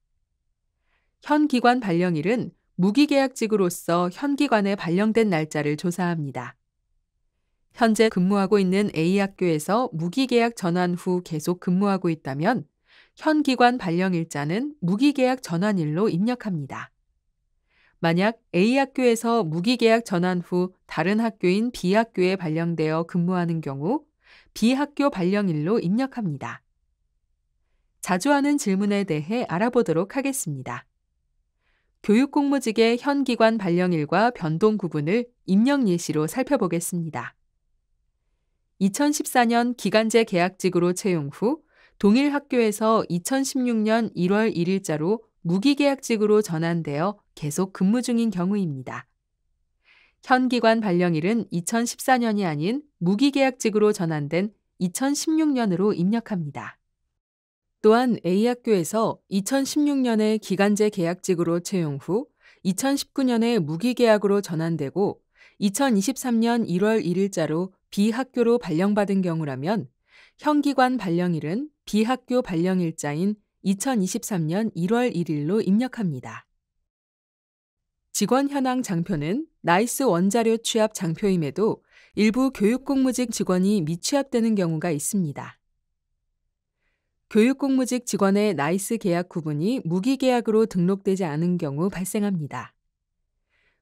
현 기관 발령일은 무기계약직으로서 현 기관에 발령된 날짜를 조사합니다. 현재 근무하고 있는 A 학교에서 무기계약 전환 후 계속 근무하고 있다면 현 기관 발령일자는 무기계약 전환일로 입력합니다. 만약 A 학교에서 무기계약 전환 후 다른 학교인 B 학교에 발령되어 근무하는 경우 B 학교 발령일로 입력합니다. 자주 하는 질문에 대해 알아보도록 하겠습니다. 교육공무직의 현 기관 발령일과 변동 구분을 입력 예시로 살펴보겠습니다. 2014년 기간제 계약직으로 채용 후 동일 학교에서 2016년 1월 1일자로 무기계약직으로 전환되어 계속 근무 중인 경우입니다. 현기관 발령일은 2014년이 아닌 무기계약직으로 전환된 2016년으로 입력합니다. 또한 A학교에서 2016년에 기간제 계약직으로 채용 후 2019년에 무기계약으로 전환되고 2023년 1월 1일자로 B학교로 발령받은 경우라면 현기관 발령일은 B학교 발령일자인 2023년 1월 1일로 입력합니다. 직원 현황 장표는 나이스 원자료 취합 장표임에도 일부 교육공무직 직원이 미취합되는 경우가 있습니다. 교육공무직 직원의 나이스 계약 구분이 무기계약으로 등록되지 않은 경우 발생합니다.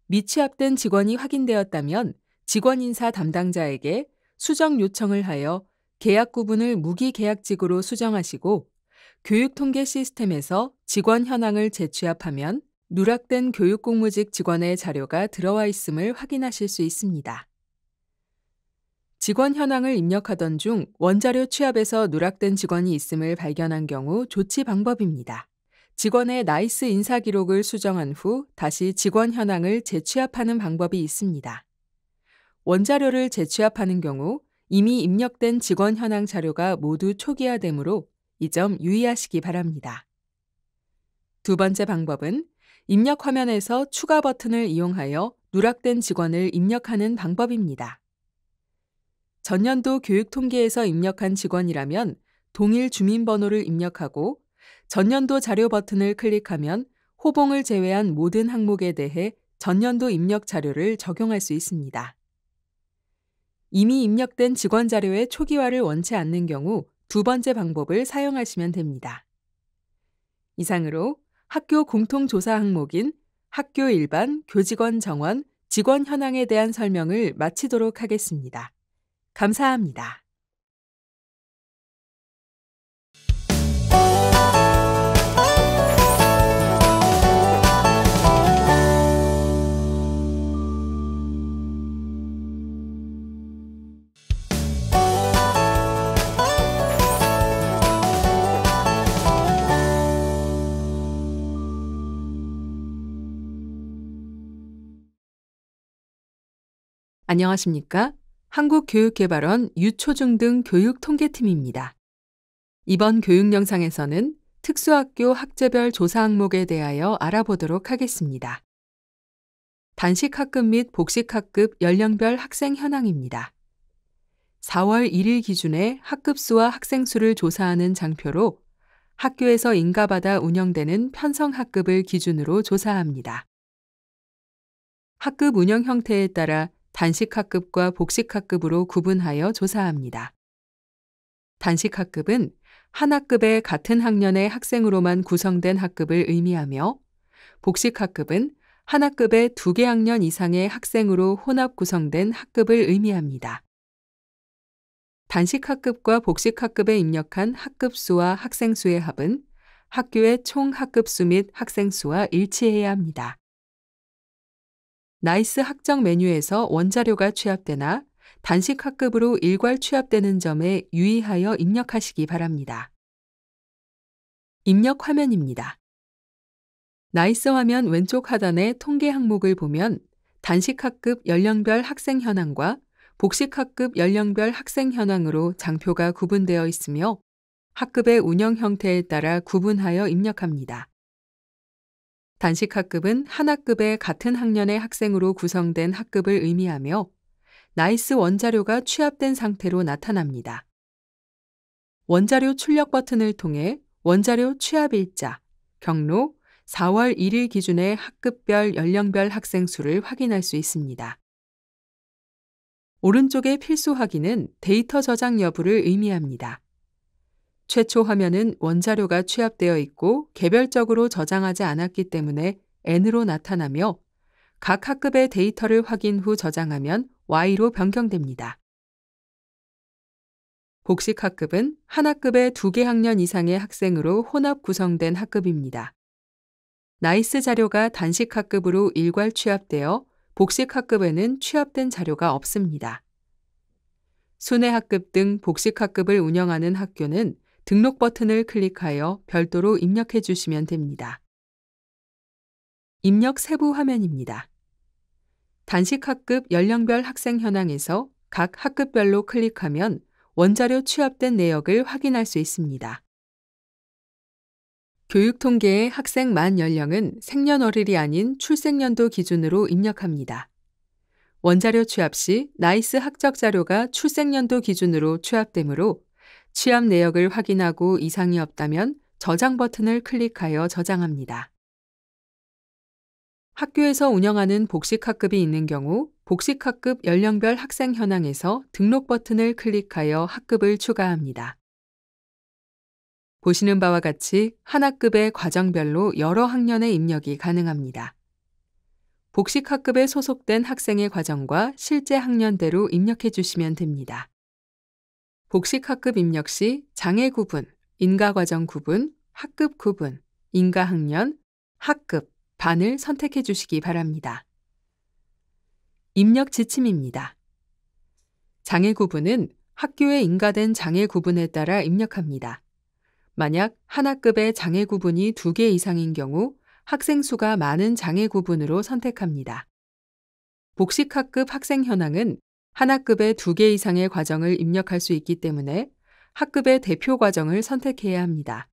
미취합된 직원이 확인되었다면 직원 인사 담당자에게 수정 요청을 하여 계약 구분을 무기계약직으로 수정하시고 교육 통계 시스템에서 직원 현황을 재취합하면 누락된 교육 공무직 직원의 자료가 들어와 있음을 확인하실 수 있습니다. 직원 현황을 입력하던 중 원자료 취합에서 누락된 직원이 있음을 발견한 경우 조치 방법입니다. 직원의 나이스 인사 기록을 수정한 후 다시 직원 현황을 재취합하는 방법이 있습니다. 원자료를 재취합하는 경우 이미 입력된 직원 현황 자료가 모두 초기화되므로 이점 유의하시기 바랍니다. 두 번째 방법은 입력 화면에서 추가 버튼을 이용하여 누락된 직원을 입력하는 방법입니다. 전년도 교육 통계에서 입력한 직원이라면 동일 주민번호를 입력하고 전년도 자료 버튼을 클릭하면 호봉을 제외한 모든 항목에 대해 전년도 입력 자료를 적용할 수 있습니다. 이미 입력된 직원 자료의 초기화를 원치 않는 경우 두 번째 방법을 사용하시면 됩니다. 이상으로 학교 공통조사 항목인 학교 일반, 교직원 정원, 직원 현황에 대한 설명을 마치도록 하겠습니다. 감사합니다. 안녕하십니까? 한국교육개발원 유초중 등 교육통계팀입니다. 이번 교육 영상에서는 특수학교 학제별 조사 항목에 대하여 알아보도록 하겠습니다. 단식학급 및 복식학급 연령별 학생 현황입니다. 4월 1일 기준의 학급수와 학생수를 조사하는 장표로 학교에서 인가받아 운영되는 편성학급을 기준으로 조사합니다. 학급 운영 형태에 따라 단식학급과 복식학급으로 구분하여 조사합니다. 단식학급은 한학급의 같은 학년의 학생으로만 구성된 학급을 의미하며 복식학급은 한학급의두 개 학년 이상의 학생으로 혼합 구성된 학급을 의미합니다. 단식학급과 복식학급에 입력한 학급수와 학생수의 합은 학교의 총 학급수 및 학생수와 일치해야 합니다. 나이스 학정 메뉴에서 원자료가 취합되나 단식 학급으로 일괄 취합되는 점에 유의하여 입력하시기 바랍니다. 입력 화면입니다. 나이스 화면 왼쪽 하단의 통계 항목을 보면 단식 학급 연령별 학생 현황과 복식 학급 연령별 학생 현황으로 장표가 구분되어 있으며 학급의 운영 형태에 따라 구분하여 입력합니다. 단식 학급은 한학급의 같은 학년의 학생으로 구성된 학급을 의미하며 나이스 원자료가 취합된 상태로 나타납니다. 원자료 출력 버튼을 통해 원자료 취합 일자, 경로, 4월 1일 기준의 학급별 연령별 학생 수를 확인할 수 있습니다. 오른쪽의 필수 확인은 데이터 저장 여부를 의미합니다. 최초 화면은 원자료가 취합되어 있고 개별적으로 저장하지 않았기 때문에 N으로 나타나며 각 학급의 데이터를 확인 후 저장하면 Y로 변경됩니다. 복식 학급은 한 학급에 두 개 학년 이상의 학생으로 혼합 구성된 학급입니다. 나이스 자료가 단식 학급으로 일괄 취합되어 복식 학급에는 취합된 자료가 없습니다. 순회 학급 등 복식 학급을 운영하는 학교는 등록 버튼을 클릭하여 별도로 입력해 주시면 됩니다. 입력 세부 화면입니다. 단식 학급 연령별 학생 현황에서 각 학급별로 클릭하면 원자료 취합된 내역을 확인할 수 있습니다. 교육통계의 학생 만 연령은 생년월일이 아닌 출생년도 기준으로 입력합니다. 원자료 취합 시 나이스 학적 자료가 출생년도 기준으로 취합되므로 취합 내역을 확인하고 이상이 없다면 저장 버튼을 클릭하여 저장합니다. 학교에서 운영하는 복식학급이 있는 경우 복식학급 연령별 학생 현황에서 등록 버튼을 클릭하여 학급을 추가합니다. 보시는 바와 같이 한 학급의 과정별로 여러 학년의 입력이 가능합니다. 복식학급에 소속된 학생의 과정과 실제 학년대로 입력해 주시면 됩니다. 복식학급 입력 시 장애 구분, 인가과정 구분, 학급 구분, 인가학년, 학급, 반을 선택해 주시기 바랍니다. 입력 지침입니다. 장애 구분은 학교에 인가된 장애 구분에 따라 입력합니다. 만약 한 학급의 장애 구분이 두 개 이상인 경우 학생 수가 많은 장애 구분으로 선택합니다. 복식학급 학생 현황은 한 학급에 두 개 이상의 과정을 입력할 수 있기 때문에 학급의 대표 과정을 선택해야 합니다.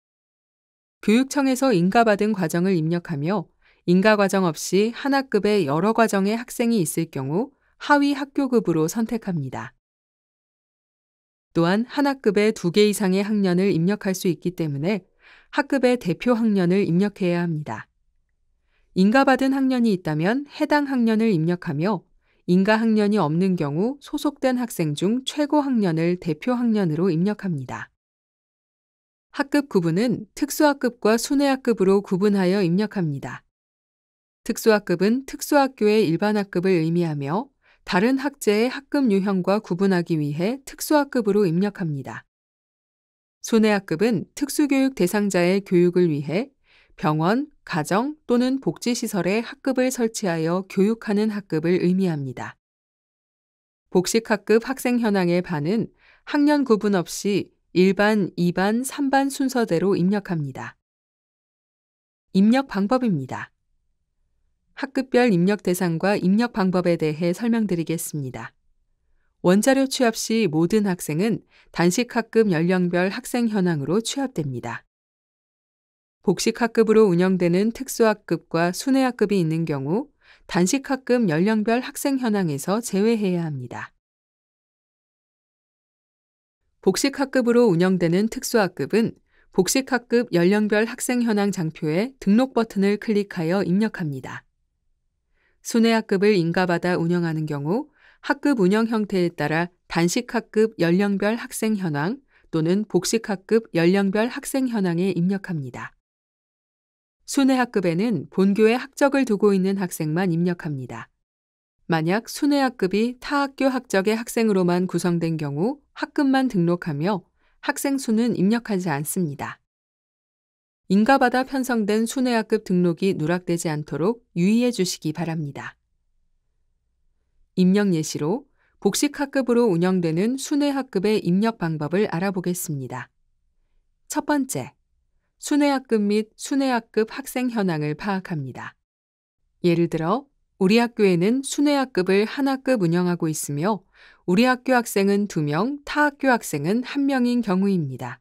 교육청에서 인가받은 과정을 입력하며 인가 과정 없이 한 학급에 여러 과정의 학생이 있을 경우 하위 학교급으로 선택합니다. 또한 한 학급에 두 개 이상의 학년을 입력할 수 있기 때문에 학급의 대표 학년을 입력해야 합니다. 인가받은 학년이 있다면 해당 학년을 입력하며 인가 학년이 없는 경우 소속된 학생 중 최고 학년을 대표 학년으로 입력합니다. 학급 구분은 특수학급과 순회학급으로 구분하여 입력합니다. 특수학급은 특수학교의 일반학급을 의미하며 다른 학제의 학급 유형과 구분하기 위해 특수학급으로 입력합니다. 순회학급은 특수교육 대상자의 교육을 위해 병원, 가정 또는 복지시설에 학급을 설치하여 교육하는 학급을 의미합니다. 복식학급 학생 현황의 반은 학년 구분 없이 1반, 2반, 3반 순서대로 입력합니다. 입력 방법입니다. 학급별 입력 대상과 입력 방법에 대해 설명드리겠습니다. 원자료 취합시 모든 학생은 단식학급 연령별 학생 현황으로 취합됩니다. 복식학급으로 운영되는 특수학급과 순회학급이 있는 경우 단식학급 연령별 학생 현황에서 제외해야 합니다. 복식학급으로 운영되는 특수학급은 복식학급 연령별 학생 현황 장표에 등록 버튼을 클릭하여 입력합니다. 순회학급을 인가받아 운영하는 경우 학급 운영 형태에 따라 단식학급 연령별 학생 현황 또는 복식학급 연령별 학생 현황에 입력합니다. 순회학급에는 본교에 학적을 두고 있는 학생만 입력합니다. 만약 순회학급이 타 학교 학적의 학생으로만 구성된 경우 학급만 등록하며 학생 수는 입력하지 않습니다. 인가받아 편성된 순회학급 등록이 누락되지 않도록 유의해 주시기 바랍니다. 입력 예시로 복식학급으로 운영되는 순회학급의 입력 방법을 알아보겠습니다. 첫 번째, 순회학급 및 순회학급 학생 현황을 파악합니다. 예를 들어 우리 학교에는 순회학급을 한 학급 운영하고 있으며 우리 학교 학생은 2명, 타 학교 학생은 1명인 경우입니다.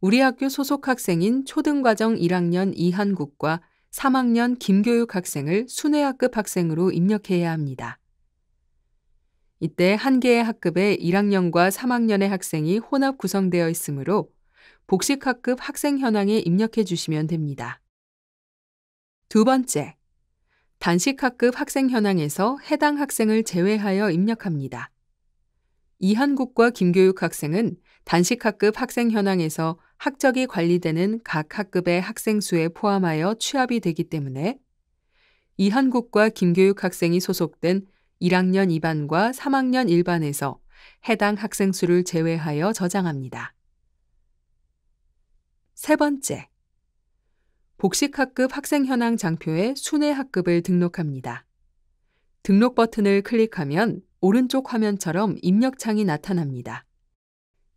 우리 학교 소속 학생인 초등과정 1학년 이한국과 3학년 김교육 학생을 순회학급 학생으로 입력해야 합니다. 이때 한 개의 학급에 1학년과 3학년의 학생이 혼합 구성되어 있으므로 복식학급 학생 현황에 입력해 주시면 됩니다. 두 번째, 단식학급 학생 현황에서 해당 학생을 제외하여 입력합니다. 이한국과 김교육 학생은 단식학급 학생 현황에서 학적이 관리되는 각 학급의 학생 수에 포함하여 취합이 되기 때문에 이한국과 김교육 학생이 소속된 1학년 2반과 3학년 1반에서 해당 학생 수를 제외하여 저장합니다. 세 번째. 복식학급 학생 현황 장표에 순회 학급을 등록합니다. 등록 버튼을 클릭하면 오른쪽 화면처럼 입력창이 나타납니다.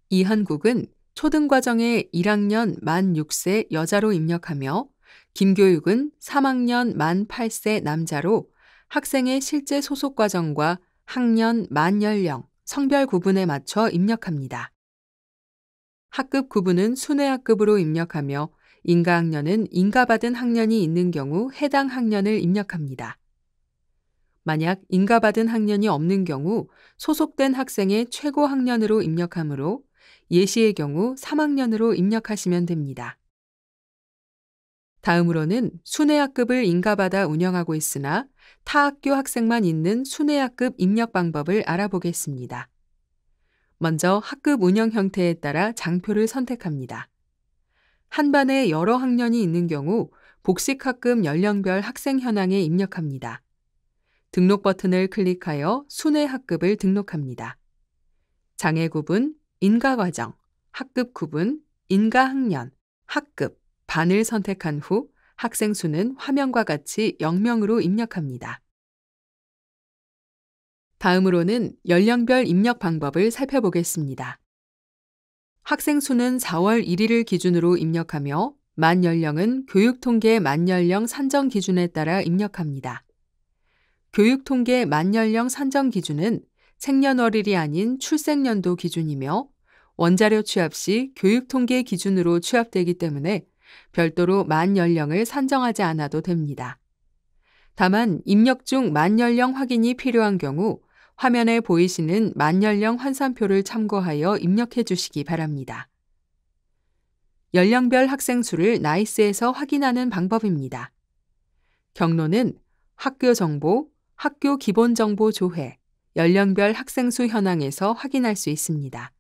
이 한국은 초등과정에 1학년 만 6세 여자로 입력하며 김교육은 3학년 만 8세 남자로 학생의 실제 소속 과정과 학년 만 연령, 성별 구분에 맞춰 입력합니다. 학급 구분은 순회학급으로 입력하며 인가학년은 인가받은 학년이 있는 경우 해당 학년을 입력합니다. 만약 인가받은 학년이 없는 경우 소속된 학생의 최고 학년으로 입력하므로 예시의 경우 3학년으로 입력하시면 됩니다. 다음으로는 순회학급을 인가받아 운영하고 있으나 타 학교 학생만 있는 순회학급 입력 방법을 알아보겠습니다. 먼저 학급 운영 형태에 따라 장표를 선택합니다. 한 반에 여러 학년이 있는 경우 복식학급 연령별 학생 현황에 입력합니다. 등록 버튼을 클릭하여 순회 학급을 등록합니다. 장애 구분, 인가 과정, 학급 구분, 인가 학년, 학급, 반을 선택한 후 학생 수는 화면과 같이 0명으로 입력합니다. 다음으로는 연령별 입력 방법을 살펴보겠습니다. 학생 수는 4월 1일을 기준으로 입력하며 만 연령은 교육통계 만 연령 산정 기준에 따라 입력합니다. 교육통계 만 연령 산정 기준은 생년월일이 아닌 출생년도 기준이며 원자료 취합 시 교육통계 기준으로 취합되기 때문에 별도로 만 연령을 산정하지 않아도 됩니다. 다만 입력 중 만 연령 확인이 필요한 경우 화면에 보이시는 만연령 환산표를 참고하여 입력해 주시기 바랍니다. 연령별 학생 수를 나이스에서 확인하는 방법입니다. 경로는 학교 정보, 학교 기본 정보 조회, 연령별 학생 수 현황에서 확인할 수 있습니다.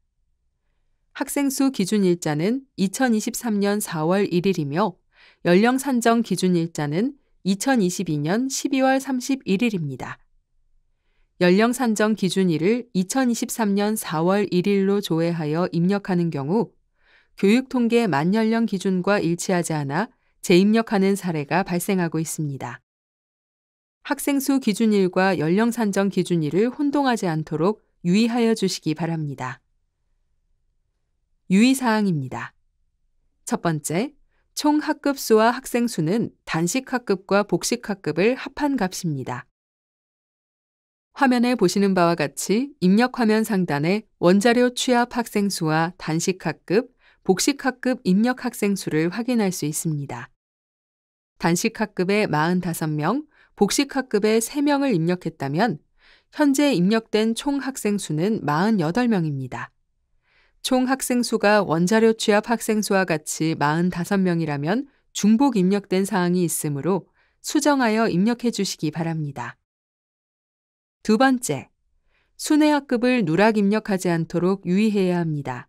학생 수 기준 일자는 2023년 4월 1일이며 연령 산정 기준 일자는 2022년 12월 31일입니다. 연령 산정 기준일을 2023년 4월 1일로 조회하여 입력하는 경우 교육통계 만연령 기준과 일치하지 않아 재입력하는 사례가 발생하고 있습니다. 학생수 기준일과 연령 산정 기준일을 혼동하지 않도록 유의하여 주시기 바랍니다. 유의사항입니다. 첫 번째, 총 학급 수와 학생 수는 단식 학급과 복식 학급을 합한 값입니다. 화면에 보시는 바와 같이 입력 화면 상단에 원자료 취합 학생 수와 단식 학급, 복식 학급 입력 학생 수를 확인할 수 있습니다. 단식 학급에 45명, 복식 학급에 3명을 입력했다면 현재 입력된 총 학생 수는 48명입니다. 총 학생 수가 원자료 취합 학생 수와 같이 45명이라면 중복 입력된 사항이 있으므로 수정하여 입력해 주시기 바랍니다. 두 번째, 순회학급을 누락 입력하지 않도록 유의해야 합니다.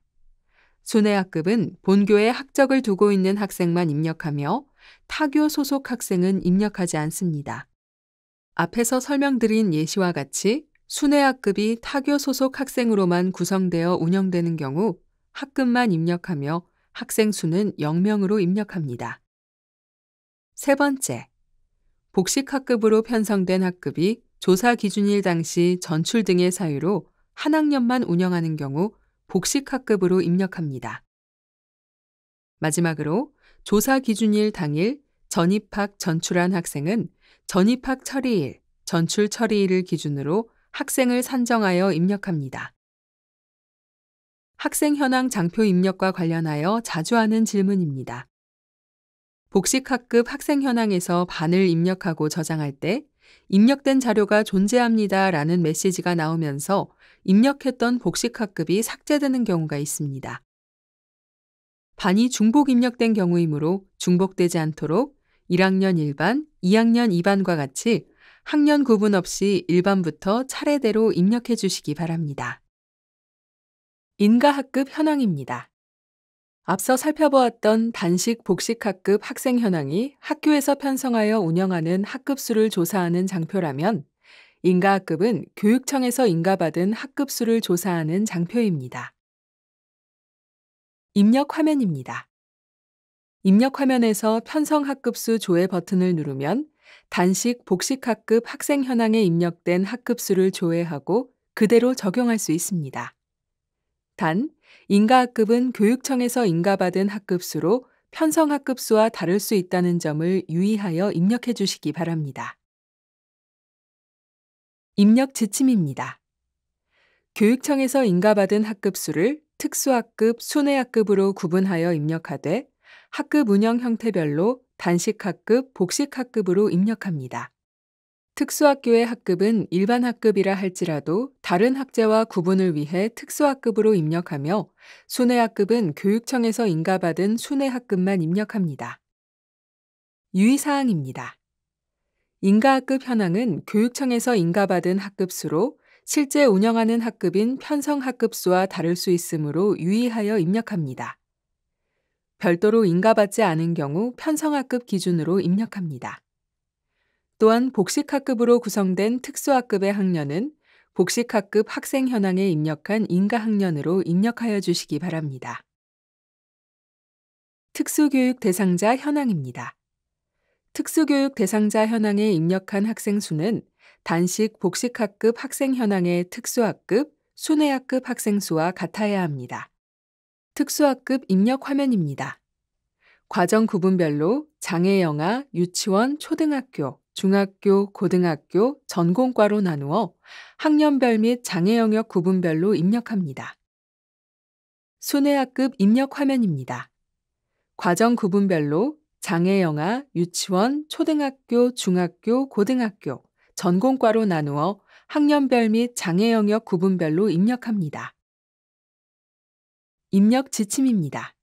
순회학급은 본교에 학적을 두고 있는 학생만 입력하며 타교 소속 학생은 입력하지 않습니다. 앞에서 설명드린 예시와 같이 순회학급이 타교 소속 학생으로만 구성되어 운영되는 경우 학급만 입력하며 학생 수는 0명으로 입력합니다. 세 번째, 복식학급으로 편성된 학급이 조사 기준일 당시 전출 등의 사유로 한 학년만 운영하는 경우 복식학급으로 입력합니다. 마지막으로 조사 기준일 당일 전입학 전출한 학생은 전입학 처리일, 전출 처리일을 기준으로 학생을 산정하여 입력합니다. 학생 현황 장표 입력과 관련하여 자주 하는 질문입니다. 복식학급 학생 현황에서 반을 입력하고 저장할 때 입력된 자료가 존재합니다 라는 메시지가 나오면서 입력했던 복식학급이 삭제되는 경우가 있습니다. 반이 중복 입력된 경우이므로 중복되지 않도록 1학년 1반, 2학년 2반과 같이 학년 구분 없이 1반부터 차례대로 입력해 주시기 바랍니다. 인가학급 현황입니다. 앞서 살펴보았던 단식 복식학급 학생 현황이 학교에서 편성하여 운영하는 학급수를 조사하는 장표라면 인가학급은 교육청에서 인가받은 학급수를 조사하는 장표입니다. 입력 화면입니다. 입력 화면에서 편성 학급수 조회 버튼을 누르면 단식 복식학급 학생 현황에 입력된 학급수를 조회하고 그대로 적용할 수 있습니다. 단, 인가학급은 교육청에서 인가받은 학급수로 편성학급수와 다를 수 있다는 점을 유의하여 입력해 주시기 바랍니다. 입력 지침입니다. 교육청에서 인가받은 학급수를 특수학급, 순회학급으로 구분하여 입력하되 학급 운영 형태별로 단식학급, 복식학급으로 입력합니다. 특수학교의 학급은 일반 학급이라 할지라도 다른 학제와 구분을 위해 특수학급으로 입력하며 순회학급은 교육청에서 인가받은 순회학급만 입력합니다. 유의사항입니다. 인가학급 현황은 교육청에서 인가받은 학급수로 실제 운영하는 학급인 편성학급수와 다를 수 있으므로 유의하여 입력합니다. 별도로 인가받지 않은 경우 편성학급 기준으로 입력합니다. 또한 복식학급으로 구성된 특수학급의 학년은 복식학급 학생 현황에 입력한 인가학년으로 입력하여 주시기 바랍니다. 특수교육 대상자 현황입니다. 특수교육 대상자 현황에 입력한 학생 수는 단식 복식학급 학생 현황의 특수학급, 순회학급 학생 수와 같아야 합니다. 특수학급 입력 화면입니다. 과정 구분별로 장애영아, 유치원, 초등학교, 중학교, 고등학교, 전공과로 나누어 학년별 및 장애 영역 구분별로 입력합니다. 순회학급 입력 화면입니다. 과정 구분별로 장애 영아, 유치원, 초등학교, 중학교, 고등학교, 전공과로 나누어 학년별 및 장애 영역 구분별로 입력합니다. 입력 지침입니다.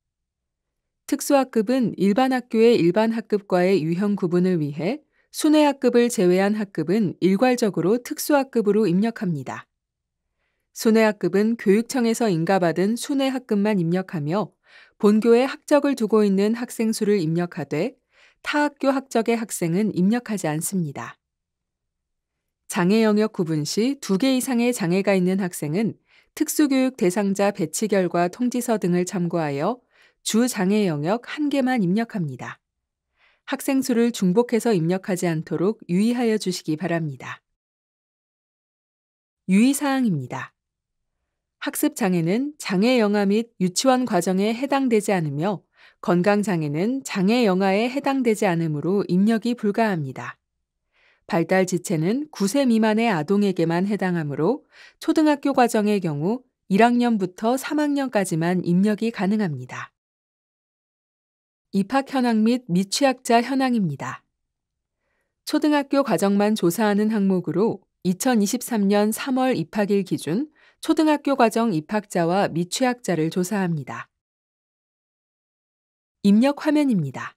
특수학급은 일반 학교의 일반 학급과의 유형 구분을 위해 순회학급을 제외한 학급은 일괄적으로 특수학급으로 입력합니다. 순회학급은 교육청에서 인가받은 순회학급만 입력하며 본교에 학적을 두고 있는 학생 수를 입력하되 타 학교 학적의 학생은 입력하지 않습니다. 장애 영역 구분 시 두 개 이상의 장애가 있는 학생은 특수교육 대상자 배치 결과 통지서 등을 참고하여 주 장애 영역 한 개만 입력합니다. 학생 수를 중복해서 입력하지 않도록 유의하여 주시기 바랍니다. 유의사항입니다. 학습 장애는 장애 영아 및 유치원 과정에 해당되지 않으며 건강 장애는 장애 영아에 해당되지 않으므로 입력이 불가합니다. 발달 지체는 9세 미만의 아동에게만 해당하므로 초등학교 과정의 경우 1학년부터 3학년까지만 입력이 가능합니다. 입학 현황 및 미취학자 현황입니다. 초등학교 과정만 조사하는 항목으로 2023년 3월 입학일 기준 초등학교 과정 입학자와 미취학자를 조사합니다. 입력 화면입니다.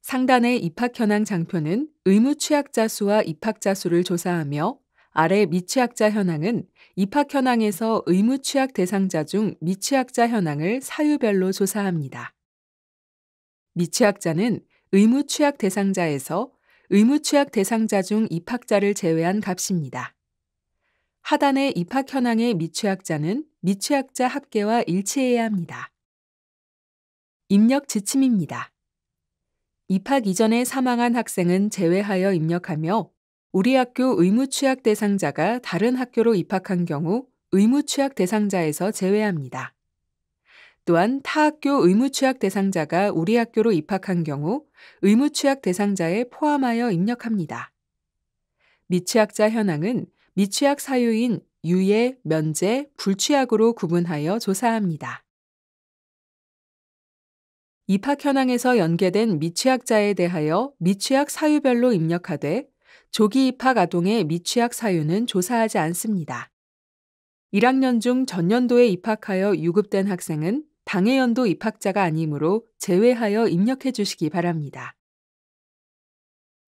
상단의 입학 현황 장표는 의무 취학자 수와 입학자 수를 조사하며 아래 미취학자 현황은 입학 현황에서 의무 취학 대상자 중 미취학자 현황을 사유별로 조사합니다. 미취학자는 의무 취약 대상자에서 의무 취약 대상자 중 입학자를 제외한 값입니다. 하단의 입학 현황의 미취학자는 미취학자 합계와 일치해야 합니다. 입력 지침입니다. 입학 이전에 사망한 학생은 제외하여 입력하며 우리 학교 의무 취약 대상자가 다른 학교로 입학한 경우 의무 취약 대상자에서 제외합니다. 또한 타 학교 의무취약 대상자가 우리 학교로 입학한 경우 의무취약 대상자에 포함하여 입력합니다. 미취학자 현황은 미취학 사유인 유예, 면제, 불취약으로 구분하여 조사합니다. 입학 현황에서 연계된 미취학자에 대하여 미취학 사유별로 입력하되 조기 입학 아동의 미취학 사유는 조사하지 않습니다. 1학년 중 전년도에 입학하여 유급된 학생은 당해 연도 입학자가 아니므로 제외하여 입력해 주시기 바랍니다.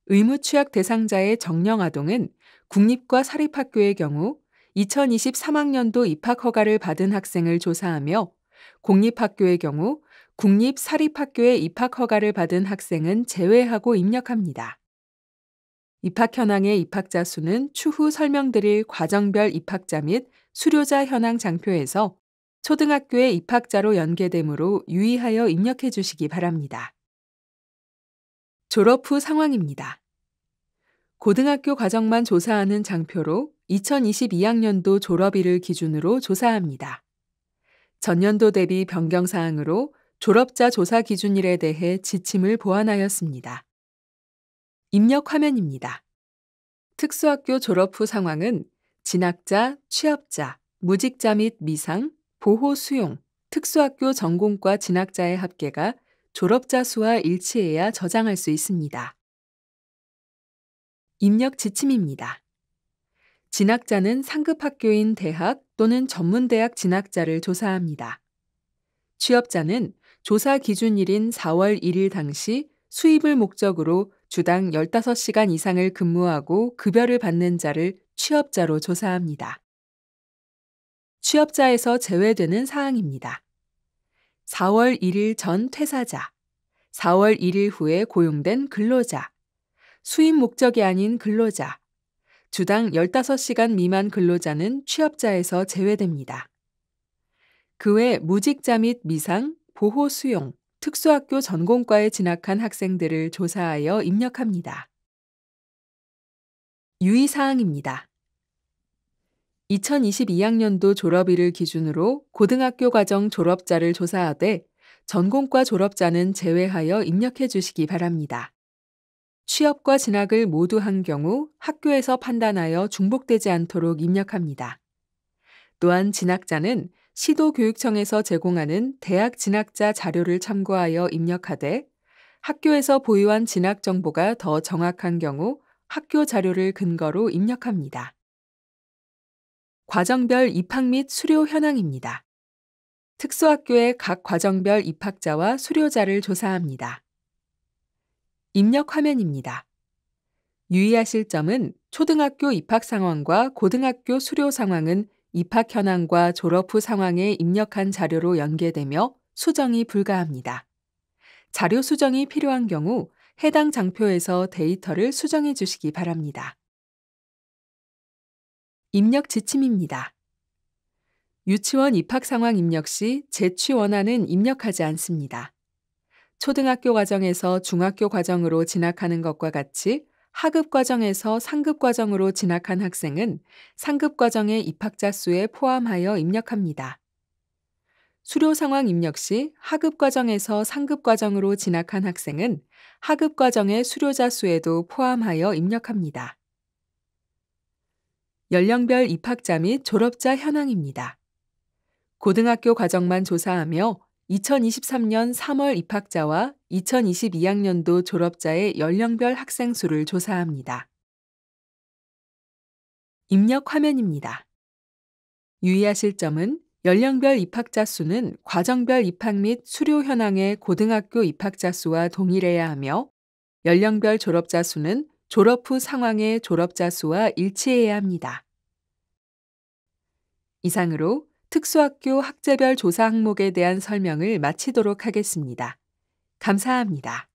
의무 취약 대상자의 정령 아동은 국립과 사립학교의 경우 2023학년도 입학 허가를 받은 학생을 조사하며 공립학교의 경우 국립 사립학교의 입학 허가를 받은 학생은 제외하고 입력합니다. 입학 현황의 입학자 수는 추후 설명드릴 과정별 입학자 및 수료자 현황 장표에서 초등학교에 입학자로 연계되므로 유의하여 입력해 주시기 바랍니다. 졸업 후 상황입니다. 고등학교 과정만 조사하는 장표로 2022학년도 졸업일을 기준으로 조사합니다. 전년도 대비 변경 사항으로 졸업자 조사 기준일에 대해 지침을 보완하였습니다. 입력 화면입니다. 특수학교 졸업 후 상황은 진학자, 취업자, 무직자 및 미상, 보호 수용, 특수학교 전공과 진학자의 합계가 졸업자 수와 일치해야 저장할 수 있습니다. 입력 지침입니다. 진학자는 상급 학교인 대학 또는 전문대학 진학자를 조사합니다. 취업자는 조사 기준일인 4월 1일 당시 수입을 목적으로 주당 15시간 이상을 근무하고 급여를 받는 자를 취업자로 조사합니다. 취업자에서 제외되는 사항입니다. 4월 1일 전 퇴사자, 4월 1일 후에 고용된 근로자, 수입 목적이 아닌 근로자, 주당 15시간 미만 근로자는 취업자에서 제외됩니다. 그 외 무직자 및 미상, 보호 수용, 특수학교 전공과에 진학한 학생들을 조사하여 입력합니다. 유의사항입니다. 2022학년도 졸업일을 기준으로 고등학교 과정 졸업자를 조사하되 전공과 졸업자는 제외하여 입력해 주시기 바랍니다. 취업과 진학을 모두 한 경우 학교에서 판단하여 중복되지 않도록 입력합니다. 또한 진학자는 시도교육청에서 제공하는 대학 진학자 자료를 참고하여 입력하되 학교에서 보유한 진학 정보가 더 정확한 경우 학교 자료를 근거로 입력합니다. 과정별 입학 및 수료 현황입니다. 특수학교의 각 과정별 입학자와 수료자를 조사합니다. 입력 화면입니다. 유의하실 점은 초등학교 입학 상황과 고등학교 수료 상황은 입학 현황과 졸업 후 상황에 입력한 자료로 연계되며 수정이 불가합니다. 자료 수정이 필요한 경우 해당 장표에서 데이터를 수정해 주시기 바랍니다. 입력 지침입니다. 유치원 입학 상황 입력 시 재취 원하는 입력하지 않습니다. 초등학교 과정에서 중학교 과정으로 진학하는 것과 같이 하급 과정에서 상급 과정으로 진학한 학생은 상급 과정의 입학자 수에 포함하여 입력합니다. 수료 상황 입력 시 하급 과정에서 상급 과정으로 진학한 학생은 하급 과정의 수료자 수에도 포함하여 입력합니다. 연령별 입학자 및 졸업자 현황입니다. 고등학교 과정만 조사하며 2023년 3월 입학자와 2022학년도 졸업자의 연령별 학생 수를 조사합니다. 입력 화면입니다. 유의하실 점은 연령별 입학자 수는 과정별 입학 및 수료 현황의 고등학교 입학자 수와 동일해야 하며 연령별 졸업자 수는 졸업 후 상황의 졸업자 수와 일치해야 합니다. 이상으로 특수학교 학제별 조사 항목에 대한 설명을 마치도록 하겠습니다. 감사합니다.